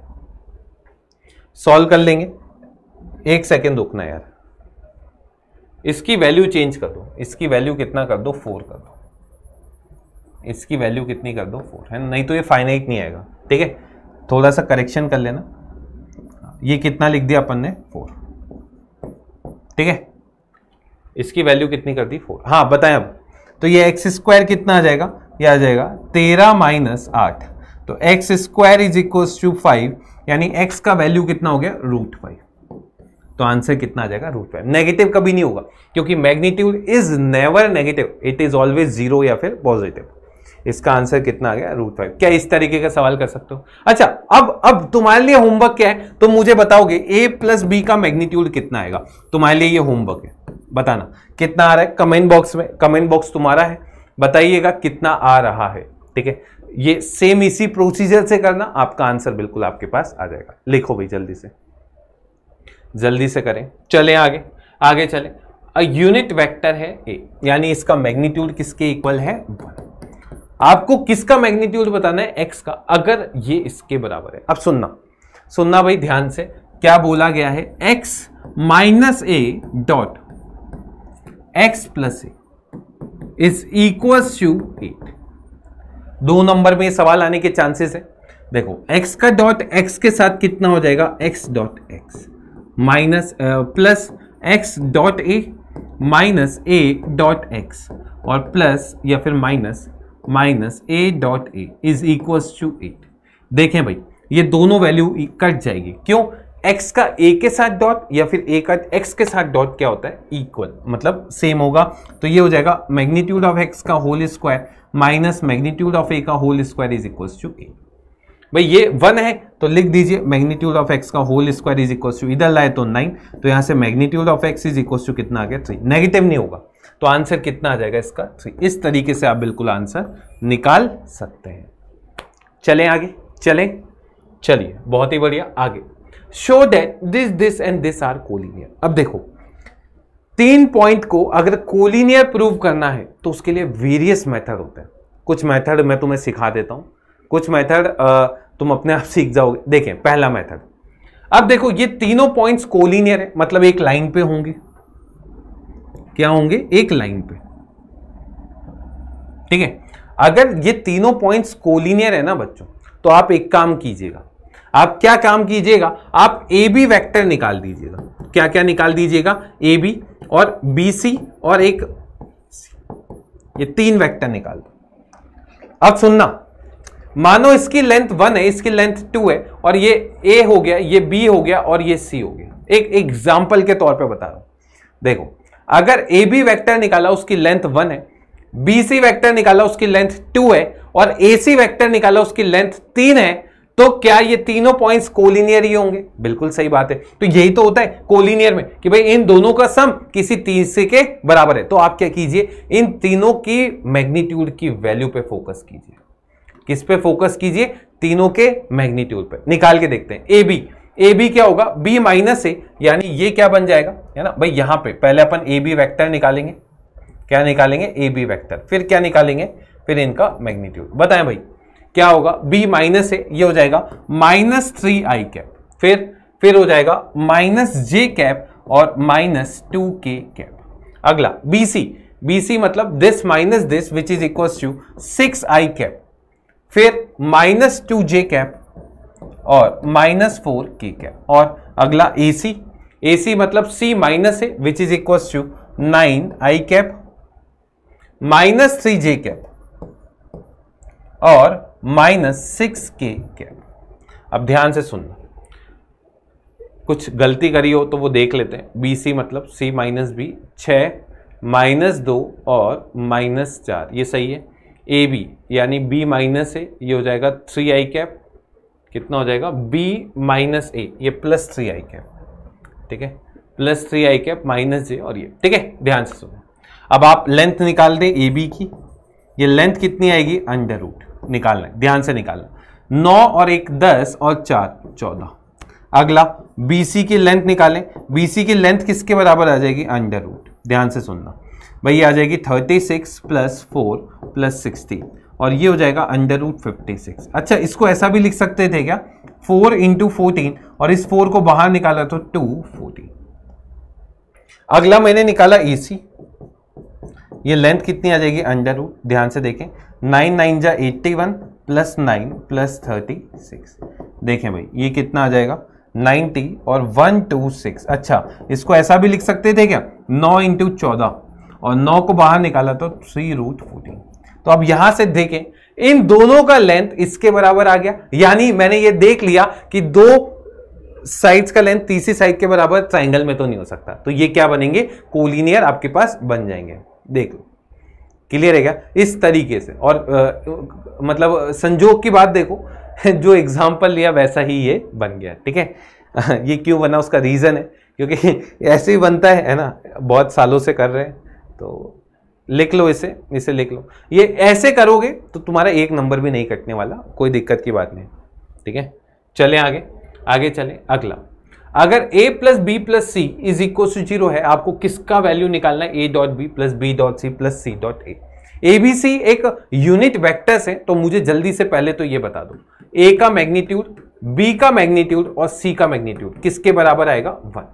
सॉल्व कर लेंगे एक सेकेंड रुकना यार इसकी वैल्यू चेंज कर दो इसकी वैल्यू कितना कर दो फोर कर दो इसकी वैल्यू कितनी कर दो फोर है नहीं तो ये फाइनाइट नहीं आएगा ठीक है थोड़ा सा करेक्शन कर लेना ये कितना लिख दिया अपन ने फोर ठीक है इसकी वैल्यू कितनी कर दी फोर हाँ बताएं अब तो ये एक्स स्क्वायर कितना आ जाएगा ये आ जाएगा तेरह माइनस आठ तो X square is equals to five यानी एक्स का वैल्यू कितना हो गया रूट फाइव तो आंसर कितना आ जाएगा रूट फाइव नेगेटिव कभी नहीं होगा क्योंकि magnitude is never negative it is always zero या फिर पॉजिटिव इसका आंसर कितना आ गया रूट फाइव क्या इस तरीके का सवाल कर सकते हो अच्छा अब अब तुम्हारे लिए होमवर्क क्या है तो मुझे बताओगे ए प्लस बी का मैग्नीट्यूड कितना आएगा तुम्हारे लिए ये होमवर्क है बताना कितना आ रहा है कमेंट बॉक्स में कमेंट बॉक्स तुम्हारा है बताइएगा कितना आ रहा है ठीक है ये सेम इसी प्रोसीजर से करना आपका आंसर बिल्कुल आपके पास आ जाएगा लिखो भाई जल्दी से जल्दी से करें चले आगे आगे चले यूनिट वेक्टर है ए यानी इसका मैग्नीट्यूड किसके इक्वल है आपको किसका मैग्नीट्यूड बताना है एक्स का अगर ये इसके बराबर है अब सुनना सुनना भाई ध्यान से क्या बोला गया है X minus A dot X plus A is equal to eight दो नंबर में सवाल आने के चांसेस है देखो एक्स का डॉट एक्स के साथ कितना हो जाएगा X dot X minus plus X dot A minus A dot X और प्लस या फिर minus minus A dot A is equals to eight देखें भाई ये दोनों वैल्यू e- कट जाएगी क्यों एक्स का ए के साथ डॉट या फिर ए का एक्स के साथ डॉट क्या होता है इक्वल मतलब सेम होगा तो ये हो जाएगा मैग्नीट्यूड ऑफ एक्स का whole square minus magnitude of A का whole square is equals to eight भाई ये वन है तो लिख दीजिए मैग्नीट्यूड ऑफ एक्स का whole square is equal to इधर लाए तो नाइन तो यहाँ से magnitude of X is equal to कितना आ गया थ्री नेगेटिव नहीं होगा तो आंसर कितना आ जाएगा इसका थ्री इस तरीके से आप बिल्कुल आंसर निकाल सकते हैं चले आगे चले चलिए बहुत ही बढ़िया आगे show that this this and this are collinear अब देखो तीन पॉइंट को अगर कोलिनियर प्रूव करना है तो उसके लिए वेरियस मेथड होते हैं कुछ मेथड मैं तुम्हें सिखा देता हूं कुछ मेथड तुम अपने आप सीख जाओगे देखें पहला मेथड अब देखो ये तीनों पॉइंट्स कोलिनियर है मतलब एक लाइन पे होंगे क्या होंगे एक लाइन पे ठीक है अगर ये तीनों पॉइंट्स कोलिनियर है ना बच्चों तो आप एक काम कीजिएगा आप क्या काम कीजिएगा आप ए बी वैक्टर निकाल दीजिएगा क्या क्या निकाल दीजिएगा ए बी और बी सी और एक ये तीन वेक्टर निकाल दो अब सुनना मानो इसकी लेंथ वन है इसकी लेंथ टू है और ये ए हो गया ये बी हो गया और ये सी हो गया एक एग्जाम्पल के तौर पर बता रहा हूं देखो अगर ए बी वैक्टर निकाला उसकी लेंथ वन है बी सी वैक्टर निकाला उसकी लेंथ टू है और ए सी वैक्टर निकाला उसकी लेंथ तीन है तो क्या ये तीनों पॉइंट्स कोलिनियर ही होंगे बिल्कुल सही बात है तो यही तो होता है कोलिनियर में कि भाई इन दोनों का सम किसी तीसरे के बराबर है तो आप क्या कीजिए इन तीनों की मैग्नीट्यूड की वैल्यू पे फोकस कीजिए किस पे फोकस कीजिए तीनों के मैग्नीट्यूड पे निकाल के देखते हैं ए बी ए बी क्या होगा बी माइनस ए यानी ये क्या बन जाएगा है ना भाई यहां पे पहले अपन ए बी वैक्टर निकालेंगे क्या निकालेंगे ए बी वैक्टर फिर क्या निकालेंगे फिर इनका मैग्नीट्यूड बताएं भाई क्या होगा बी माइनस ए ये हो जाएगा माइनस थ्री आई कैप फिर फिर हो जाएगा माइनस जे कैप और माइनस टू के कैप अगला बी सी बी सी मतलब this minus this which is equal to six I cap फिर माइनस टू जे कैप और माइनस फोर के कैप और अगला ए सी ए सी मतलब सी माइनस है which is equal to nine I cap minus three J cap और माइनस सिक्स के कैप अब ध्यान से सुनना कुछ गलती करी हो तो वो देख लेते हैं बी सी मतलब सी माइनस बी छ माइनस दो और माइनस चार ये सही है ए बी यानी बी माइनस ए ये हो जाएगा थ्री आई कैप कितना हो जाएगा बी माइनस ए ये प्लस थ्री आई कैप ठीक है प्लस थ्री आई कैप माइनस जे और ये ठीक है ध्यान से सुनो अब आप लेंथ निकाल दें ए बी की ये लेंथ कितनी आएगी अंडर रूट निकालना है ध्यान से निकालना नौ और एक दस और चार चौदह अगला बी सी की लेंथ निकालें बी सी की लेंथ किसके बराबर आ जाएगी अंडर रूट ध्यान से सुनना भाई ये आ जाएगी thirty six plus four plus sixty और ये हो जाएगा अंडर रूट फिफ्टी सिक्स अच्छा इसको ऐसा भी लिख सकते थे क्या फोर इंटू फोर्टीन और इस फोर को बाहर निकाला तो टू फोर्टीन अगला मैंने निकाला ए e सी ये लेंथ कितनी आ जाएगी अंडर रूट ध्यान से देखें नाइन नाइन जा eighty one plus nine plus thirty six देखें भाई ये कितना आ जाएगा नाइन्टी और वन टू सिक्स अच्छा इसको ऐसा भी लिख सकते थे क्या नौ इंटू चौदह और नौ को बाहर निकाला तो थ्री रूट फोर्टीन तो अब यहां से देखें इन दोनों का लेंथ इसके बराबर आ गया यानी मैंने ये देख लिया कि दो साइड्स का लेंथ तीसरी साइड के बराबर ट्राइंगल में तो नहीं हो सकता तो ये क्या बनेंगे कोलिनियर आपके पास बन जाएंगे देख लो क्लियर है क्या इस तरीके से और आ, मतलब संजोग की बात देखो जो एग्जाम्पल लिया वैसा ही ये बन गया ठीक है ये क्यों बना उसका रीज़न है क्योंकि ऐसे ही बनता है है ना बहुत सालों से कर रहे हैं तो लिख लो इसे इसे लिख लो ये ऐसे करोगे तो तुम्हारा एक नंबर भी नहीं कटने वाला कोई दिक्कत की बात नहीं ठीक है चले आगे आगे चले अगला अगर a plus B plus C is equal to zero है आपको किसका वैल्यू निकालना है A dot B plus B dot C plus C dot A A B C एक यूनिट वेक्टर्स है तो मुझे जल्दी से पहले तो ये बता दो ए का मैग्नीट्यूड बी का मैग्नीट्यूड और सी का मैग्नीट्यूड किसके बराबर आएगा वन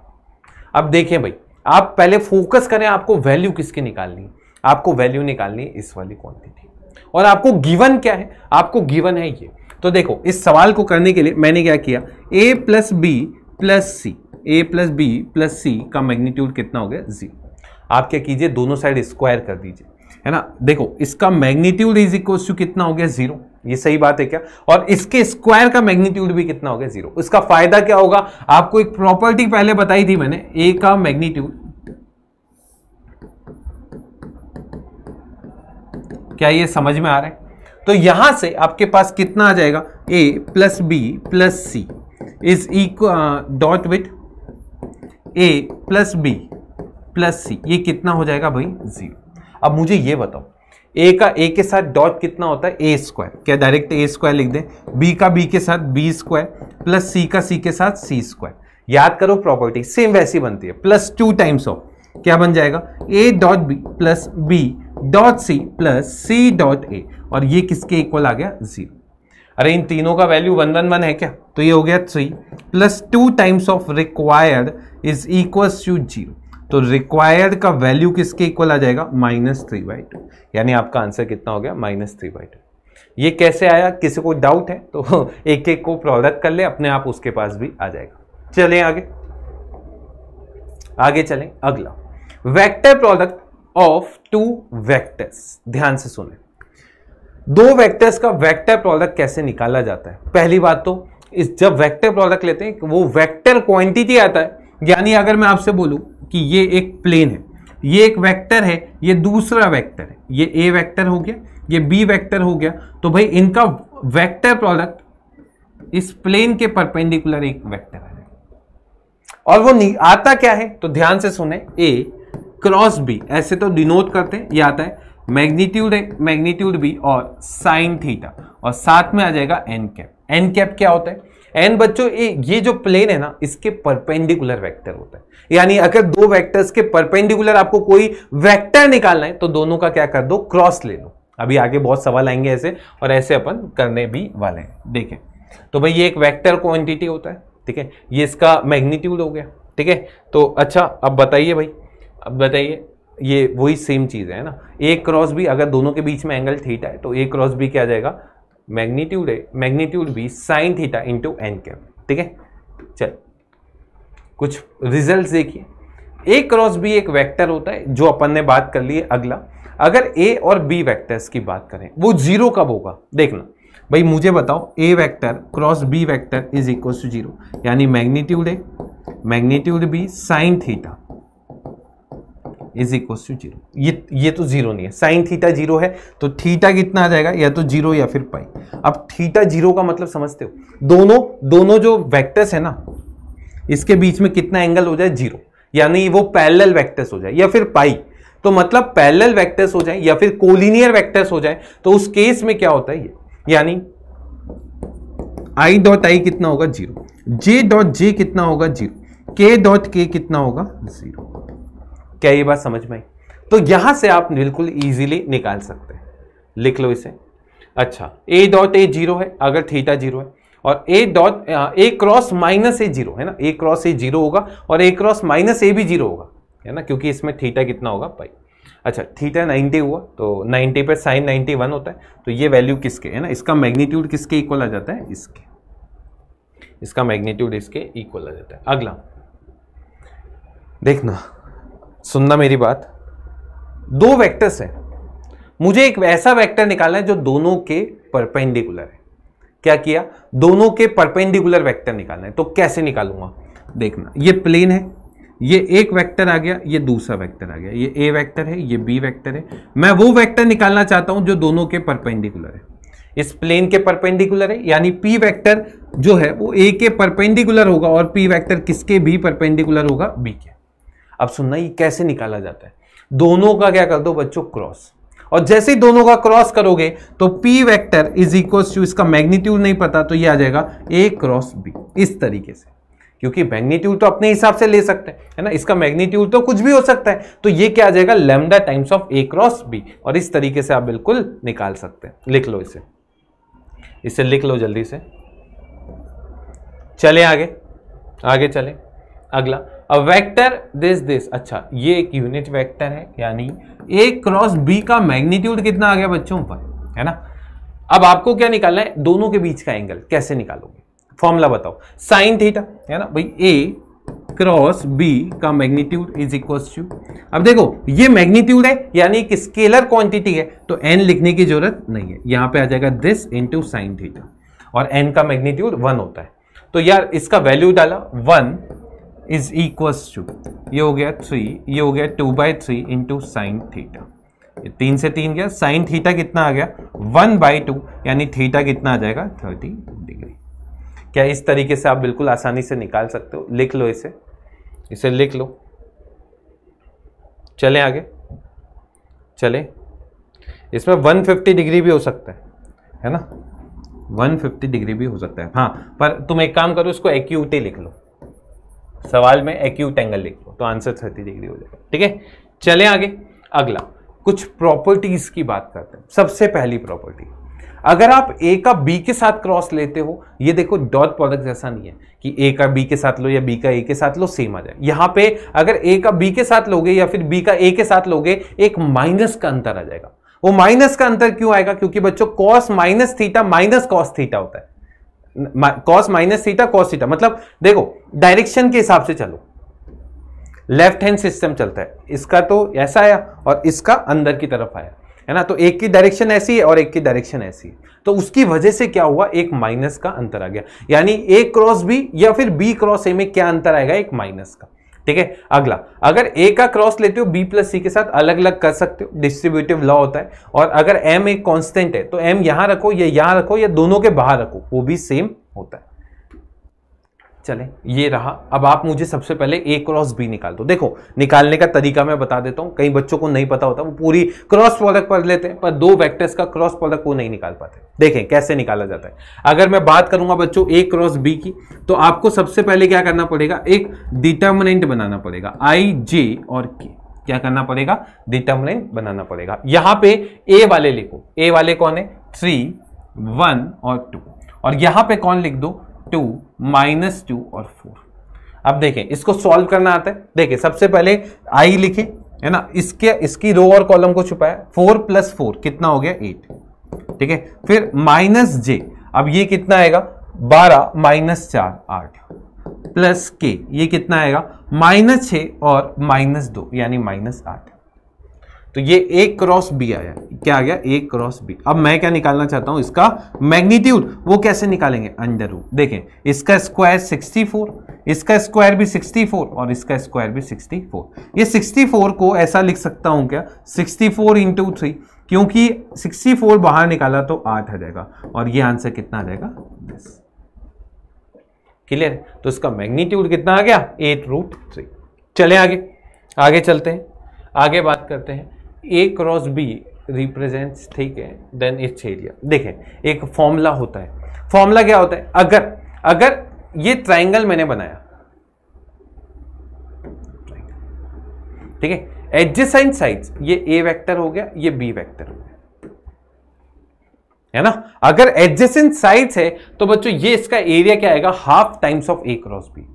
अब देखें भाई आप पहले फोकस करें आपको वैल्यू किसकी निकालनी आपको वैल्यू निकालनी इस वाली क्वांटिटी और आपको गिवन क्या है आपको गिवन है ये तो देखो इस सवाल को करने के लिए मैंने क्या किया A plus B plus C A plus B plus C का मैग्नीट्यूड कितना हो गया जी आप क्या कीजिए दोनों साइड स्क्वायर कर दीजिए है ना देखो इसका मैग्नीट्यूड इज इक्वल टू कितना हो गया जीरो ये सही बात है क्या और इसके स्क्वायर का मैग्नीट्यूड भी कितना होगा जीरो इसका फायदा क्या होगा आपको एक प्रॉपर्टी पहले बताई थी मैंने ए का मैग्नीट्यूड क्या ये समझ में आ रहा है तो यहां से आपके पास कितना आ जाएगा A plus B plus C is equal dot with A plus B plus C ये कितना हो जाएगा भाई जीरो अब मुझे ये बताओ ए का ए के साथ डॉट कितना होता है ए स्क्वायर क्या डायरेक्ट ए स्क्वायर लिख दें बी का बी के साथ बी स्क्वायर प्लस सी का सी के साथ सी स्क्वायर याद करो प्रॉपर्टी सेम वैसी बनती है प्लस टू टाइम्स ऑफ क्या बन जाएगा A dot B plus B dot C plus C dot A और ये किसके इक्वल आ गया जीरो अरे इन तीनों का वैल्यू वन वन वन है क्या तो ये हो गया three plus two times of required is equal to zero तो रिक्वायर्ड का वैल्यू किसके इक्वल आ जाएगा माइनस थ्री बाई टू यानी आपका आंसर कितना हो गया माइनस थ्री बाई टू ये कैसे आया किसी को डाउट है तो एक एक को प्रोडक्ट कर ले अपने आप उसके पास भी आ जाएगा चलें आगे आगे चलें अगला vector product of two vectors ध्यान से सुने दो वेक्टर्स का वेक्टर प्रोडक्ट कैसे निकाला जाता है पहली बात तो इस जब वेक्टर प्रोडक्ट लेते हैं वो वेक्टर क्वांटिटी आता है यानी अगर मैं आपसे बोलूं कि ये एक प्लेन है ये एक वेक्टर है ये दूसरा वेक्टर है ये ए वेक्टर हो गया ये बी वेक्टर हो गया तो भाई इनका वेक्टर प्रोडक्ट इस प्लेन के परपेंडिकुलर एक वेक्टर है और वो आता क्या है तो ध्यान से सुने ए क्रॉस बी ऐसे तो डिनोट करते हैं ये आता है मैग्नीट्यूड है मैग्नीट्यूड बी और साइन थीटा और साथ में आ जाएगा एन कैप एन कैप क्या होता है एन बच्चों ये ये जो प्लेन है ना इसके परपेंडिकुलर वेक्टर होता है यानी अगर दो वेक्टर्स के परपेंडिकुलर आपको कोई वेक्टर निकालना है तो दोनों का क्या कर दो क्रॉस ले लो अभी आगे बहुत सवाल आएंगे ऐसे और ऐसे अपन करने भी वाले हैं देखें तो भाई ये एक वेक्टर क्वांटिटी होता है ठीक है ये इसका मैग्नीट्यूड हो गया ठीक है तो अच्छा अब बताइए भाई अब बताइए ये वही सेम चीज़ है ना एक क्रॉस भी अगर दोनों के बीच में एंगल थीटा है तो एक क्रॉस भी क्या जाएगा मैग्नीट्यूड है मैग्नीट्यूड भी sine theta into N cap ठीक है चल कुछ रिजल्ट्स देखिए ए क्रॉस बी एक वेक्टर होता है जो अपन ने बात कर ली है अगला अगर ए और बी वेक्टर्स की बात करें वो जीरो कब होगा देखना भाई मुझे बताओ A vector cross B vector is equal to zero यानी मैग्नीट्यूड है magnitude B sine theta is equal to zero ये ये तो जीरो नहीं है साइन थीटा जीरो है तो थीटा कितना आ जाएगा या तो जीरो या फिर पाई अब थीटा जीरो का मतलब समझते हो दोनों दोनों जो वैक्टर्स है ना इसके बीच में कितना एंगल हो जाए जीरो यानी वो पैरेलल वेक्टर्स हो जाए या फिर पाई तो मतलब पैरेलल वेक्टर्स हो जाए या फिर कोलिनियर वेक्टर्स हो जाए तो उस केस में क्या होता है ये यानी आई डॉट आई कितना होगा जीरो जे डॉट जे कितना होगा जीरो के डॉट के कितना होगा जीरो क्या ये बात समझ में आई तो यहां से आप बिल्कुल ईजिली निकाल सकते हैं लिख लो इसे अच्छा ए डॉट ए जीरो है अगर थीटा जीरो है और A dot A cross minus A zero है ना ए क्रॉस ए जीरो होगा और ए क्रॉस माइनस ए भी जीरो होगा है ना क्योंकि इसमें थीटा कितना होगा पाई अच्छा थीटा 90 हुआ तो 90 पर साइन 91 होता है तो ये वैल्यू किसके है ना इसका मैग्नीट्यूड किसके इक्वल आ जाता है इसके इसका मैग्नीट्यूड इसके इक्वल आ जाता है अगला देखना सुनना मेरी बात दो वेक्टर्स हैं मुझे एक ऐसा वेक्टर निकालना है जो दोनों के परपेंडिकुलर है क्या किया दोनों के परपेंडिकुलर वेक्टर निकालना है तो कैसे निकालूंगा देखना ये प्लेन है ये एक वेक्टर आ गया ये दूसरा वेक्टर आ गया ये ए वेक्टर है ये बी वेक्टर है मैं वो वेक्टर निकालना चाहता हूं जो दोनों के परपेंडिकुलर है इस प्लेन के परपेंडिकुलर है यानी पी वेक्टर जो है वो ए के परपेंडिकुलर होगा और पी वेक्टर किसके भी परपेंडिकुलर होगा बी के अब सुनना ये कैसे निकाला जाता है दोनों का क्या कर दो बच्चों क्रॉस और जैसे ही दोनों का क्रॉस करोगे तो P vector is equal to इसका मैग्नीट्यूड नहीं पता तो ये आ जाएगा A क्रॉस B इस तरीके से क्योंकि मैग्नीट्यूड तो अपने हिसाब से ले सकते हैं है ना इसका मैग्नीट्यूड तो कुछ भी हो सकता है तो ये क्या आ जाएगा lambda times of A cross B और इस तरीके से आप बिल्कुल निकाल सकते हैं लिख लो इसे इसे लिख लो जल्दी से चले आगे आगे चले अगला अ वेक्टर दिस दिस अच्छा ये एक यूनिट वेक्टर है यानी ए क्रॉस बी का मैग्नीट्यूड कितना आ गया बच्चों पर है ना अब आपको क्या निकालना है दोनों के बीच का एंगल कैसे निकालोगे फॉर्मूला बताओ साइन थीटा है ना भाई ए क्रॉस बी का मैग्नीट्यूड इज इक्वल टू अब देखो ये मैग्नीट्यूड है यानी एक स्केलर क्वांटिटी है तो एन लिखने की जरूरत नहीं है यहां पे आ जाएगा दिस इंटू साइन थीटा और एन का मैग्नीट्यूड वन होता है तो यार इसका वैल्यू डाला वन इज इक्वस टू ये हो गया थ्री ये हो गया two by three into sine theta तीन से तीन गया साइन थीटा कितना आ गया वन बाई टू यानी थीटा कितना आ जाएगा थर्टी डिग्री क्या इस तरीके से आप बिल्कुल आसानी से निकाल सकते हो लिख लो इसे इसे लिख लो चले आगे चले इसमें वन फिफ्टी डिग्री भी हो सकता है है ना 150 डिग्री भी हो सकता है हाँ पर तुम एक काम करो इसको एक्यूटी लिख लो सवाल में एक्यूट एंगल दो तो आंसर थर्टी डिग्री हो जाएगा ठीक है चले आगे अगला कुछ प्रॉपर्टीज की बात करते हैं सबसे पहली प्रॉपर्टी अगर आप ए का बी के साथ क्रॉस लेते हो ये देखो डॉट प्रोडक्ट ऐसा नहीं है कि ए का बी के साथ लो या बी का ए के साथ लो सेम आ जाए यहां पे अगर ए का बी के साथ लोगे या फिर बी का ए के साथ लोगे एक माइनस का अंतर आ जाएगा वो माइनस का अंतर क्यों आएगा क्योंकि बच्चों cos minus theta minus cos theta होता है cos minus theta cos theta मतलब देखो डायरेक्शन के हिसाब से चलो लेफ्ट हैंड सिस्टम चलता है इसका तो ऐसा आया और इसका अंदर की तरफ आया है ना तो एक की डायरेक्शन ऐसी है और एक की डायरेक्शन ऐसी है तो उसकी वजह से क्या हुआ एक माइनस का अंतर आ गया यानी ए क्रॉस बी या फिर बी क्रॉस ए में क्या अंतर आएगा एक माइनस का ठीक है अगला अगर ए का क्रॉस लेते हो बी प्लस सी के साथ अलग अलग कर सकते हो डिस्ट्रीब्यूटिव लॉ होता है और अगर एम एक कॉन्स्टेंट है तो एम यहां रखो या यहां रखो या दोनों के बाहर रखो वो भी सेम होता है चले ये रहा अब आप मुझे सबसे पहले ए क्रॉस बी निकाल दो देखो निकालने का तरीका मैं बता देता हूँ कई बच्चों को नहीं पता होता वो पूरी क्रॉस प्रोडक्ट पढ़ लेते हैं पर दो वेक्टर्स का क्रॉस प्रोडक्ट वो नहीं निकाल पाते देखें कैसे निकाला जाता है अगर मैं बात करूंगा बच्चों ए क्रॉस बी की तो आपको सबसे पहले क्या करना पड़ेगा एक डिटर्मिनेंट बनाना पड़ेगा आई जे और के क्या करना पड़ेगा डिटर्मिनेंट बनाना पड़ेगा यहां पे ए वाले लिखो ए वाले कौन है थ्री वन और टू और यहां पे कौन लिख दो टू माइनस टू और फोर अब देखें इसको सॉल्व करना आता है देखिए सबसे पहले आई लिखे है ना इसके इसकी रो और कॉलम को छुपाया फोर प्लस फोर कितना हो गया एट ठीक है फिर माइनस जे अब ये कितना आएगा बारह माइनस चार आठ प्लस के ये कितना आएगा माइनस छ और माइनस दो यानी माइनस आठ तो ये ए क्रॉस बी आया क्या आ गया एक क्रॉस बी अब मैं क्या निकालना चाहता हूं इसका मैग्नीट्यूड वो कैसे निकालेंगे अंडर रूट देखें इसका स्क्वायर 64 इसका स्क्वायर भी 64 और इसका स्क्वायर भी 64 ये 64 को ऐसा लिख सकता हूं क्या 64 फोर इंटू थ्री क्योंकि 64 बाहर निकाला तो 8 आ जाएगा और ये आंसर कितना आ जाएगा दस क्लियर तो इसका मैग्नीट्यूड कितना आ गया एट रूट थ्री चले आगे आगे चलते हैं आगे बात करते हैं ए क्रॉस बी रिप्रेजेंट्स ठीक है देन इट्स एरिया देखें एक फॉर्मूला होता है फॉर्मूला क्या होता है अगर अगर ये ट्राइंगल मैंने बनाया ठीक है एडजेसाइन साइड्स ये ए वेक्टर हो गया ये बी वेक्टर हो गया है ना अगर एडजेसेंट साइड्स है तो बच्चों ये इसका एरिया क्या आएगा half times of A cross B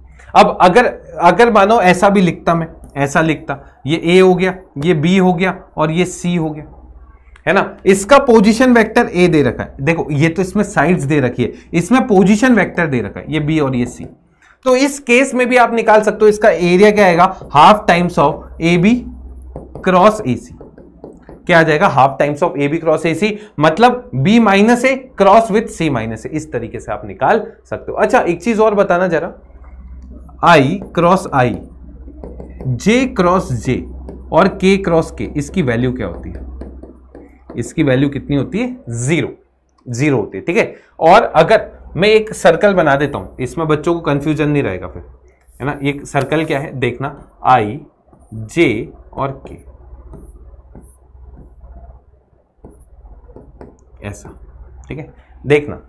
अब अगर अगर मानो ऐसा भी लिखता मैं ऐसा लिखता ये ए हो गया ये बी हो गया और ये सी हो गया है ना इसका पोजीशन वेक्टर ए दे रखा है देखो ये तो इसमें साइड्स दे रखी है इसमें पोजीशन वेक्टर दे रखा है ये बी और ये सी तो इस केस में भी आप निकाल सकते हो इसका एरिया क्या आएगा half times of A B cross A C क्या आ जाएगा half times of A B cross A C मतलब B minus A cross with C minus A इस तरीके से आप निकाल सकते हो अच्छा एक चीज और बताना जरा आई क्रॉस आई जे क्रॉस जे और के क्रॉस के इसकी वैल्यू क्या होती है इसकी वैल्यू कितनी होती है जीरो जीरो होती है ठीक है और अगर मैं एक सर्कल बना देता हूं इसमें बच्चों को कंफ्यूजन नहीं रहेगा फिर है ना एक सर्कल क्या है देखना आई जे और के ऐसा ठीक है देखना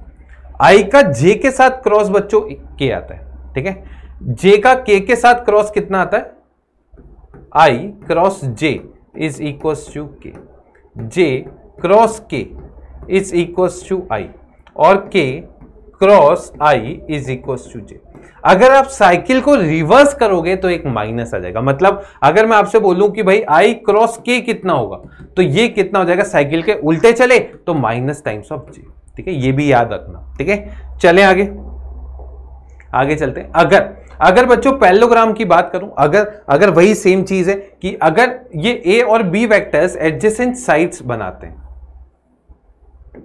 आई का जे के साथ क्रॉस बच्चों के आता है ठीक है जे का के के साथ क्रॉस कितना आता है i cross j is equals to k j cross k is equals to I और k cross i is equals to J अगर आप साइकिल को रिवर्स करोगे तो एक माइनस आ जाएगा मतलब अगर मैं आपसे बोलूं कि भाई आई क्रॉस के कितना होगा तो ये कितना हो जाएगा साइकिल के उल्टे चले तो माइनस टाइम्स ऑफ जे ठीक है ये भी याद रखना ठीक है चले आगे आगे चलते हैं अगर अगर बच्चों पैलोग्राम की बात करूं अगर अगर वही सेम चीज है कि अगर ये ए और बी वेक्टर्स एडजेसेंट साइड्स बनाते हैं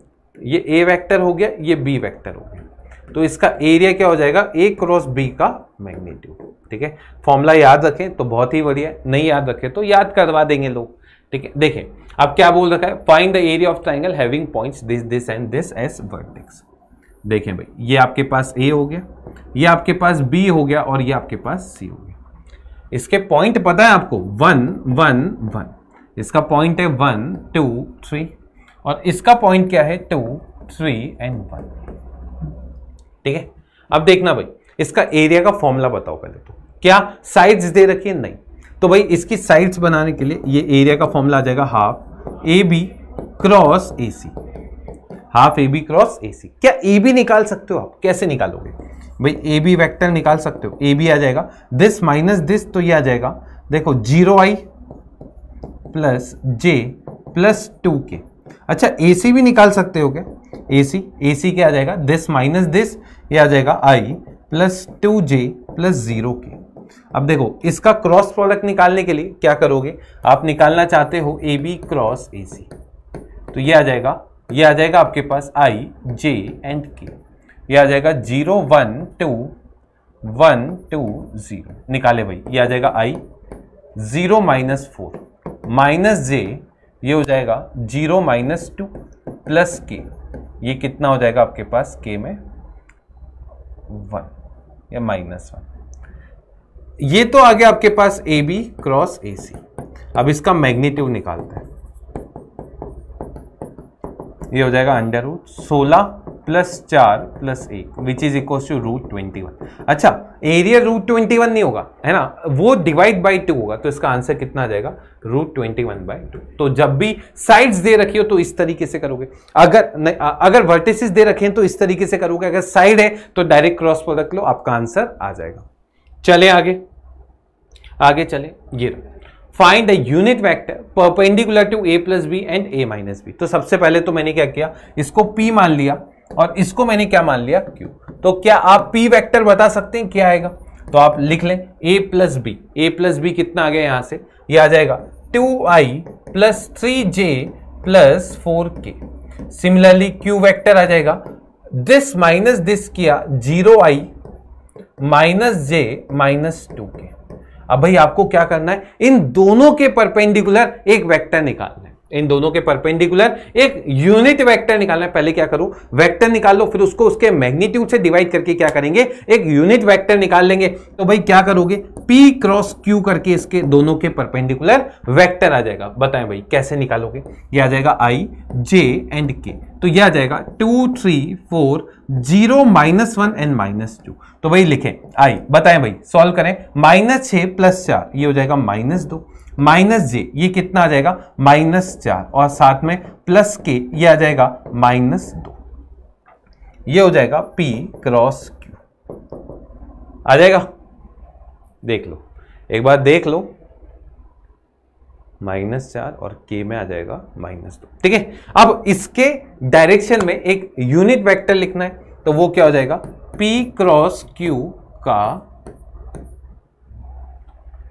ये ए वेक्टर हो गया ये बी वेक्टर हो गया तो इसका एरिया क्या हो जाएगा ए क्रॉस बी का मैग्नीट्यूड ठीक है फॉर्मूला याद रखें तो बहुत ही बढ़िया नहीं याद रखें तो याद करवा देंगे लोग ठीक है देखें अब क्या बोल रखा है find the area of triangle having points this this and this as vertex देखें भाई ये आपके पास ए हो गया ये आपके पास बी हो गया और ये आपके पास सी हो गया इसके पॉइंट पता है आपको वन वन वन इसका पॉइंट है वन टू थ्री और इसका पॉइंट क्या है टू थ्री एंड वन ठीक है अब देखना भाई इसका एरिया का फॉर्मूला बताओ पहले तो क्या साइड्स दे रखी है नहीं तो भाई इसकी साइड्स बनाने के लिए ये एरिया का फॉर्मूला आ जाएगा half A B cross A C half A B cross A C क्या ए बी निकाल सकते हो आप कैसे निकालोगे भाई ए बी वैक्टर निकाल सकते हो ए बी आ जाएगा दिस माइनस दिस तो ये आ जाएगा देखो zero I plus J plus two K अच्छा ए सी भी निकाल सकते हो क्या ए सी ए सी क्या आ जाएगा दिस माइनस दिस ये आ जाएगा I plus two J plus zero K अब देखो इसका क्रॉस प्रोडक्ट निकालने के लिए क्या करोगे आप निकालना चाहते हो ए बी क्रॉस ए सी तो ये आ जाएगा ये आ जाएगा आपके पास आई जे एंड के ये आ जाएगा zero one two one two zero निकाले भाई ये आ जाएगा I zero minus four minus J ये हो जाएगा जीरो माइनस टू प्लस के ये कितना हो जाएगा आपके पास के में वन या माइनस वन ये तो आ गया आपके पास ए बी क्रॉस ए सी अब इसका मैग्नीट्यूड निकालते हैं ये हो जाएगा अंडर रूट सोलह प्लस चार प्लस एक which is equal to root twenty one अच्छा एरिया रूट ट्वेंटी वन नहीं होगा है ना वो डिवाइड बाई टू होगा तो इसका आंसर कितना आ जाएगा root twenty one by two तो जब भी साइड्स दे रखी हो तो इस तरीके से करोगे अगर नहीं अगर वर्टिसेस दे रखे हैं तो इस तरीके से करोगे अगर साइड है तो डायरेक्ट क्रॉस प्रोडक्ट लो आपका आंसर आ जाएगा चले आगे आगे चले ये find a unit vector perpendicular to A plus B and A minus B तो सबसे पहले तो मैंने क्या किया इसको पी मान लिया और इसको मैंने क्या मान लिया क्यू तो क्या आप पी वेक्टर बता सकते हैं क्या आएगा तो आप लिख लें A plus B A plus B कितना आ गया यहां से ये आ जाएगा टू आई plus three J plus four K similarly Q vector आ जाएगा दिस माइनस दिस किया zero I minus J minus two K अब भाई आपको क्या करना है इन दोनों के परपेंडिकुलर एक वेक्टर निकालना है इन दोनों के परपेंडिकुलर एक यूनिट वेक्टर निकालना है पहले क्या करो वेक्टर निकाल लो फिर उसको उसके मैग्नीट्यूड से डिवाइड करके क्या करेंगे एक यूनिट वेक्टर निकाल लेंगे तो भाई क्या करोगे पी क्रॉस क्यू करके इसके दोनों के परपेंडिकुलर वेक्टर आ जाएगा बताएं भाई कैसे निकालोगे ये आ जाएगा आई जे एंड के तो यह आ जाएगा two three four zero minus one and minus two तो भाई लिखें आई बताएं भाई सॉल्व करें माइनस छ प्लस चार ये हो जाएगा माइनस दो माइनस जे ये कितना आ जाएगा माइनस चार और साथ में प्लस के ये आ जाएगा माइनस दो ये हो जाएगा पी क्रॉस क्यू आ जाएगा देख लो एक बार देख लो माइनस चार और के में आ जाएगा माइनस दो ठीक है अब इसके डायरेक्शन में एक यूनिट वेक्टर लिखना है तो वो क्या हो जाएगा पी क्रॉस क्यू का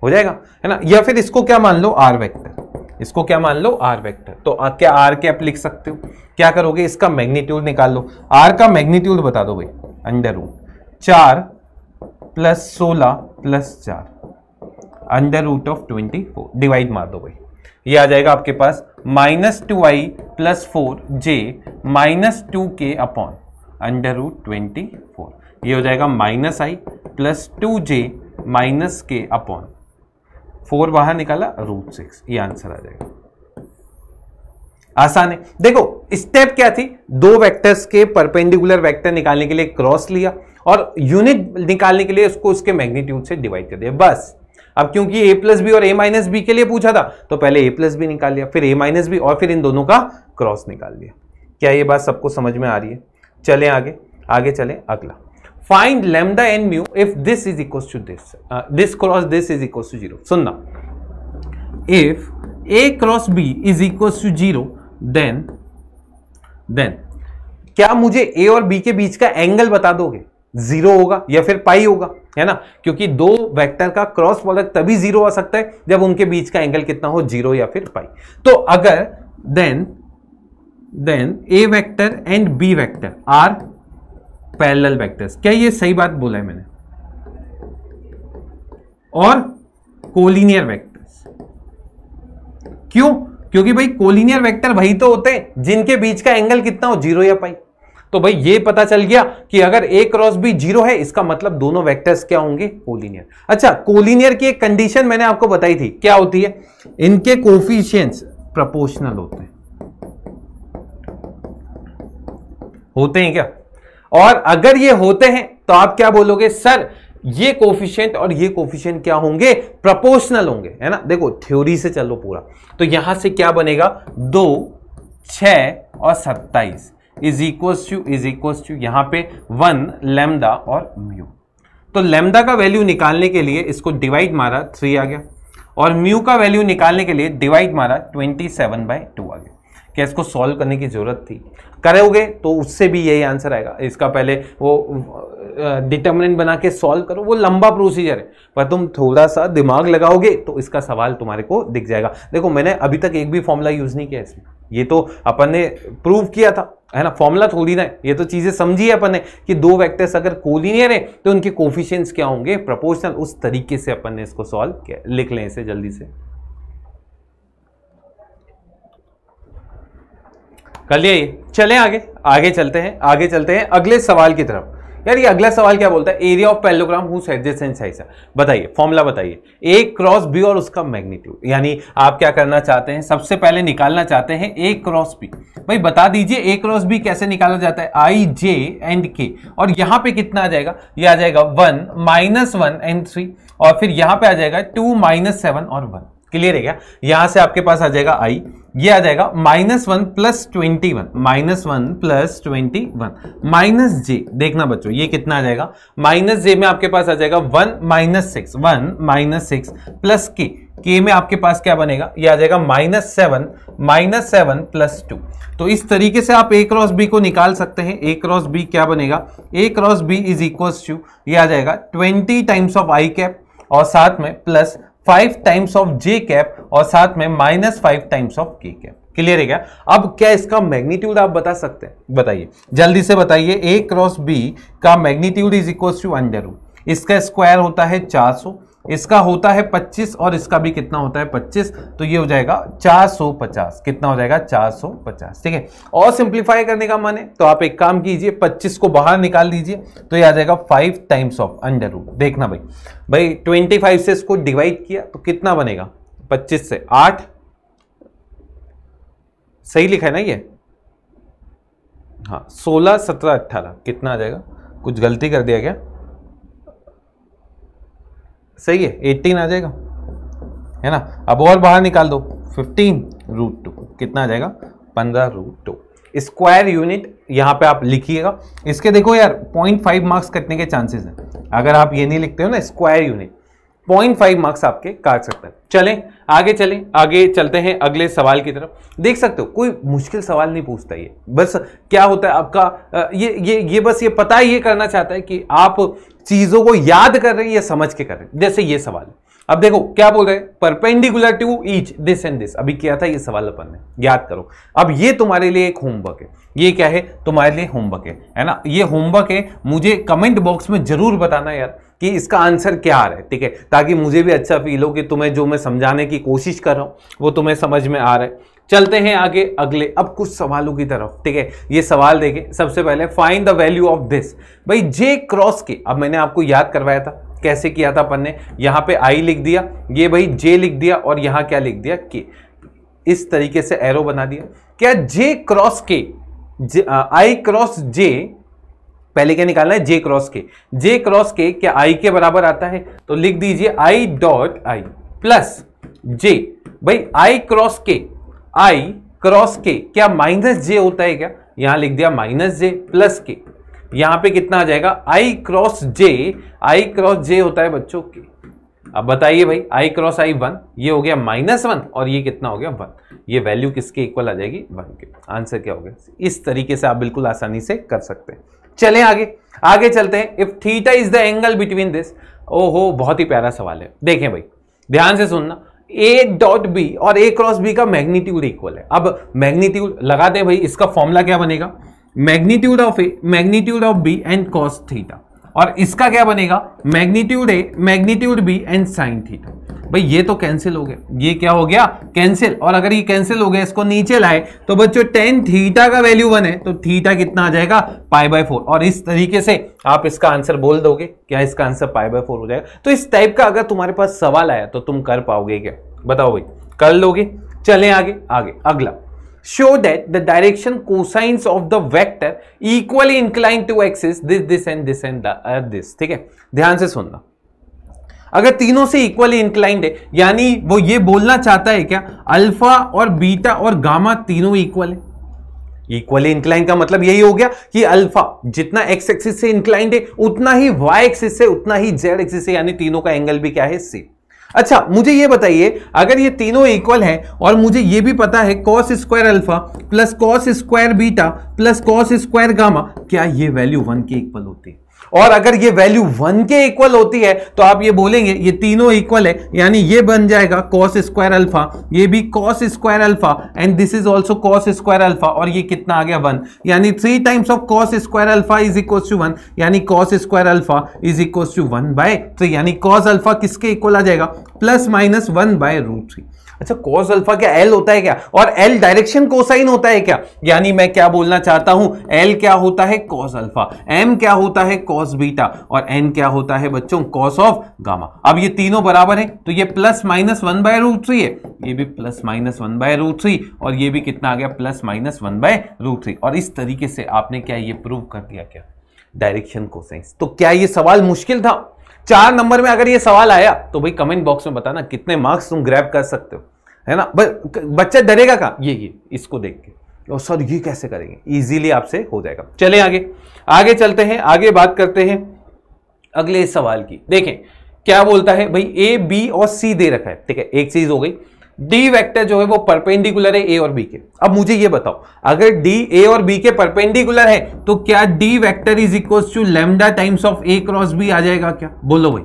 हो जाएगा है ना या फिर इसको क्या मान लो आर वैक्टर इसको क्या मान लो आर वैक्टर तो आ, क्या आर के आप लिख सकते हो क्या करोगे इसका मैग्नीट्यूड निकाल लो आर का मैग्नीट्यूड बता दो भाई अंडर रूट चार प्लस सोलह प्लस चार under root of twenty four divide मार दो भाई ये आ जाएगा आपके पास माइनस टू आई plus four J minus two K upon under root twenty four ये हो जाएगा minus I plus two J minus K upon four बाहर निकाला रूट सिक्स ये आंसर आ जाएगा आसान है देखो स्टेप क्या थी दो वेक्टर्स के परपेंडिकुलर वेक्टर निकालने के लिए क्रॉस लिया और यूनिट निकालने के लिए उसको उसके मैग्नीट्यूड से डिवाइड कर दिया बस अब क्योंकि ए प्लस बी और ए माइनस बी के लिए पूछा था तो पहले ए प्लस बी निकाल लिया फिर ए माइनस बी और फिर इन दोनों का क्रॉस निकाल लिया क्या ये बात सबको समझ में आ रही है चले आगे आगे चले अगला find lambda n mu if this is equals to this uh, this cross this is equals to zero so now if a cross b is equals to zero then then क्या मुझे ए और बी के बीच का एंगल बता दोगे जीरो होगा या फिर पाई होगा है ना क्योंकि दो वेक्टर का क्रॉस प्रोडक्ट तभी जीरो आ सकता है जब उनके बीच का एंगल कितना हो जीरो या फिर पाई तो अगर then then A vector and B vector are parallel vectors क्या ये सही बात बोला है मैंने और कोलिनियर वेक्टर्स क्यों क्योंकि भाई कोलिनियर वेक्टर वही तो होते हैं जिनके बीच का एंगल कितना हो जीरो या पाई तो भाई ये पता चल गया कि अगर ए क्रॉस बी जीरो है इसका मतलब दोनों वेक्टर्स क्या होंगे कोलिनियर अच्छा कोलिनियर की एक कंडीशन मैंने आपको बताई थी क्या होती है इनके कोफिशियंस प्रपोर्शनल होते हैं होते हैं क्या और अगर ये होते हैं तो आप क्या बोलोगे सर ये कोफिशियंट और ये कोफिशियंट क्या होंगे प्रपोर्शनल होंगे है ना देखो थ्योरी से चलो पूरा तो यहां से क्या बनेगा दो छ और सत्ताईस is equals to is equal to यहां पे वन लेमदा और म्यू तो लेमदा का वैल्यू निकालने के लिए इसको डिवाइड मारा थ्री आ गया और म्यू का वैल्यू निकालने के लिए डिवाइड मारा ट्वेंटी सेवन बाई टू आ गया क्या इसको सॉल्व करने की ज़रूरत थी करोगे तो उससे भी यही आंसर आएगा इसका पहले वो डिटर्मिनेंट बना के सॉल्व करो वो लंबा प्रोसीजर है पर तुम थोड़ा सा दिमाग लगाओगे तो इसका सवाल तुम्हारे को दिख जाएगा देखो मैंने अभी तक एक भी फॉर्मूला यूज़ नहीं किया इसमें ये तो अपन ने प्रूव किया था है ना फॉर्मूला थोड़ी ना ये तो चीज़ें समझी अपन ने कि दो वेक्टर्स अगर कोलिनियर है तो उनके कोफिशियंस क्या होंगे प्रपोर्शनल उस तरीके से अपन ने इसको सॉल्व किया लिख लें इसे जल्दी से कर लिया ये चले आगे आगे चलते हैं आगे चलते हैं अगले सवाल की तरफ यार ये अगला सवाल क्या बोलता है एरिया ऑफ पेलोग्राम साइज बताइए फॉर्मुला बताइए ए क्रॉस बी और उसका मैग्नीट्यूड यानी आप क्या करना चाहते हैं सबसे पहले निकालना चाहते हैं ए क्रॉस बी भाई बता दीजिए ए क्रॉस बी कैसे निकाला जाता है आई जे एंड के और यहां पे कितना आ जाएगा ये आ जाएगा one minus one and three और फिर यहां पे आ जाएगा टू माइनस सेवन और वन क्लियर है क्या यहां से आपके पास आ जाएगा आई ये आ जाएगा minus one plus twenty one minus one plus twenty one minus J देखना बच्चों ये कितना आ जाएगा माइनस जे में आपके पास आ जाएगा one minus six one minus six plus K के में आपके पास क्या बनेगा ये आ जाएगा minus seven minus seven plus two तो इस तरीके से आप ए क्रॉस बी को निकाल सकते हैं ए क्रॉस बी क्या बनेगा A cross B is equal to ये आ जाएगा twenty times of I cap और साथ में plus five times of J cap और साथ में minus five times of K cap clear है क्या अब क्या इसका मैग्नीट्यूड आप बता सकते हैं बताइए जल्दी से बताइए ए क्रॉस बी का magnitude is equal to under root इसका स्क्वायर होता है 400 इसका होता है 25 और इसका भी कितना होता है 25 तो ये हो जाएगा 450 कितना हो जाएगा 450 ठीक है और सिंप्लीफाई करने का मन है तो आप एक काम कीजिए 25 को बाहर निकाल दीजिए तो ये आ जाएगा 5 टाइम्स ऑफ अंडर रूट देखना भाई भाई 25 से इसको डिवाइड किया तो कितना बनेगा 25 से 8 सही लिखा है ना ये हाँ सोलह सत्रह अट्ठारह कितना आ जाएगा कुछ गलती कर दिया क्या सही है एट्टीन आ जाएगा है ना अब और बाहर निकाल दो फिफ्टीन रूट टू कितना आ जाएगा पंद्रह रूट टू स्क्वायर यूनिट यहाँ पे आप लिखिएगा इसके देखो यार पॉइंट फाइव मार्क्स कटने के चांसेस हैं अगर आप ये नहीं लिखते हो ना square unit point five marks आपके काट सकता है चलें आगे चलें आगे चलते हैं अगले सवाल की तरफ देख सकते हो कोई मुश्किल सवाल नहीं पूछता ये बस क्या होता है आपका ये ये ये बस ये पता ही ये करना चाहता है कि आप चीज़ों को याद कर रहे हैं या समझ के कर रहे हैं जैसे ये सवाल अब देखो क्या बोल रहे हैं perpendicular to each this and this अभी किया था ये सवाल अपन ने याद करो अब ये तुम्हारे लिए एक होमवर्क है ये क्या है तुम्हारे लिए होमवर्क है है ना ये होमवर्क है मुझे कमेंट बॉक्स में जरूर बताना यार कि इसका आंसर क्या आ रहा है ठीक है ताकि मुझे भी अच्छा फील हो कि तुम्हें जो मैं समझाने की कोशिश कर रहा हूँ वो तुम्हें समझ में आ रहा है चलते हैं आगे अगले अब कुछ सवालों की तरफ ठीक है ये सवाल देखें सबसे पहले find the value of this भाई जे क्रॉस के अब मैंने आपको याद करवाया था कैसे किया था अपन ने यहाँ पे आई लिख दिया ये भाई जे लिख दिया और यहाँ क्या लिख दिया के इस तरीके से एरो बना दिया क्या जे क्रॉस के आई क्रॉस जे पहले क्या निकालना है जे क्रॉस के जे क्रॉस के क्या आई के बराबर आता है तो लिख दीजिए आई डॉट आई प्लस जे भाई आई क्रॉस के आई क्रॉस के क्या माइनस जे होता है क्या यहां लिख दिया माइनस जे प्लस के यहां पे कितना आ जाएगा आई क्रॉस जे आई क्रॉस जे होता है बच्चों के अब बताइए भाई आई क्रॉस आई वन ये हो गया माइनस वन और ये कितना हो गया वन ये वैल्यू किसके इक्वल आ जाएगी वन के आंसर क्या हो गया इस तरीके से आप बिल्कुल आसानी से कर सकते हैं चले आगे आगे चलते हैं if theta is the angle between this ओहो बहुत ही प्यारा सवाल है देखें भाई ध्यान से सुनना ए डॉट बी और ए क्रॉस बी का मैग्नीट्यूड इक्वल है अब मैग्नीट्यूड लगाते हैं भाई इसका फॉर्मूला क्या बनेगा magnitude of A magnitude of B and cos theta और इसका क्या बनेगा magnitude A magnitude B and sine theta भाई ये तो कैंसिल हो गया ये क्या हो गया कैंसिल और अगर ये कैंसिल हो गया इसको नीचे लाए तो बच्चों टेन थीटा का वैल्यू वन है तो थीटा कितना आ जाएगा पाई बाय फोर और इस तरीके से आप इसका आंसर बोल दोगे क्या इसका आंसर पाई बाय फोर हो जाएगा तो इस टाइप का अगर तुम्हारे पास सवाल आया तो तुम कर पाओगे क्या बताओ भाई कर लोगे चले आगे आगे अगला show that the direction cosines of the vector equally inclined to axis this this and this and the, uh, this ठीक है ध्यान से सुनना अगर तीनों से इक्वली इंक्लाइंड है यानी वो ये बोलना चाहता है क्या अल्फा और बीटा और गामा तीनों इक्वल है इक्वली इंक्लाइन का मतलब यही हो गया कि अल्फा जितना एक्स एक्सिस से इंक्लाइंड है उतना ही वाई एक्सिस से उतना ही जेड एक्सिस से यानी तीनों का एंगल भी क्या है सेम अच्छा मुझे ये बताइए अगर ये तीनों इक्वल हैं और मुझे ये भी पता है cos square alpha plus cos square beta plus cos square gamma क्या ये वैल्यू वन के इक्वल होती है और अगर ये वैल्यू वन के इक्वल होती है तो आप ये बोलेंगे ये तीनों इक्वल है यानी ये बन जाएगा कॉस स्क्वायर अल्फा ये भी cos square alpha and this is also cos square alpha और ये कितना आ गया वन यानी three times of cos square alpha is equal to one यानी cos square alpha is equal to one by three यानी कॉस अल्फा किसके इक्वल आ जाएगा plus minus one by root three अच्छा कॉस अल्फा क्या एल होता है क्या और एल डायरेक्शन कोसाइन होता है क्या यानी मैं क्या बोलना चाहता हूं एल क्या होता है कॉस अल्फा एम क्या होता है कॉस बीटा और एन क्या होता है बच्चों कॉस ऑफ गामा अब ये तीनों बराबर है तो ये plus minus one by root three है ये भी plus minus one by root three और ये भी कितना आ गया plus minus one by root three और इस तरीके से आपने क्या ये प्रूव कर दिया क्या डायरेक्शन कोसाइन तो क्या ये सवाल मुश्किल था चार नंबर में अगर ये सवाल आया तो भाई कमेंट बॉक्स में बताना कितने मार्क्स तुम ग्रैप कर सकते हो है ना बच्चा डरेगा का ये ये इसको देख के और सर ये कैसे करेंगे इजीली आपसे हो जाएगा चले आगे आगे चलते हैं आगे बात करते हैं अगले सवाल की देखें क्या बोलता है भाई ए बी और सी दे रखा है ठीक है एक चीज हो गई डी वेक्टर जो है वो परपेंडिकुलर है ए और बी के अब मुझे ये बताओ अगर डी ए और बी के परपेंडिकुलर है तो क्या D vector is equal to lambda times of A cross B आ जाएगा क्या बोलो भाई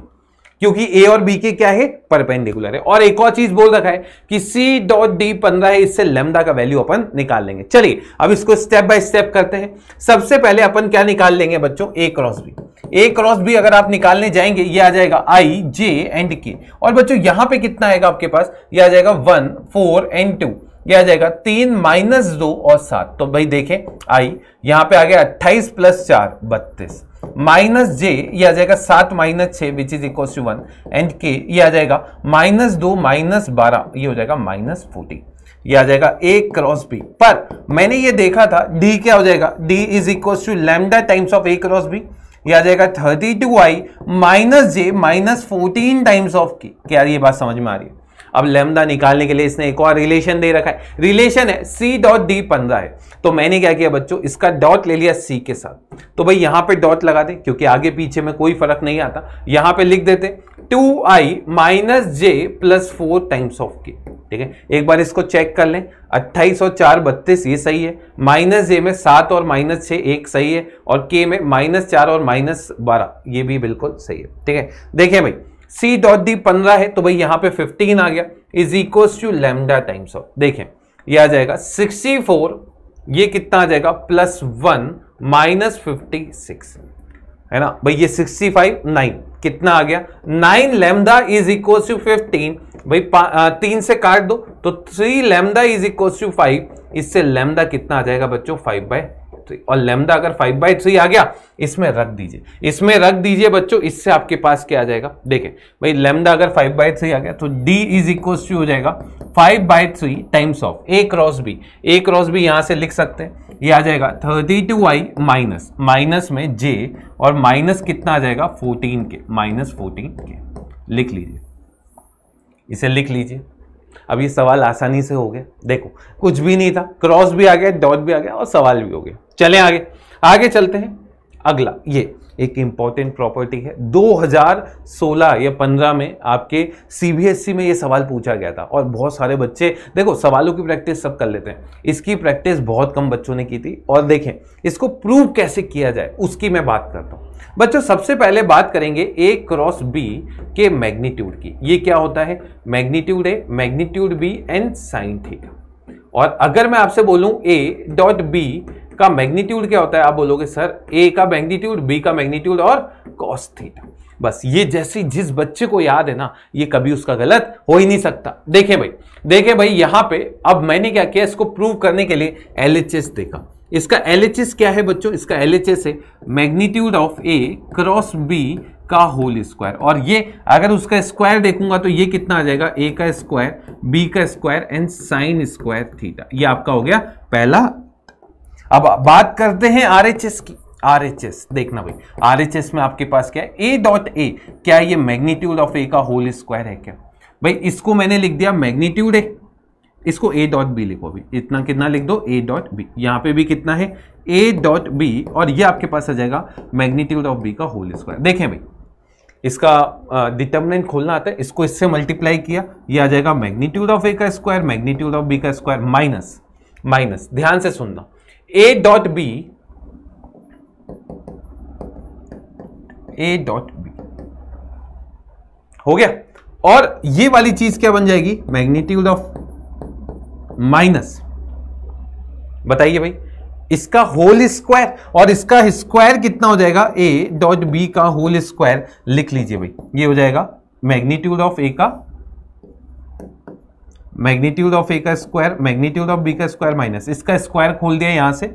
क्योंकि ए और बी के क्या है परपेंडिकुलर है और एक और चीज बोल रखा है कि सी डॉट डी पंद्रह है इससे लेमडा का वैल्यू अपन निकाल लेंगे चलिए अब इसको स्टेप बाय स्टेप करते हैं सबसे पहले अपन क्या निकाल लेंगे बच्चों A cross B A cross B अगर आप निकालने जाएंगे ये आ जाएगा आई जे एंड के और बच्चों यहां पे कितना आएगा आपके पास ये आ जाएगा वन फोर एंड टू ये आ जाएगा तीन माइनस दो और सात तो भाई देखें आई यहां पे आ गया अट्ठाईस प्लस चार बत्तीस माइनस जे ये आ जाएगा सात माइनस छ which is equal to one and K ये आ जाएगा माइनस दो माइनस बारह ये हो जाएगा माइनस फोर्टी ये आ जाएगा ए क्रॉस बी पर मैंने ये देखा था डी क्या हो जाएगा D is equal to lambda times of A cross B ये आ जाएगा thirty two I minus J minus fourteen times of K क्या ये बात समझ में आ रही है अब लेमदा निकालने के लिए इसने एक और रिलेशन दे रखा है रिलेशन है सी डॉट डी पंद्रह है तो मैंने क्या किया बच्चों इसका डॉट ले लिया सी के साथ तो भाई यहां पे डॉट लगा दे क्योंकि आगे पीछे में कोई फर्क नहीं आता यहां पे लिख देते two I minus J plus four times of K ठीक है एक बार इसको चेक कर लें अट्ठाईस और चार बत्तीस ये सही है माइनस जे में सात और माइनस छः एक सही है और के में माइनस चार और माइनस बारह ये भी बिल्कुल सही है ठीक है देखिए भाई सी डॉट डी पंद्रह है तो भाई यहाँ पे फिफ्टीन आ गया is equals to lambda times of देखें यह आ जाएगा सिक्सटी फोर ये कितना आ जाएगा plus one minus fifty six है ना भाई ये सिक्सटी फाइव नाइन कितना आ गया nine lambda is equal to fifteen भाई तीन से काट दो तो three lambda is equal to five इससे लेमदा कितना आ जाएगा बच्चों फाइव बाय थ्री तो, और लेमदा अगर फाइव बाई थ्री आ गया इसमें रख दीजिए इसमें रख दीजिए बच्चों इससे आपके पास क्या आ जाएगा देखें भाई लेमदा अगर फाइव बाई थ्री आ गया तो डी इज इक्वल टू हो जाएगा five by three times of A cross B A cross B यहां से लिख सकते हैं ये आ जाएगा thirty two I minus minus में जे और माइनस कितना आ जाएगा फोर्टीन के माइनस फोर्टीन के लिख लीजिए इसे लिख लीजिए अब ये सवाल आसानी से हो गया देखो कुछ भी नहीं था क्रॉस भी आ गया डॉट भी आ गया और सवाल भी हो गया चले आगे आगे चलते हैं अगला ये एक इंपॉर्टेंट प्रॉपर्टी है 2016 या 15 में आपके सीबीएसई e में ये सवाल पूछा गया था और बहुत सारे बच्चे देखो सवालों की प्रैक्टिस सब कर लेते हैं इसकी प्रैक्टिस बहुत कम बच्चों ने की थी और देखें इसको प्रूव कैसे किया जाए उसकी मैं बात करता हूँ बच्चों सबसे पहले बात करेंगे ए क्रॉस बी के मैग्नीट्यूड की ये क्या होता है magnitude A magnitude B and sine theta और अगर मैं आपसे बोलूं ए डॉट बी का मैग्नीट्यूड क्या होता है आप बोलोगे सर ए का मैग्नीट्यूड बी का मैग्नीट्यूड और कॉस थीटा बस ये जैसे जिस बच्चे को याद है ना ये कभी उसका गलत हो ही नहीं सकता देखे भाई देखे भाई यहां पे अब मैंने क्या किया इसको प्रूव करने के लिए एल देखा इसका एल क्या है बच्चों इसका एल है magnitude of A cross B का होल स्क्वायर और ये अगर उसका स्क्वायर देखूंगा तो ये कितना आ जाएगा ए का स्क्वायर बी का square and sine square theta ये आपका हो गया पहला अब बात करते हैं आर की आर देखना भाई आर में आपके पास क्या है ए डॉट ए क्या ये मैग्नीट्यूड ऑफ ए का होल स्क्वायर है क्या भाई इसको मैंने लिख दिया मैग्नीट्यूड ए इसको ए डॉट बी लिखो अभी इतना कितना लिख दो ए डॉट बी यहाँ पे भी कितना है ए डॉट बी और ये आपके पास आ जाएगा मैग्नीट्यूड ऑफ बी का होल स्क्वायर देखें भाई इसका डिटर्मिनेंट खोलना आता है इसको इससे मल्टीप्लाई किया ये आ जाएगा मैग्नीट्यूड ऑफ ए का स्क्वायर मैग्नीट्यूड ऑफ बी का स्क्वायर माइनस माइनस ध्यान से सुनना A dot B A dot B हो गया और ये वाली चीज क्या बन जाएगी मैग्नीट्यूड ऑफ माइनस बताइए भाई इसका होल स्क्वायर और इसका स्क्वायर कितना हो जाएगा ए डॉट बी का होल स्क्वायर लिख लीजिए भाई ये हो जाएगा मैग्नीट्यूड ऑफ ए का मैग्नीट्यूड ऑफ ए का स्क्वायर मैग्नीट्यूड ऑफ बी का स्क्वायर माइनस इसका स्क्वायर खोल दिया यहां से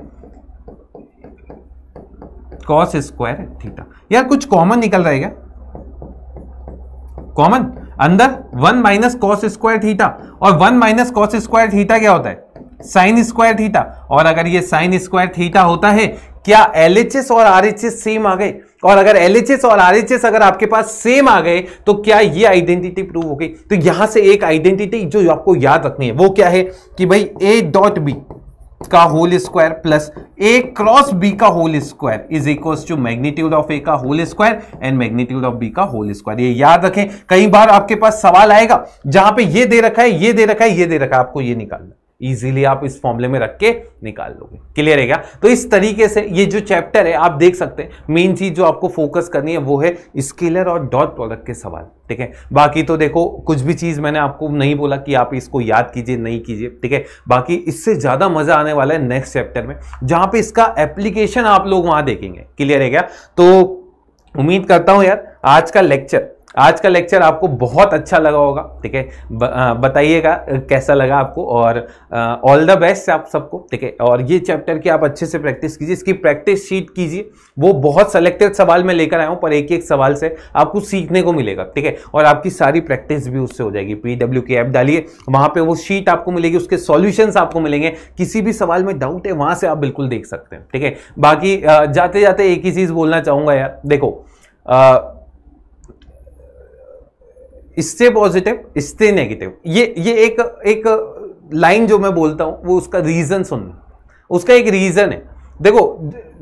कॉस स्क्वायर थीटा यार कुछ कॉमन निकल रहेगा कॉमन अंदर one minus cos square theta और one minus cos square theta क्या होता है साइन स्क्वायर थीटा और अगर ये साइन स्क्वायर थीटा होता है क्या एल और आर सेम आ गए और अगर एल और आर अगर आपके पास सेम आ गए तो क्या ये आइडेंटिटी प्रूव हो गई तो यहां से एक आइडेंटिटी जो आपको याद रखनी है वो क्या है कि भाई ए डॉट बी का whole square plus A cross B का whole square is equal to magnitude of A का whole square and magnitude of B का होल स्क्वायर ये याद रखें कई बार आपके पास सवाल आएगा जहां पे ये दे रखा है ये दे रखा है ये दे रखा है आपको ये निकालना इजीली आप इस फॉर्मुले में रख के निकाल लोगे क्लियर है क्या तो इस तरीके से ये जो चैप्टर है आप देख सकते हैं मेन चीज जो आपको फोकस करनी है वो है स्केलर और डॉट प्रोडक्ट के सवाल ठीक है बाकी तो देखो कुछ भी चीज़ मैंने आपको नहीं बोला कि आप इसको याद कीजिए नहीं कीजिए ठीक है बाकी इससे ज़्यादा मज़ा आने वाला है नेक्स्ट चैप्टर में जहां पर इसका एप्लीकेशन आप लोग वहां देखेंगे क्लियर है क्या तो उम्मीद करता हूँ यार आज का लेक्चर आज का लेक्चर आपको बहुत अच्छा लगा होगा ठीक है बताइएगा कैसा लगा आपको और ऑल द बेस्ट आप सबको ठीक है और ये चैप्टर की आप अच्छे से प्रैक्टिस कीजिए इसकी प्रैक्टिस शीट कीजिए वो बहुत सेलेक्टेड सवाल मैं लेकर आया हूँ पर एक एक सवाल से आपको सीखने को मिलेगा ठीक है और आपकी सारी प्रैक्टिस भी उससे हो जाएगी पी डब्ल्यू की ऐप डालिए वहाँ पर वो शीट आपको मिलेगी उसके सॉल्यूशंस आपको मिलेंगे किसी भी सवाल में डाउट है वहाँ से आप बिल्कुल देख सकते हैं ठीक है बाकी जाते जाते एक ही चीज़ बोलना चाहूँगा यार देखो आ, इससे पॉजिटिव इससे नेगेटिव ये ये एक एक लाइन जो मैं बोलता हूँ वो उसका रीज़न सुन उसका एक रीज़न है देखो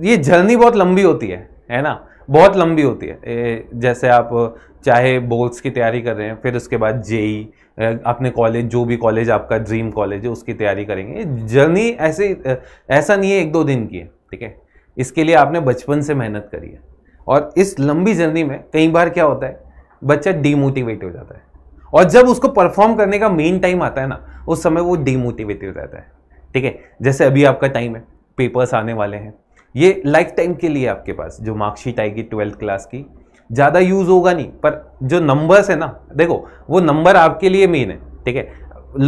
ये जर्नी बहुत लंबी होती है है ना बहुत लंबी होती है जैसे आप चाहे बोर्ड्स की तैयारी कर रहे हैं फिर उसके बाद जेई अपने कॉलेज जो भी कॉलेज आपका ड्रीम कॉलेज है उसकी तैयारी करेंगे जर्नी ऐसे ऐसा नहीं है एक दो दिन की है ठीक है इसके लिए आपने बचपन से मेहनत करी है और इस लंबी जर्नी में कई बार क्या होता है बच्चा डीमोटिवेट हो जाता है और जब उसको परफॉर्म करने का मेन टाइम आता है ना उस समय वो डीमोटिवेट हो जाता है ठीक है जैसे अभी आपका टाइम है पेपर्स आने वाले हैं ये लाइफ टाइम के लिए आपके पास जो मार्कशीट आएगी ट्वेल्थ क्लास की ज़्यादा यूज़ होगा नहीं पर जो नंबर्स है ना देखो वो नंबर आपके लिए मेन है ठीक है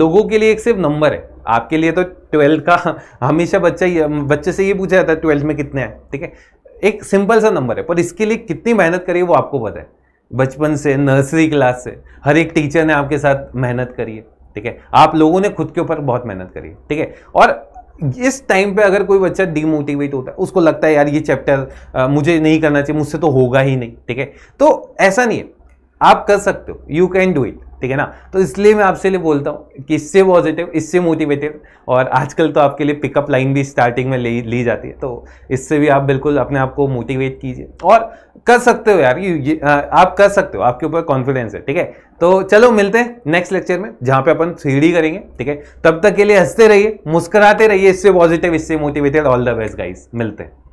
लोगों के लिए एक सिर्फ नंबर है आपके लिए तो ट्वेल्थ का हमेशा बच्चा बच्चे से ये पूछा जाता है ट्वेल्थ में कितने हैं ठीक है एक सिंपल सा नंबर है पर इसके लिए कितनी मेहनत करिए वो आपको पता है बचपन से नर्सरी क्लास से हर एक टीचर ने आपके साथ मेहनत करी है ठीक है आप लोगों ने खुद के ऊपर बहुत मेहनत करी है ठीक है और इस टाइम पे अगर कोई बच्चा डीमोटिवेट होता है उसको लगता है यार ये चैप्टर मुझे नहीं करना चाहिए मुझसे तो होगा ही नहीं ठीक है तो ऐसा नहीं है आप कर सकते हो यू कैन डू इट ठीक है ना तो इसलिए मैं आपसे लिए बोलता हूँ कि इससे पॉजिटिव इससे मोटिवेटेड और आजकल तो आपके लिए पिकअप लाइन भी स्टार्टिंग में ली ली जाती है तो इससे भी आप बिल्कुल अपने आप को मोटिवेट कीजिए और कर सकते हो यार ये आप कर सकते हो आपके ऊपर कॉन्फिडेंस है ठीक है तो चलो मिलते हैं नेक्स्ट लेक्चर में जहाँ पे अपन थ्री करेंगे ठीक है तब तक के लिए हंसते रहिए मुस्कराते रहिए इससे पॉजिटिव इससे motivated all the best guys मिलते हैं